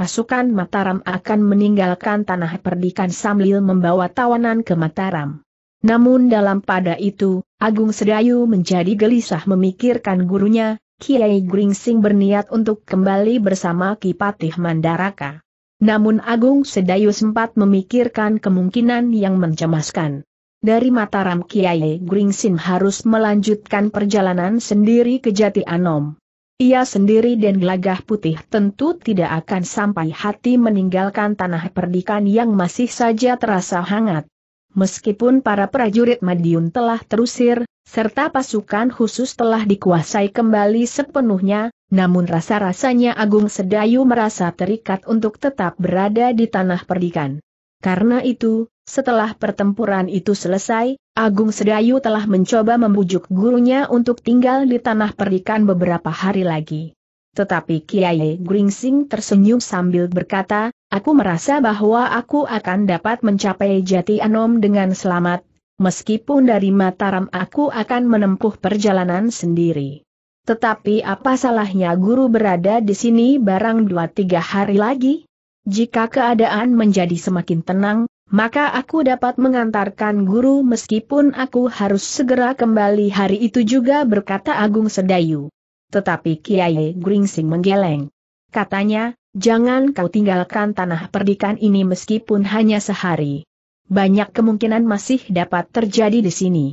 pasukan Mataram akan meninggalkan tanah perdikan sambil membawa tawanan ke Mataram. Namun dalam pada itu, Agung Sedayu menjadi gelisah memikirkan gurunya, Kiai Gringsing berniat untuk kembali bersama Kipatih Mandaraka. Namun Agung Sedayu sempat memikirkan kemungkinan yang mencemaskan. Dari Mataram Kiai Gringsing harus melanjutkan perjalanan sendiri ke Jati Anom. Ia sendiri dan gelagah putih tentu tidak akan sampai hati meninggalkan tanah perdikan yang masih saja terasa hangat. Meskipun para prajurit Madiun telah terusir, serta pasukan khusus telah dikuasai kembali sepenuhnya, namun rasa-rasanya Agung Sedayu merasa terikat untuk tetap berada di tanah perdikan. Karena itu, setelah pertempuran itu selesai, Agung Sedayu telah mencoba membujuk gurunya untuk tinggal di tanah perdikan beberapa hari lagi. Tetapi Kiai Gringsing tersenyum sambil berkata, Aku merasa bahwa aku akan dapat mencapai jati anom dengan selamat, meskipun dari Mataram aku akan menempuh perjalanan sendiri. Tetapi apa salahnya guru berada di sini barang dua tiga hari lagi? Jika keadaan menjadi semakin tenang, maka aku dapat mengantarkan guru meskipun aku harus segera kembali hari itu juga berkata Agung Sedayu. Tetapi Kiai Gringsing menggeleng. Katanya, jangan kau tinggalkan tanah perdikan ini meskipun hanya sehari banyak kemungkinan masih dapat terjadi di sini.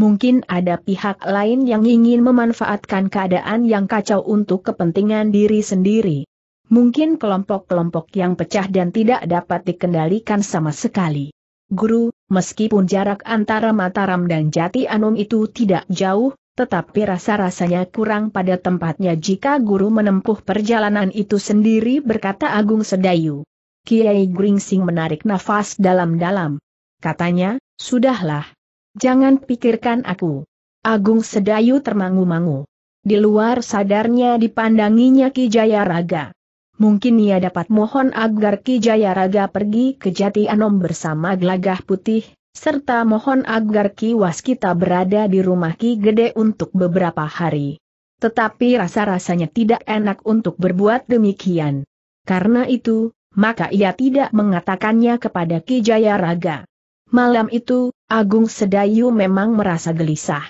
Mungkin ada pihak lain yang ingin memanfaatkan keadaan yang kacau untuk kepentingan diri sendiri. Mungkin kelompok-kelompok yang pecah dan tidak dapat dikendalikan sama sekali. Guru, meskipun jarak antara Mataram dan Jati Anum itu tidak jauh, tetapi rasa-rasanya kurang pada tempatnya jika guru menempuh perjalanan itu sendiri berkata Agung Sedayu. Kiai Gringsing menarik nafas dalam-dalam. Katanya, sudahlah. Jangan pikirkan aku. Agung Sedayu termangu-mangu. Di luar sadarnya dipandanginya Ki Jayaraga. Mungkin ia dapat mohon agar Ki Jayaraga pergi ke Jati Anom bersama gelagah putih, serta mohon agar Ki Waskita berada di rumah Ki Gede untuk beberapa hari. Tetapi rasa-rasanya tidak enak untuk berbuat demikian. Karena itu, maka ia tidak mengatakannya kepada Ki Raga. Malam itu, Agung Sedayu memang merasa gelisah.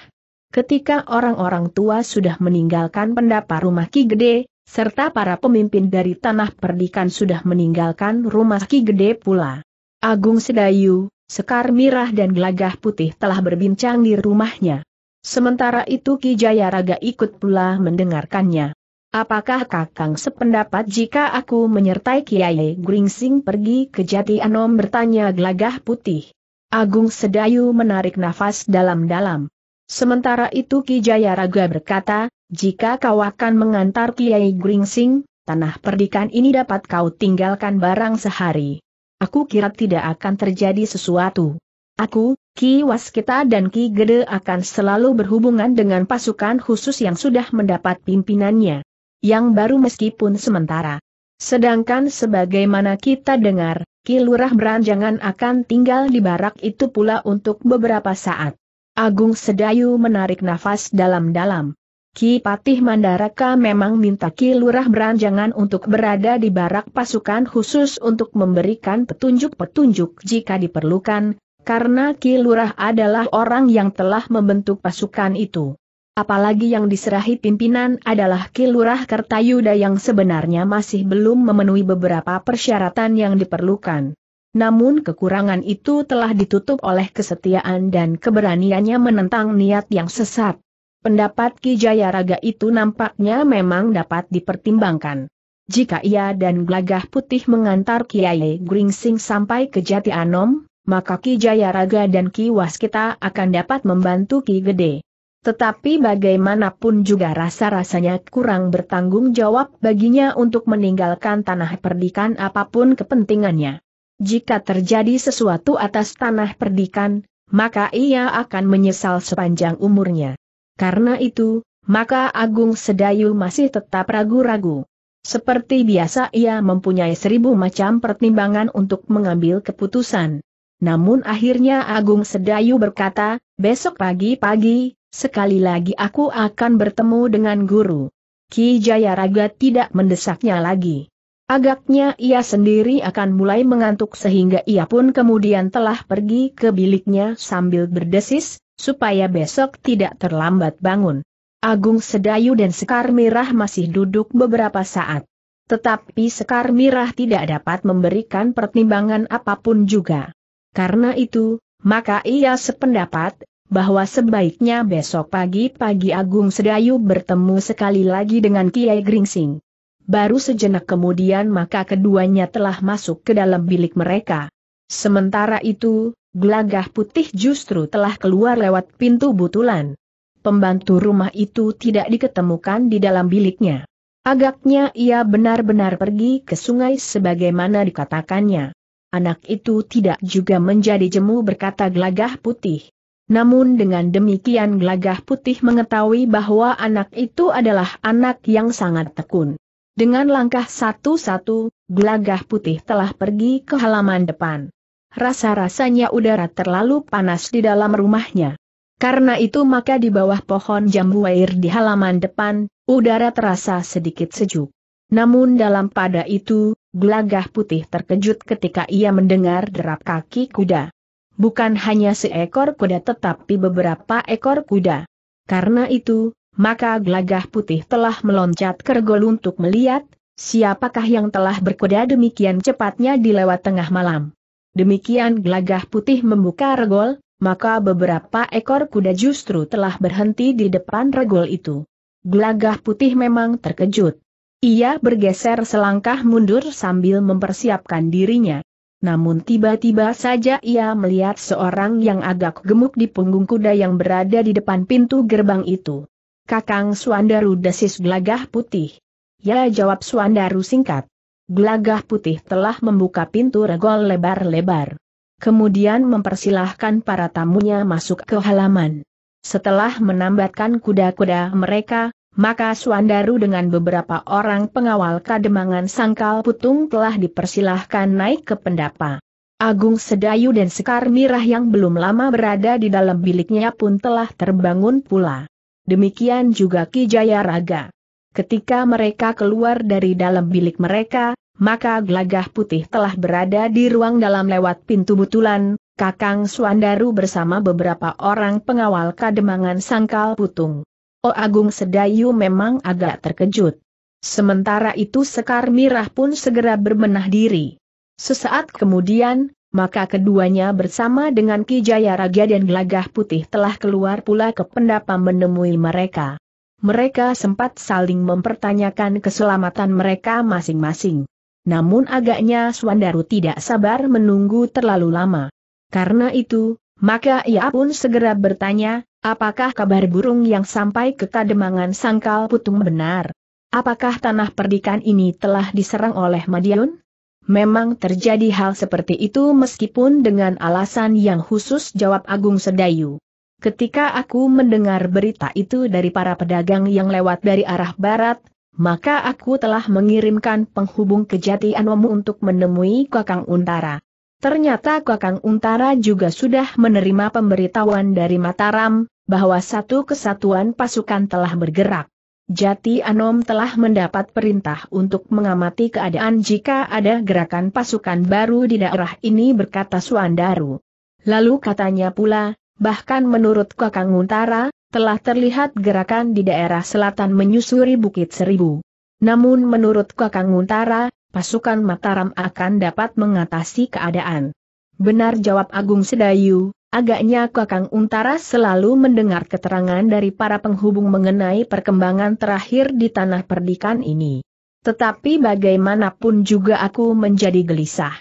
Ketika orang-orang tua sudah meninggalkan pendapa rumah Ki Gede, serta para pemimpin dari tanah perdikan sudah meninggalkan rumah Ki Gede pula. Agung Sedayu, Sekar Mirah dan Gelagah Putih telah berbincang di rumahnya. Sementara itu Ki Jayaraga ikut pula mendengarkannya. Apakah Kakang sependapat jika aku menyertai Kiai Gringsing pergi ke Jati Anom bertanya gelagah putih? Agung Sedayu menarik nafas dalam-dalam. Sementara itu Ki Jayaraga berkata, jika kau akan mengantar Kiai Gringsing, tanah perdikan ini dapat kau tinggalkan barang sehari. Aku kira tidak akan terjadi sesuatu. Aku, Ki Waskita dan Ki Gede akan selalu berhubungan dengan pasukan khusus yang sudah mendapat pimpinannya yang baru meskipun sementara. Sedangkan sebagaimana kita dengar, Kilurah Beranjangan akan tinggal di barak itu pula untuk beberapa saat. Agung Sedayu menarik nafas dalam-dalam. Ki Patih Mandaraka memang minta Ki Beranjangan untuk berada di barak pasukan khusus untuk memberikan petunjuk-petunjuk jika diperlukan, karena Ki adalah orang yang telah membentuk pasukan itu. Apalagi yang diserahi pimpinan adalah Kilurah Kertayuda yang sebenarnya masih belum memenuhi beberapa persyaratan yang diperlukan. Namun kekurangan itu telah ditutup oleh kesetiaan dan keberaniannya menentang niat yang sesat. Pendapat Ki Jayaraga itu nampaknya memang dapat dipertimbangkan. Jika ia dan Glagah Putih mengantar Kiai Gringsing sampai ke Jati Anom, maka Ki Jayaraga dan Ki Waskita akan dapat membantu Ki Gede. Tetapi bagaimanapun juga rasa-rasanya kurang bertanggung jawab baginya untuk meninggalkan tanah perdikan apapun kepentingannya. Jika terjadi sesuatu atas tanah perdikan, maka ia akan menyesal sepanjang umurnya. Karena itu, maka Agung Sedayu masih tetap ragu-ragu. Seperti biasa ia mempunyai seribu macam pertimbangan untuk mengambil keputusan. Namun akhirnya Agung Sedayu berkata, besok pagi-pagi, sekali lagi aku akan bertemu dengan guru. Ki Jayaraga tidak mendesaknya lagi. Agaknya ia sendiri akan mulai mengantuk sehingga ia pun kemudian telah pergi ke biliknya sambil berdesis, supaya besok tidak terlambat bangun. Agung Sedayu dan Sekar Mirah masih duduk beberapa saat. Tetapi Sekar Mirah tidak dapat memberikan pertimbangan apapun juga. Karena itu, maka ia sependapat, bahwa sebaiknya besok pagi-pagi Agung Sedayu bertemu sekali lagi dengan Kiai Gringsing. Baru sejenak kemudian maka keduanya telah masuk ke dalam bilik mereka. Sementara itu, gelagah putih justru telah keluar lewat pintu butulan. Pembantu rumah itu tidak diketemukan di dalam biliknya. Agaknya ia benar-benar pergi ke sungai sebagaimana dikatakannya. Anak itu tidak juga menjadi jemu berkata gelagah putih. Namun dengan demikian Glagah putih mengetahui bahwa anak itu adalah anak yang sangat tekun. Dengan langkah satu-satu, Glagah putih telah pergi ke halaman depan. Rasa-rasanya udara terlalu panas di dalam rumahnya. Karena itu maka di bawah pohon jambu air di halaman depan, udara terasa sedikit sejuk. Namun dalam pada itu, Glagah putih terkejut ketika ia mendengar derap kaki kuda bukan hanya seekor kuda tetapi beberapa ekor kuda. Karena itu, maka gelagah putih telah meloncat ke regol untuk melihat, siapakah yang telah berkuda demikian cepatnya di lewat tengah malam. Demikian gelagah putih membuka regol, maka beberapa ekor kuda justru telah berhenti di depan regol itu. Gelagah putih memang terkejut. Ia bergeser selangkah mundur sambil mempersiapkan dirinya namun tiba-tiba saja ia melihat seorang yang agak gemuk di punggung kuda yang berada di depan pintu gerbang itu. Kakang Suandaru desis gelagah putih. Ya jawab Suandaru singkat. Gelagah putih telah membuka pintu regol lebar-lebar. Kemudian mempersilahkan para tamunya masuk ke halaman. Setelah menambatkan kuda-kuda mereka, maka Suandaru dengan beberapa orang pengawal kademangan sangkal putung telah dipersilahkan naik ke pendapa. Agung Sedayu dan Sekar Mirah yang belum lama berada di dalam biliknya pun telah terbangun pula. Demikian juga Ki Jayaraga. Ketika mereka keluar dari dalam bilik mereka, maka gelagah putih telah berada di ruang dalam lewat pintu butulan, Kakang Suandaru bersama beberapa orang pengawal kademangan sangkal putung. Oh Agung Sedayu memang agak terkejut. Sementara itu Sekar Mirah pun segera berbenah diri. Sesaat kemudian, maka keduanya bersama dengan Ki Jaya Raga dan Gelagah Putih telah keluar pula ke pendapa menemui mereka. Mereka sempat saling mempertanyakan keselamatan mereka masing-masing. Namun agaknya Swandaru tidak sabar menunggu terlalu lama. Karena itu, maka ia pun segera bertanya, Apakah kabar burung yang sampai ke Kademangan Sangkal Putung benar? Apakah tanah perdikan ini telah diserang oleh Madiun? Memang terjadi hal seperti itu meskipun dengan alasan yang khusus jawab Agung Sedayu. Ketika aku mendengar berita itu dari para pedagang yang lewat dari arah barat, maka aku telah mengirimkan penghubung ke Jati Anomu untuk menemui Kakang Untara. Ternyata Kakang Untara juga sudah menerima pemberitahuan dari Mataram, bahwa satu kesatuan pasukan telah bergerak. Jati Anom telah mendapat perintah untuk mengamati keadaan jika ada gerakan pasukan baru di daerah ini berkata Suandaru. Lalu katanya pula, bahkan menurut Kakang Untara, telah terlihat gerakan di daerah selatan menyusuri Bukit Seribu. Namun menurut Kakang Untara, pasukan Mataram akan dapat mengatasi keadaan. Benar jawab Agung Sedayu, Agaknya Kakang Untara selalu mendengar keterangan dari para penghubung mengenai perkembangan terakhir di tanah perdikan ini. Tetapi bagaimanapun juga aku menjadi gelisah.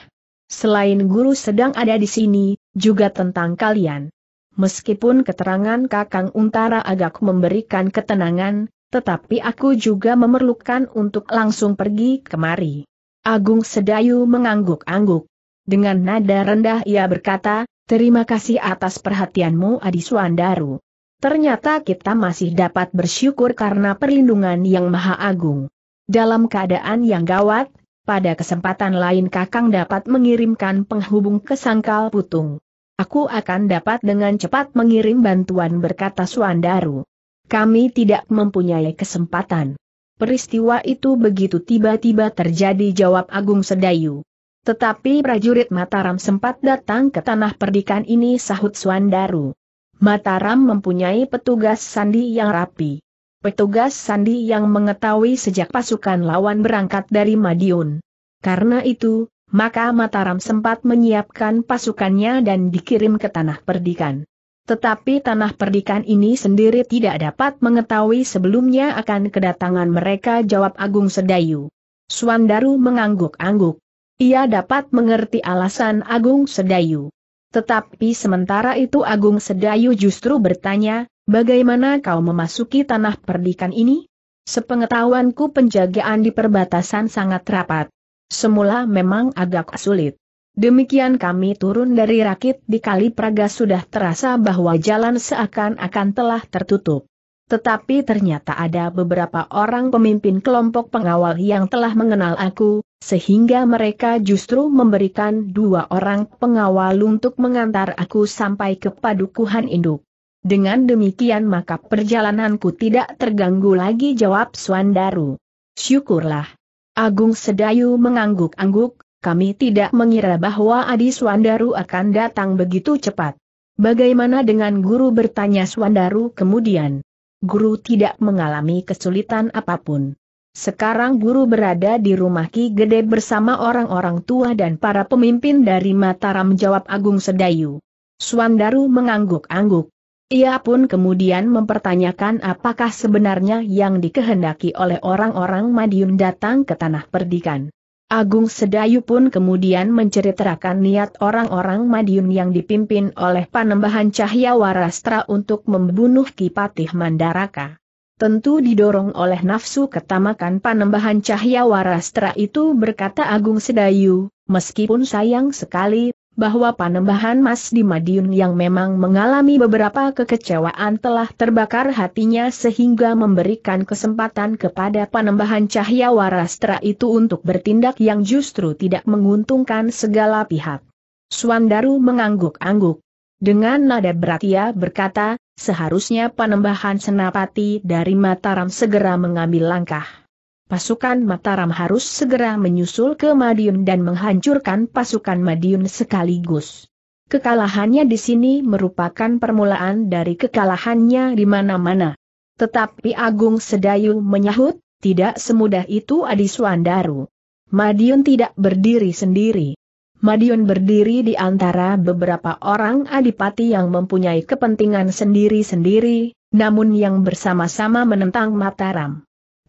Selain guru sedang ada di sini, juga tentang kalian. Meskipun keterangan Kakang Untara agak memberikan ketenangan, tetapi aku juga memerlukan untuk langsung pergi kemari. Agung Sedayu mengangguk-angguk. Dengan nada rendah ia berkata, Terima kasih atas perhatianmu Adi Suandaru. Ternyata kita masih dapat bersyukur karena perlindungan yang maha agung. Dalam keadaan yang gawat, pada kesempatan lain Kakang dapat mengirimkan penghubung ke Sangkal Putung. Aku akan dapat dengan cepat mengirim bantuan berkata Suandaru. Kami tidak mempunyai kesempatan. Peristiwa itu begitu tiba-tiba terjadi jawab Agung Sedayu. Tetapi prajurit Mataram sempat datang ke tanah perdikan ini sahut Suandaru. Mataram mempunyai petugas sandi yang rapi. Petugas sandi yang mengetahui sejak pasukan lawan berangkat dari Madiun. Karena itu, maka Mataram sempat menyiapkan pasukannya dan dikirim ke tanah perdikan. Tetapi tanah perdikan ini sendiri tidak dapat mengetahui sebelumnya akan kedatangan mereka jawab Agung Sedayu. Suandaru mengangguk-angguk ia dapat mengerti alasan Agung Sedayu. Tetapi sementara itu Agung Sedayu justru bertanya, bagaimana kau memasuki tanah perdikan ini? Sepengetahuanku penjagaan di perbatasan sangat rapat. Semula memang agak sulit. Demikian kami turun dari rakit di Kali Praga sudah terasa bahwa jalan seakan-akan telah tertutup. Tetapi ternyata ada beberapa orang pemimpin kelompok pengawal yang telah mengenal aku, sehingga mereka justru memberikan dua orang pengawal untuk mengantar aku sampai ke padukuhan induk. Dengan demikian maka perjalananku tidak terganggu lagi jawab Swandaru. Syukurlah. Agung Sedayu mengangguk-angguk, kami tidak mengira bahwa Adi Swandaru akan datang begitu cepat. Bagaimana dengan guru bertanya Swandaru kemudian? guru tidak mengalami kesulitan apapun. Sekarang guru berada di rumah Ki Gede bersama orang-orang tua dan para pemimpin dari Mataram jawab Agung Sedayu. Suandaru mengangguk-angguk. Ia pun kemudian mempertanyakan apakah sebenarnya yang dikehendaki oleh orang-orang Madiun datang ke tanah perdikan. Agung Sedayu pun kemudian menceritakan niat orang-orang Madiun yang dipimpin oleh Panembahan Cahya Warastra untuk membunuh Kipatih Mandaraka. Tentu didorong oleh nafsu ketamakan Panembahan Cahya Warastra itu berkata Agung Sedayu, meskipun sayang sekali bahwa panembahan Mas di Madiun yang memang mengalami beberapa kekecewaan telah terbakar hatinya sehingga memberikan kesempatan kepada panembahan Cahya Warastra itu untuk bertindak yang justru tidak menguntungkan segala pihak. Suandaru mengangguk-angguk. Dengan nada berat ia berkata, seharusnya panembahan senapati dari Mataram segera mengambil langkah pasukan Mataram harus segera menyusul ke Madiun dan menghancurkan pasukan Madiun sekaligus. Kekalahannya di sini merupakan permulaan dari kekalahannya di mana-mana. Tetapi Agung Sedayu menyahut, tidak semudah itu Adi Suandaru. Madiun tidak berdiri sendiri. Madiun berdiri di antara beberapa orang adipati yang mempunyai kepentingan sendiri-sendiri, namun yang bersama-sama menentang Mataram.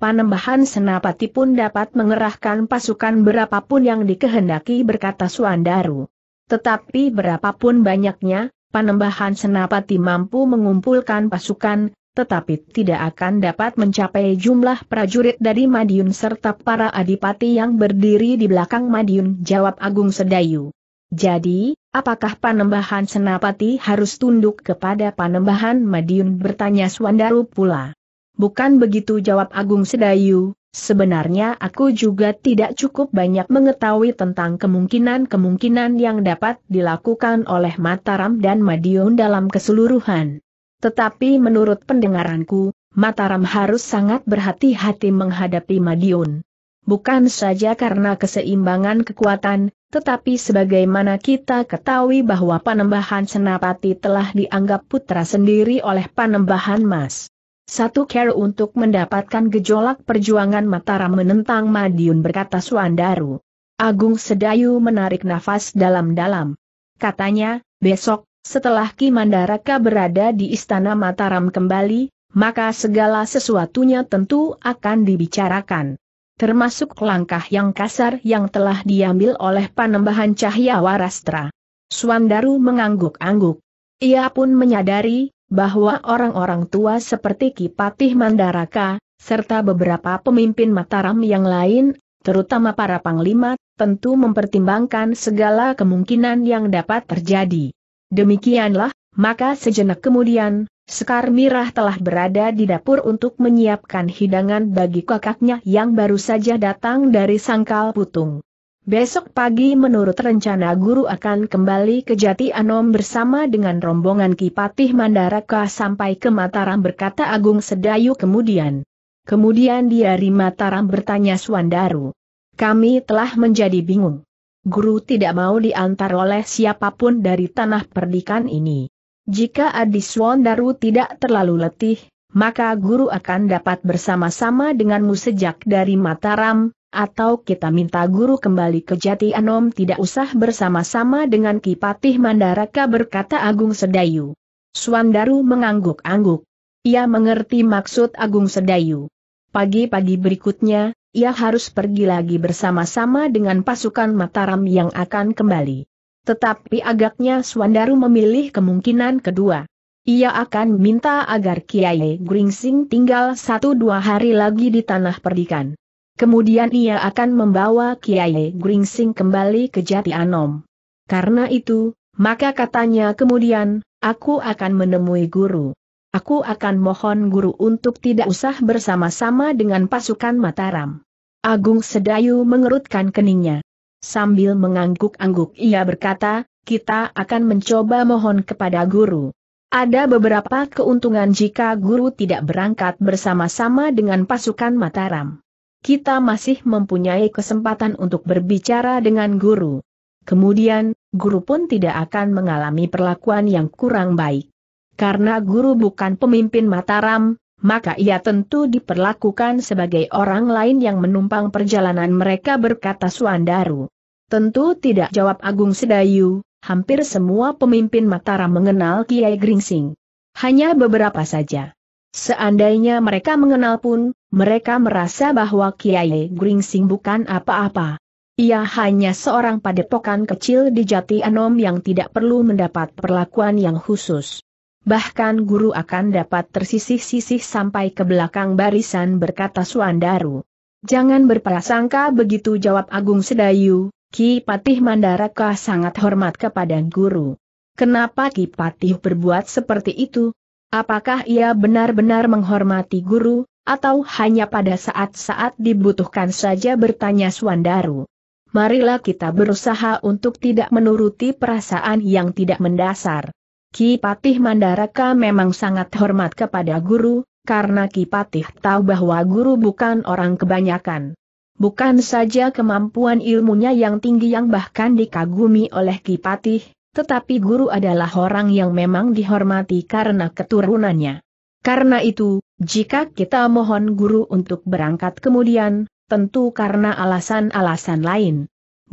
Panembahan Senapati pun dapat mengerahkan pasukan berapapun yang dikehendaki berkata Suandaru. Tetapi berapapun banyaknya, Panembahan Senapati mampu mengumpulkan pasukan, tetapi tidak akan dapat mencapai jumlah prajurit dari Madiun serta para adipati yang berdiri di belakang Madiun jawab Agung Sedayu. Jadi, apakah Panembahan Senapati harus tunduk kepada Panembahan Madiun bertanya Suandaru pula. Bukan begitu jawab Agung Sedayu, sebenarnya aku juga tidak cukup banyak mengetahui tentang kemungkinan-kemungkinan yang dapat dilakukan oleh Mataram dan Madiun dalam keseluruhan. Tetapi menurut pendengaranku, Mataram harus sangat berhati-hati menghadapi Madiun. Bukan saja karena keseimbangan kekuatan, tetapi sebagaimana kita ketahui bahwa Panembahan Senapati telah dianggap putra sendiri oleh Panembahan Mas. Satu care untuk mendapatkan gejolak perjuangan Mataram menentang Madiun berkata Suandaru. Agung Sedayu menarik nafas dalam-dalam. Katanya, besok, setelah Ki Mandaraka berada di Istana Mataram kembali, maka segala sesuatunya tentu akan dibicarakan. Termasuk langkah yang kasar yang telah diambil oleh Panembahan Cahya Warastra. Suandaru mengangguk-angguk. Ia pun menyadari bahwa orang-orang tua seperti Kipatih Mandaraka, serta beberapa pemimpin Mataram yang lain, terutama para panglima, tentu mempertimbangkan segala kemungkinan yang dapat terjadi. Demikianlah, maka sejenak kemudian, Sekar Mirah telah berada di dapur untuk menyiapkan hidangan bagi kakaknya yang baru saja datang dari Sangkal Putung. Besok pagi menurut rencana guru akan kembali ke Jati Anom bersama dengan rombongan Kipatih Mandaraka sampai ke Mataram berkata Agung Sedayu kemudian. Kemudian dari Mataram bertanya Suandaru. Kami telah menjadi bingung. Guru tidak mau diantar oleh siapapun dari tanah perdikan ini. Jika Adi Suandaru tidak terlalu letih, maka guru akan dapat bersama-sama denganmu sejak dari Mataram, atau kita minta guru kembali ke Jati Anom tidak usah bersama-sama dengan Kipatih Mandaraka berkata Agung Sedayu. Suandaru mengangguk-angguk. Ia mengerti maksud Agung Sedayu. Pagi-pagi berikutnya, ia harus pergi lagi bersama-sama dengan pasukan Mataram yang akan kembali. Tetapi agaknya Suandaru memilih kemungkinan kedua. Ia akan minta agar Kiai Gringsing tinggal satu dua hari lagi di tanah perdikan. Kemudian ia akan membawa Kiai Gringsing kembali ke Jati Anom. Karena itu, maka katanya kemudian, aku akan menemui guru. Aku akan mohon guru untuk tidak usah bersama-sama dengan pasukan Mataram. Agung Sedayu mengerutkan keningnya. Sambil mengangguk-angguk ia berkata, kita akan mencoba mohon kepada guru. Ada beberapa keuntungan jika guru tidak berangkat bersama-sama dengan pasukan Mataram kita masih mempunyai kesempatan untuk berbicara dengan guru. Kemudian, guru pun tidak akan mengalami perlakuan yang kurang baik. Karena guru bukan pemimpin Mataram, maka ia tentu diperlakukan sebagai orang lain yang menumpang perjalanan mereka berkata Suandaru. Tentu tidak jawab Agung Sedayu, hampir semua pemimpin Mataram mengenal Kiai Gringsing. Hanya beberapa saja. Seandainya mereka mengenal pun, mereka merasa bahwa Kiai Gringsing bukan apa-apa. Ia hanya seorang padepokan kecil di Jati Anom yang tidak perlu mendapat perlakuan yang khusus. Bahkan guru akan dapat tersisih-sisih sampai ke belakang barisan berkata Suandaru. Jangan berprasangka begitu jawab Agung Sedayu, Ki Patih Mandaraka sangat hormat kepada guru. Kenapa Ki Patih berbuat seperti itu? Apakah ia benar-benar menghormati guru, atau hanya pada saat-saat dibutuhkan saja bertanya Suandaru? Marilah kita berusaha untuk tidak menuruti perasaan yang tidak mendasar. Ki Patih Mandaraka memang sangat hormat kepada guru, karena Ki Patih tahu bahwa guru bukan orang kebanyakan. Bukan saja kemampuan ilmunya yang tinggi yang bahkan dikagumi oleh Ki Patih, tetapi guru adalah orang yang memang dihormati karena keturunannya. Karena itu, jika kita mohon guru untuk berangkat kemudian, tentu karena alasan-alasan lain.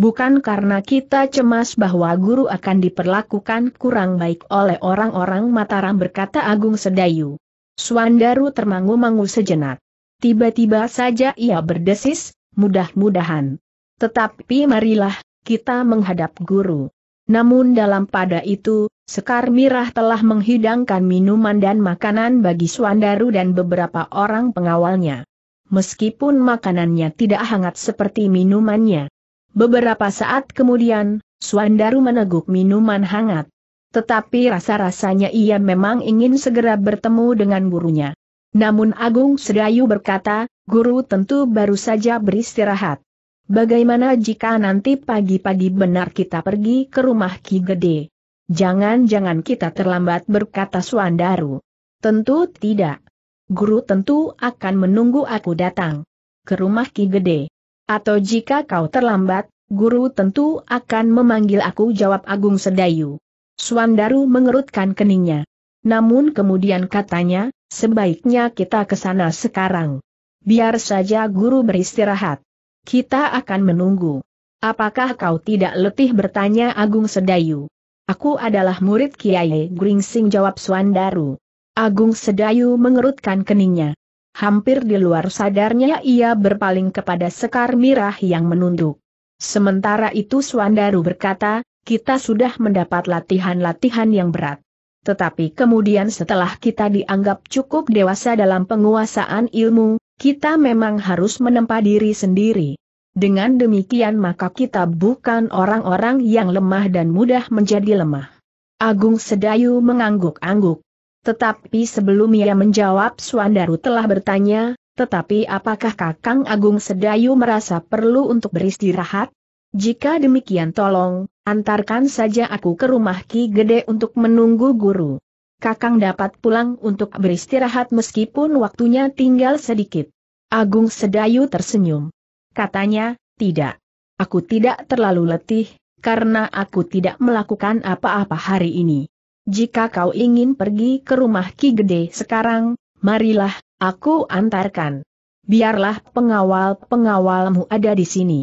Bukan karena kita cemas bahwa guru akan diperlakukan kurang baik oleh orang-orang Mataram berkata Agung Sedayu. Suandaru termangu-mangu sejenak. Tiba-tiba saja ia berdesis, mudah-mudahan. Tetapi marilah, kita menghadap guru. Namun dalam pada itu, Sekar Mirah telah menghidangkan minuman dan makanan bagi Suandaru dan beberapa orang pengawalnya. Meskipun makanannya tidak hangat seperti minumannya. Beberapa saat kemudian, Suandaru meneguk minuman hangat. Tetapi rasa-rasanya ia memang ingin segera bertemu dengan gurunya. Namun Agung Sedayu berkata, guru tentu baru saja beristirahat. Bagaimana jika nanti pagi-pagi benar kita pergi ke rumah Ki Gede? Jangan-jangan kita terlambat berkata Suandaru. Tentu tidak. Guru tentu akan menunggu aku datang ke rumah Ki Gede. Atau jika kau terlambat, guru tentu akan memanggil aku jawab Agung Sedayu. Suandaru mengerutkan keningnya. Namun kemudian katanya, sebaiknya kita ke sana sekarang. Biar saja guru beristirahat. Kita akan menunggu. Apakah kau tidak letih bertanya Agung Sedayu? Aku adalah murid Kiai Gringsing jawab Suandaru. Agung Sedayu mengerutkan keningnya. Hampir di luar sadarnya ia berpaling kepada Sekar Mirah yang menunduk. Sementara itu Suandaru berkata, kita sudah mendapat latihan-latihan yang berat. Tetapi kemudian setelah kita dianggap cukup dewasa dalam penguasaan ilmu, kita memang harus menempa diri sendiri. Dengan demikian maka kita bukan orang-orang yang lemah dan mudah menjadi lemah. Agung Sedayu mengangguk-angguk. Tetapi sebelum ia menjawab Suandaru telah bertanya, tetapi apakah Kakang Agung Sedayu merasa perlu untuk beristirahat? Jika demikian tolong, antarkan saja aku ke rumah Ki Gede untuk menunggu guru. Kakang dapat pulang untuk beristirahat meskipun waktunya tinggal sedikit. Agung Sedayu tersenyum. Katanya, tidak. Aku tidak terlalu letih, karena aku tidak melakukan apa-apa hari ini. Jika kau ingin pergi ke rumah Ki Gede sekarang, marilah, aku antarkan. Biarlah pengawal-pengawalmu ada di sini.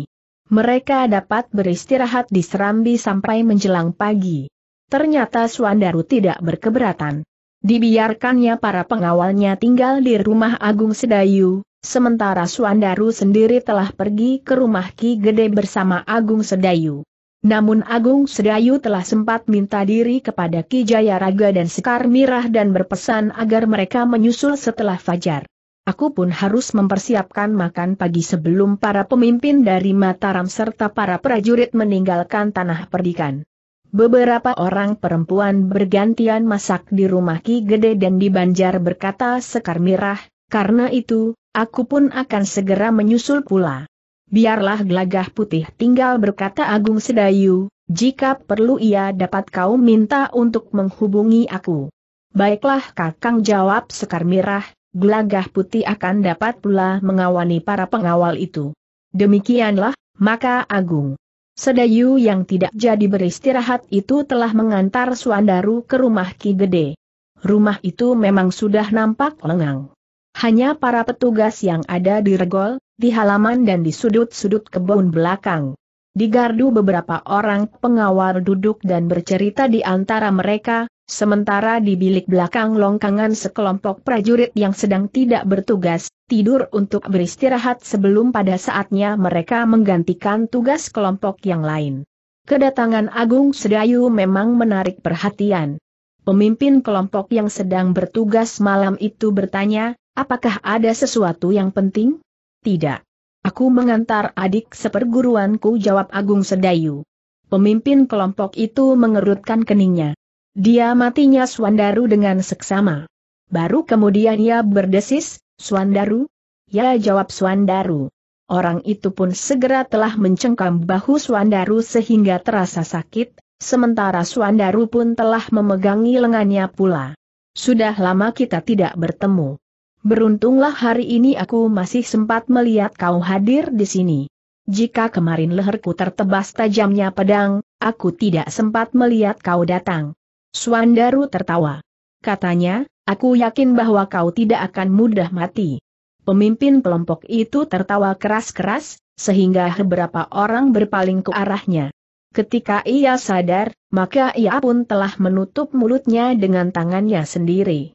Mereka dapat beristirahat di Serambi sampai menjelang pagi. Ternyata Suandaru tidak berkeberatan. Dibiarkannya para pengawalnya tinggal di rumah Agung Sedayu, sementara Suandaru sendiri telah pergi ke rumah Ki Gede bersama Agung Sedayu. Namun Agung Sedayu telah sempat minta diri kepada Ki Jayaraga dan Sekar Mirah dan berpesan agar mereka menyusul setelah fajar. Aku pun harus mempersiapkan makan pagi sebelum para pemimpin dari Mataram serta para prajurit meninggalkan tanah perdikan. Beberapa orang perempuan bergantian masak di rumah Ki Gede dan di Banjar berkata Sekar Mirah, karena itu, aku pun akan segera menyusul pula. Biarlah Glagah putih tinggal berkata Agung Sedayu, jika perlu ia dapat kau minta untuk menghubungi aku. Baiklah kakang jawab Sekar Mirah, Glagah putih akan dapat pula mengawani para pengawal itu. Demikianlah, maka Agung Sedayu yang tidak jadi beristirahat itu telah mengantar Suandaru ke rumah Ki Gede. Rumah itu memang sudah nampak lengang. Hanya para petugas yang ada di regol, di halaman dan di sudut-sudut kebun belakang. Di gardu beberapa orang pengawal duduk dan bercerita di antara mereka, Sementara di bilik belakang longkangan sekelompok prajurit yang sedang tidak bertugas, tidur untuk beristirahat sebelum pada saatnya mereka menggantikan tugas kelompok yang lain. Kedatangan Agung Sedayu memang menarik perhatian. Pemimpin kelompok yang sedang bertugas malam itu bertanya, apakah ada sesuatu yang penting? Tidak. Aku mengantar adik seperguruanku jawab Agung Sedayu. Pemimpin kelompok itu mengerutkan keningnya. Dia matinya Swandaru dengan seksama. Baru kemudian ia berdesis, Swandaru? Ya jawab Swandaru. Orang itu pun segera telah mencengkam bahu Swandaru sehingga terasa sakit, sementara Swandaru pun telah memegangi lengannya pula. Sudah lama kita tidak bertemu. Beruntunglah hari ini aku masih sempat melihat kau hadir di sini. Jika kemarin leherku tertebas tajamnya pedang, aku tidak sempat melihat kau datang. Suandaru tertawa. Katanya, aku yakin bahwa kau tidak akan mudah mati. Pemimpin kelompok itu tertawa keras-keras, sehingga beberapa orang berpaling ke arahnya. Ketika ia sadar, maka ia pun telah menutup mulutnya dengan tangannya sendiri.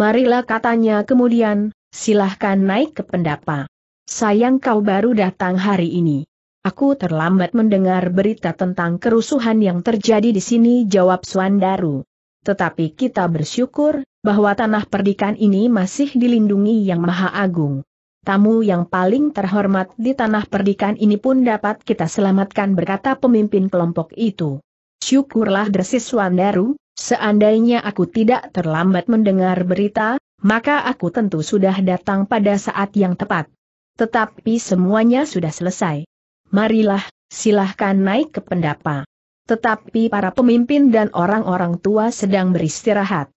Marilah katanya kemudian, silahkan naik ke pendapa. Sayang kau baru datang hari ini. Aku terlambat mendengar berita tentang kerusuhan yang terjadi di sini jawab Suandaru. Tetapi kita bersyukur, bahwa tanah perdikan ini masih dilindungi yang maha agung. Tamu yang paling terhormat di tanah perdikan ini pun dapat kita selamatkan berkata pemimpin kelompok itu. Syukurlah Dresis Suandaru, seandainya aku tidak terlambat mendengar berita, maka aku tentu sudah datang pada saat yang tepat. Tetapi semuanya sudah selesai. Marilah, silahkan naik ke pendapa. Tetapi para pemimpin dan orang-orang tua sedang beristirahat.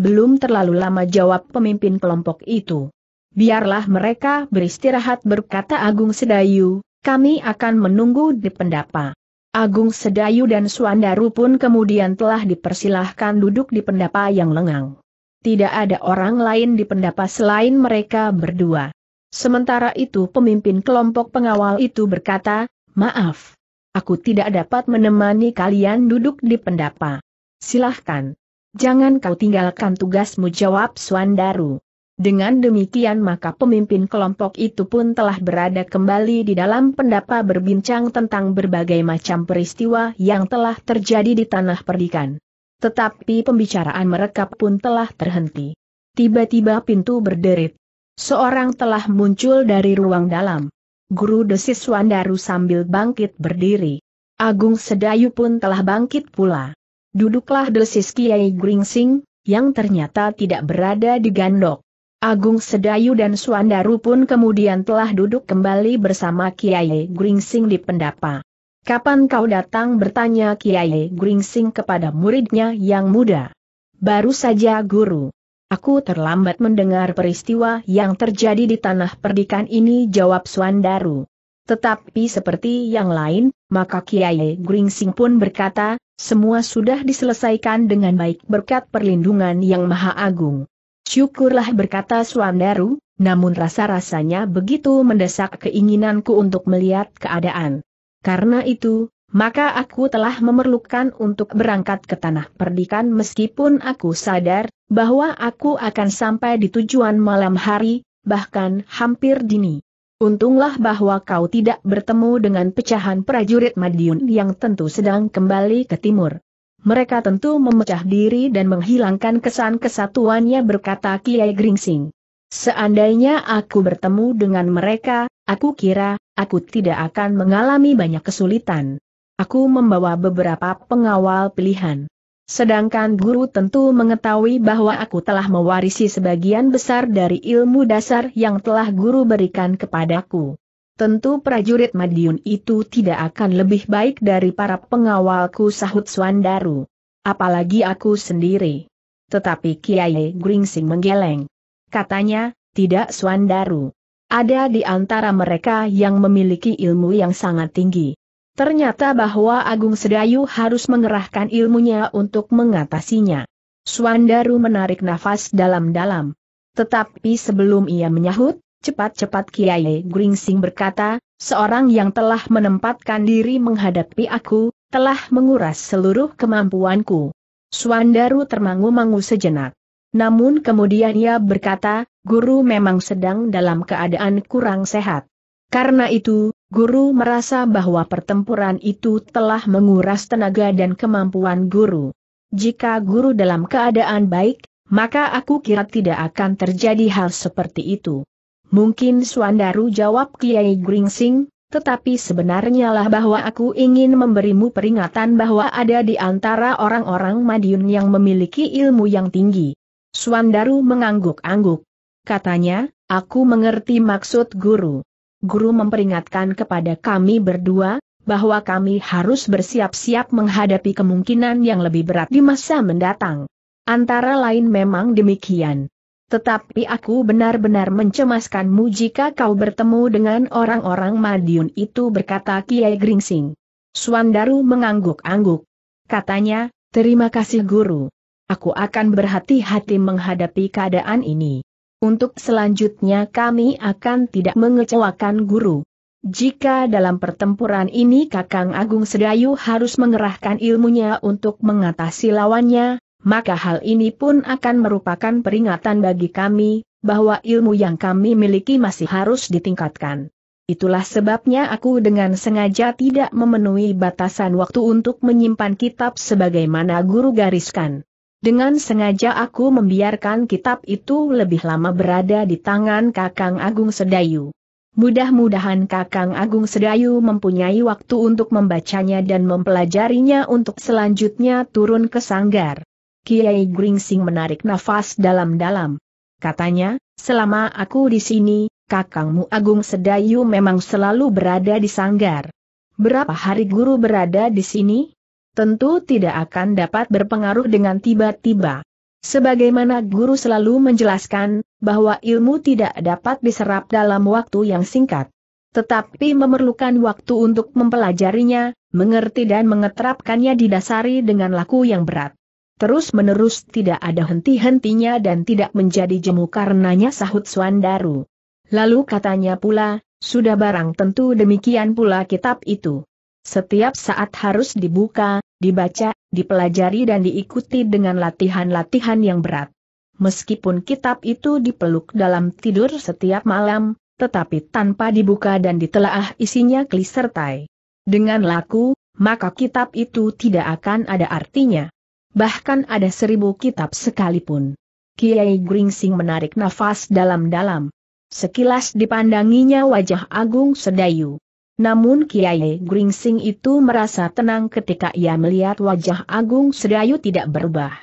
Belum terlalu lama jawab pemimpin kelompok itu. Biarlah mereka beristirahat berkata Agung Sedayu, kami akan menunggu di pendapa. Agung Sedayu dan Suandaru pun kemudian telah dipersilahkan duduk di pendapa yang lengang. Tidak ada orang lain di pendapa selain mereka berdua. Sementara itu pemimpin kelompok pengawal itu berkata, maaf. Aku tidak dapat menemani kalian duduk di pendapa. Silahkan. Jangan kau tinggalkan tugasmu jawab Suandaru. Dengan demikian maka pemimpin kelompok itu pun telah berada kembali di dalam pendapa berbincang tentang berbagai macam peristiwa yang telah terjadi di tanah perdikan. Tetapi pembicaraan mereka pun telah terhenti. Tiba-tiba pintu berderit Seorang telah muncul dari ruang dalam. Guru Desis Wandaru sambil bangkit berdiri. Agung Sedayu pun telah bangkit pula. Duduklah Desis Kiai Gringsing, yang ternyata tidak berada di gandok. Agung Sedayu dan Suandaru pun kemudian telah duduk kembali bersama Kiai Gringsing di pendapa. Kapan kau datang bertanya Kiai Gringsing kepada muridnya yang muda? Baru saja guru. Aku terlambat mendengar peristiwa yang terjadi di tanah perdikan ini jawab Suandaru. Tetapi seperti yang lain, maka Kiai Gringsing pun berkata, semua sudah diselesaikan dengan baik berkat perlindungan yang maha agung. Syukurlah berkata Suandaru, namun rasa-rasanya begitu mendesak keinginanku untuk melihat keadaan. Karena itu, maka aku telah memerlukan untuk berangkat ke tanah perdikan meskipun aku sadar bahwa aku akan sampai di tujuan malam hari, bahkan hampir dini. Untunglah bahwa kau tidak bertemu dengan pecahan prajurit Madiun yang tentu sedang kembali ke timur. Mereka tentu memecah diri dan menghilangkan kesan kesatuannya berkata Kiai Gringsing. Seandainya aku bertemu dengan mereka, aku kira, aku tidak akan mengalami banyak kesulitan aku membawa beberapa pengawal pilihan. Sedangkan guru tentu mengetahui bahwa aku telah mewarisi sebagian besar dari ilmu dasar yang telah guru berikan kepadaku. Tentu prajurit Madiun itu tidak akan lebih baik dari para pengawalku sahut Swandaru. Apalagi aku sendiri. Tetapi Kiai Gringsing menggeleng. Katanya, tidak Swandaru. Ada di antara mereka yang memiliki ilmu yang sangat tinggi. Ternyata bahwa Agung Sedayu harus mengerahkan ilmunya untuk mengatasinya. Suandaru menarik nafas dalam-dalam. Tetapi sebelum ia menyahut, cepat-cepat Kiai Gringsing berkata, seorang yang telah menempatkan diri menghadapi aku, telah menguras seluruh kemampuanku. Suandaru termangu-mangu sejenak. Namun kemudian ia berkata, guru memang sedang dalam keadaan kurang sehat. Karena itu, Guru merasa bahwa pertempuran itu telah menguras tenaga dan kemampuan guru. Jika guru dalam keadaan baik, maka aku kira tidak akan terjadi hal seperti itu. Mungkin Suandaru jawab Kiai Gringsing, tetapi sebenarnya lah bahwa aku ingin memberimu peringatan bahwa ada di antara orang-orang Madiun yang memiliki ilmu yang tinggi. Suandaru mengangguk-angguk. Katanya, aku mengerti maksud guru guru memperingatkan kepada kami berdua, bahwa kami harus bersiap-siap menghadapi kemungkinan yang lebih berat di masa mendatang. Antara lain memang demikian. Tetapi aku benar-benar mencemaskanmu jika kau bertemu dengan orang-orang Madiun itu berkata Kiai Gringsing. Suandaru mengangguk-angguk. Katanya, terima kasih guru. Aku akan berhati-hati menghadapi keadaan ini. Untuk selanjutnya kami akan tidak mengecewakan guru. Jika dalam pertempuran ini Kakang Agung Sedayu harus mengerahkan ilmunya untuk mengatasi lawannya, maka hal ini pun akan merupakan peringatan bagi kami, bahwa ilmu yang kami miliki masih harus ditingkatkan. Itulah sebabnya aku dengan sengaja tidak memenuhi batasan waktu untuk menyimpan kitab sebagaimana guru gariskan. Dengan sengaja aku membiarkan kitab itu lebih lama berada di tangan Kakang Agung Sedayu. Mudah-mudahan Kakang Agung Sedayu mempunyai waktu untuk membacanya dan mempelajarinya untuk selanjutnya turun ke sanggar. Kiai Gringsing menarik nafas dalam-dalam. Katanya, selama aku di sini, Kakangmu Agung Sedayu memang selalu berada di sanggar. Berapa hari guru berada di sini? tentu tidak akan dapat berpengaruh dengan tiba-tiba. Sebagaimana guru selalu menjelaskan, bahwa ilmu tidak dapat diserap dalam waktu yang singkat. Tetapi memerlukan waktu untuk mempelajarinya, mengerti dan mengeterapkannya didasari dengan laku yang berat. Terus-menerus tidak ada henti-hentinya dan tidak menjadi jemu karenanya sahut Suandaru. Lalu katanya pula, sudah barang tentu demikian pula kitab itu. Setiap saat harus dibuka, dibaca, dipelajari dan diikuti dengan latihan-latihan yang berat. Meskipun kitab itu dipeluk dalam tidur setiap malam, tetapi tanpa dibuka dan ditelaah isinya kelisertai. Dengan laku, maka kitab itu tidak akan ada artinya. Bahkan ada seribu kitab sekalipun. Kiai Gringsing menarik nafas dalam-dalam. Sekilas dipandanginya wajah Agung Sedayu. Namun Kiai Gringsing itu merasa tenang ketika ia melihat wajah Agung Sedayu tidak berubah.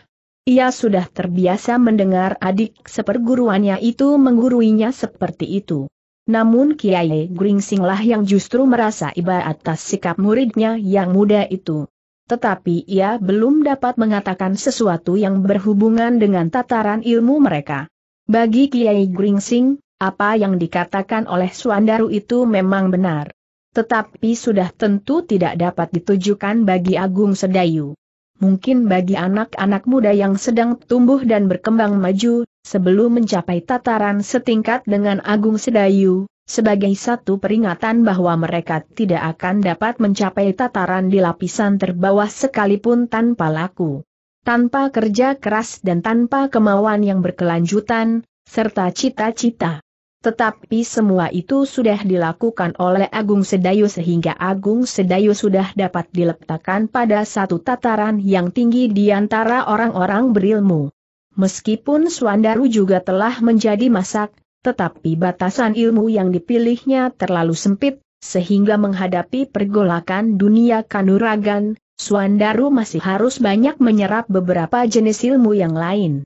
Ia sudah terbiasa mendengar adik seperguruannya itu mengguruinya seperti itu. Namun Kiai Gringsing lah yang justru merasa iba atas sikap muridnya yang muda itu. Tetapi ia belum dapat mengatakan sesuatu yang berhubungan dengan tataran ilmu mereka. Bagi Kiai Gringsing, apa yang dikatakan oleh Suandaru itu memang benar tetapi sudah tentu tidak dapat ditujukan bagi Agung Sedayu. Mungkin bagi anak-anak muda yang sedang tumbuh dan berkembang maju, sebelum mencapai tataran setingkat dengan Agung Sedayu, sebagai satu peringatan bahwa mereka tidak akan dapat mencapai tataran di lapisan terbawah sekalipun tanpa laku. Tanpa kerja keras dan tanpa kemauan yang berkelanjutan, serta cita-cita. Tetapi semua itu sudah dilakukan oleh Agung Sedayu sehingga Agung Sedayu sudah dapat diletakkan pada satu tataran yang tinggi di antara orang-orang berilmu. Meskipun Swandaru juga telah menjadi masak, tetapi batasan ilmu yang dipilihnya terlalu sempit, sehingga menghadapi pergolakan dunia kanuragan, Swandaru masih harus banyak menyerap beberapa jenis ilmu yang lain.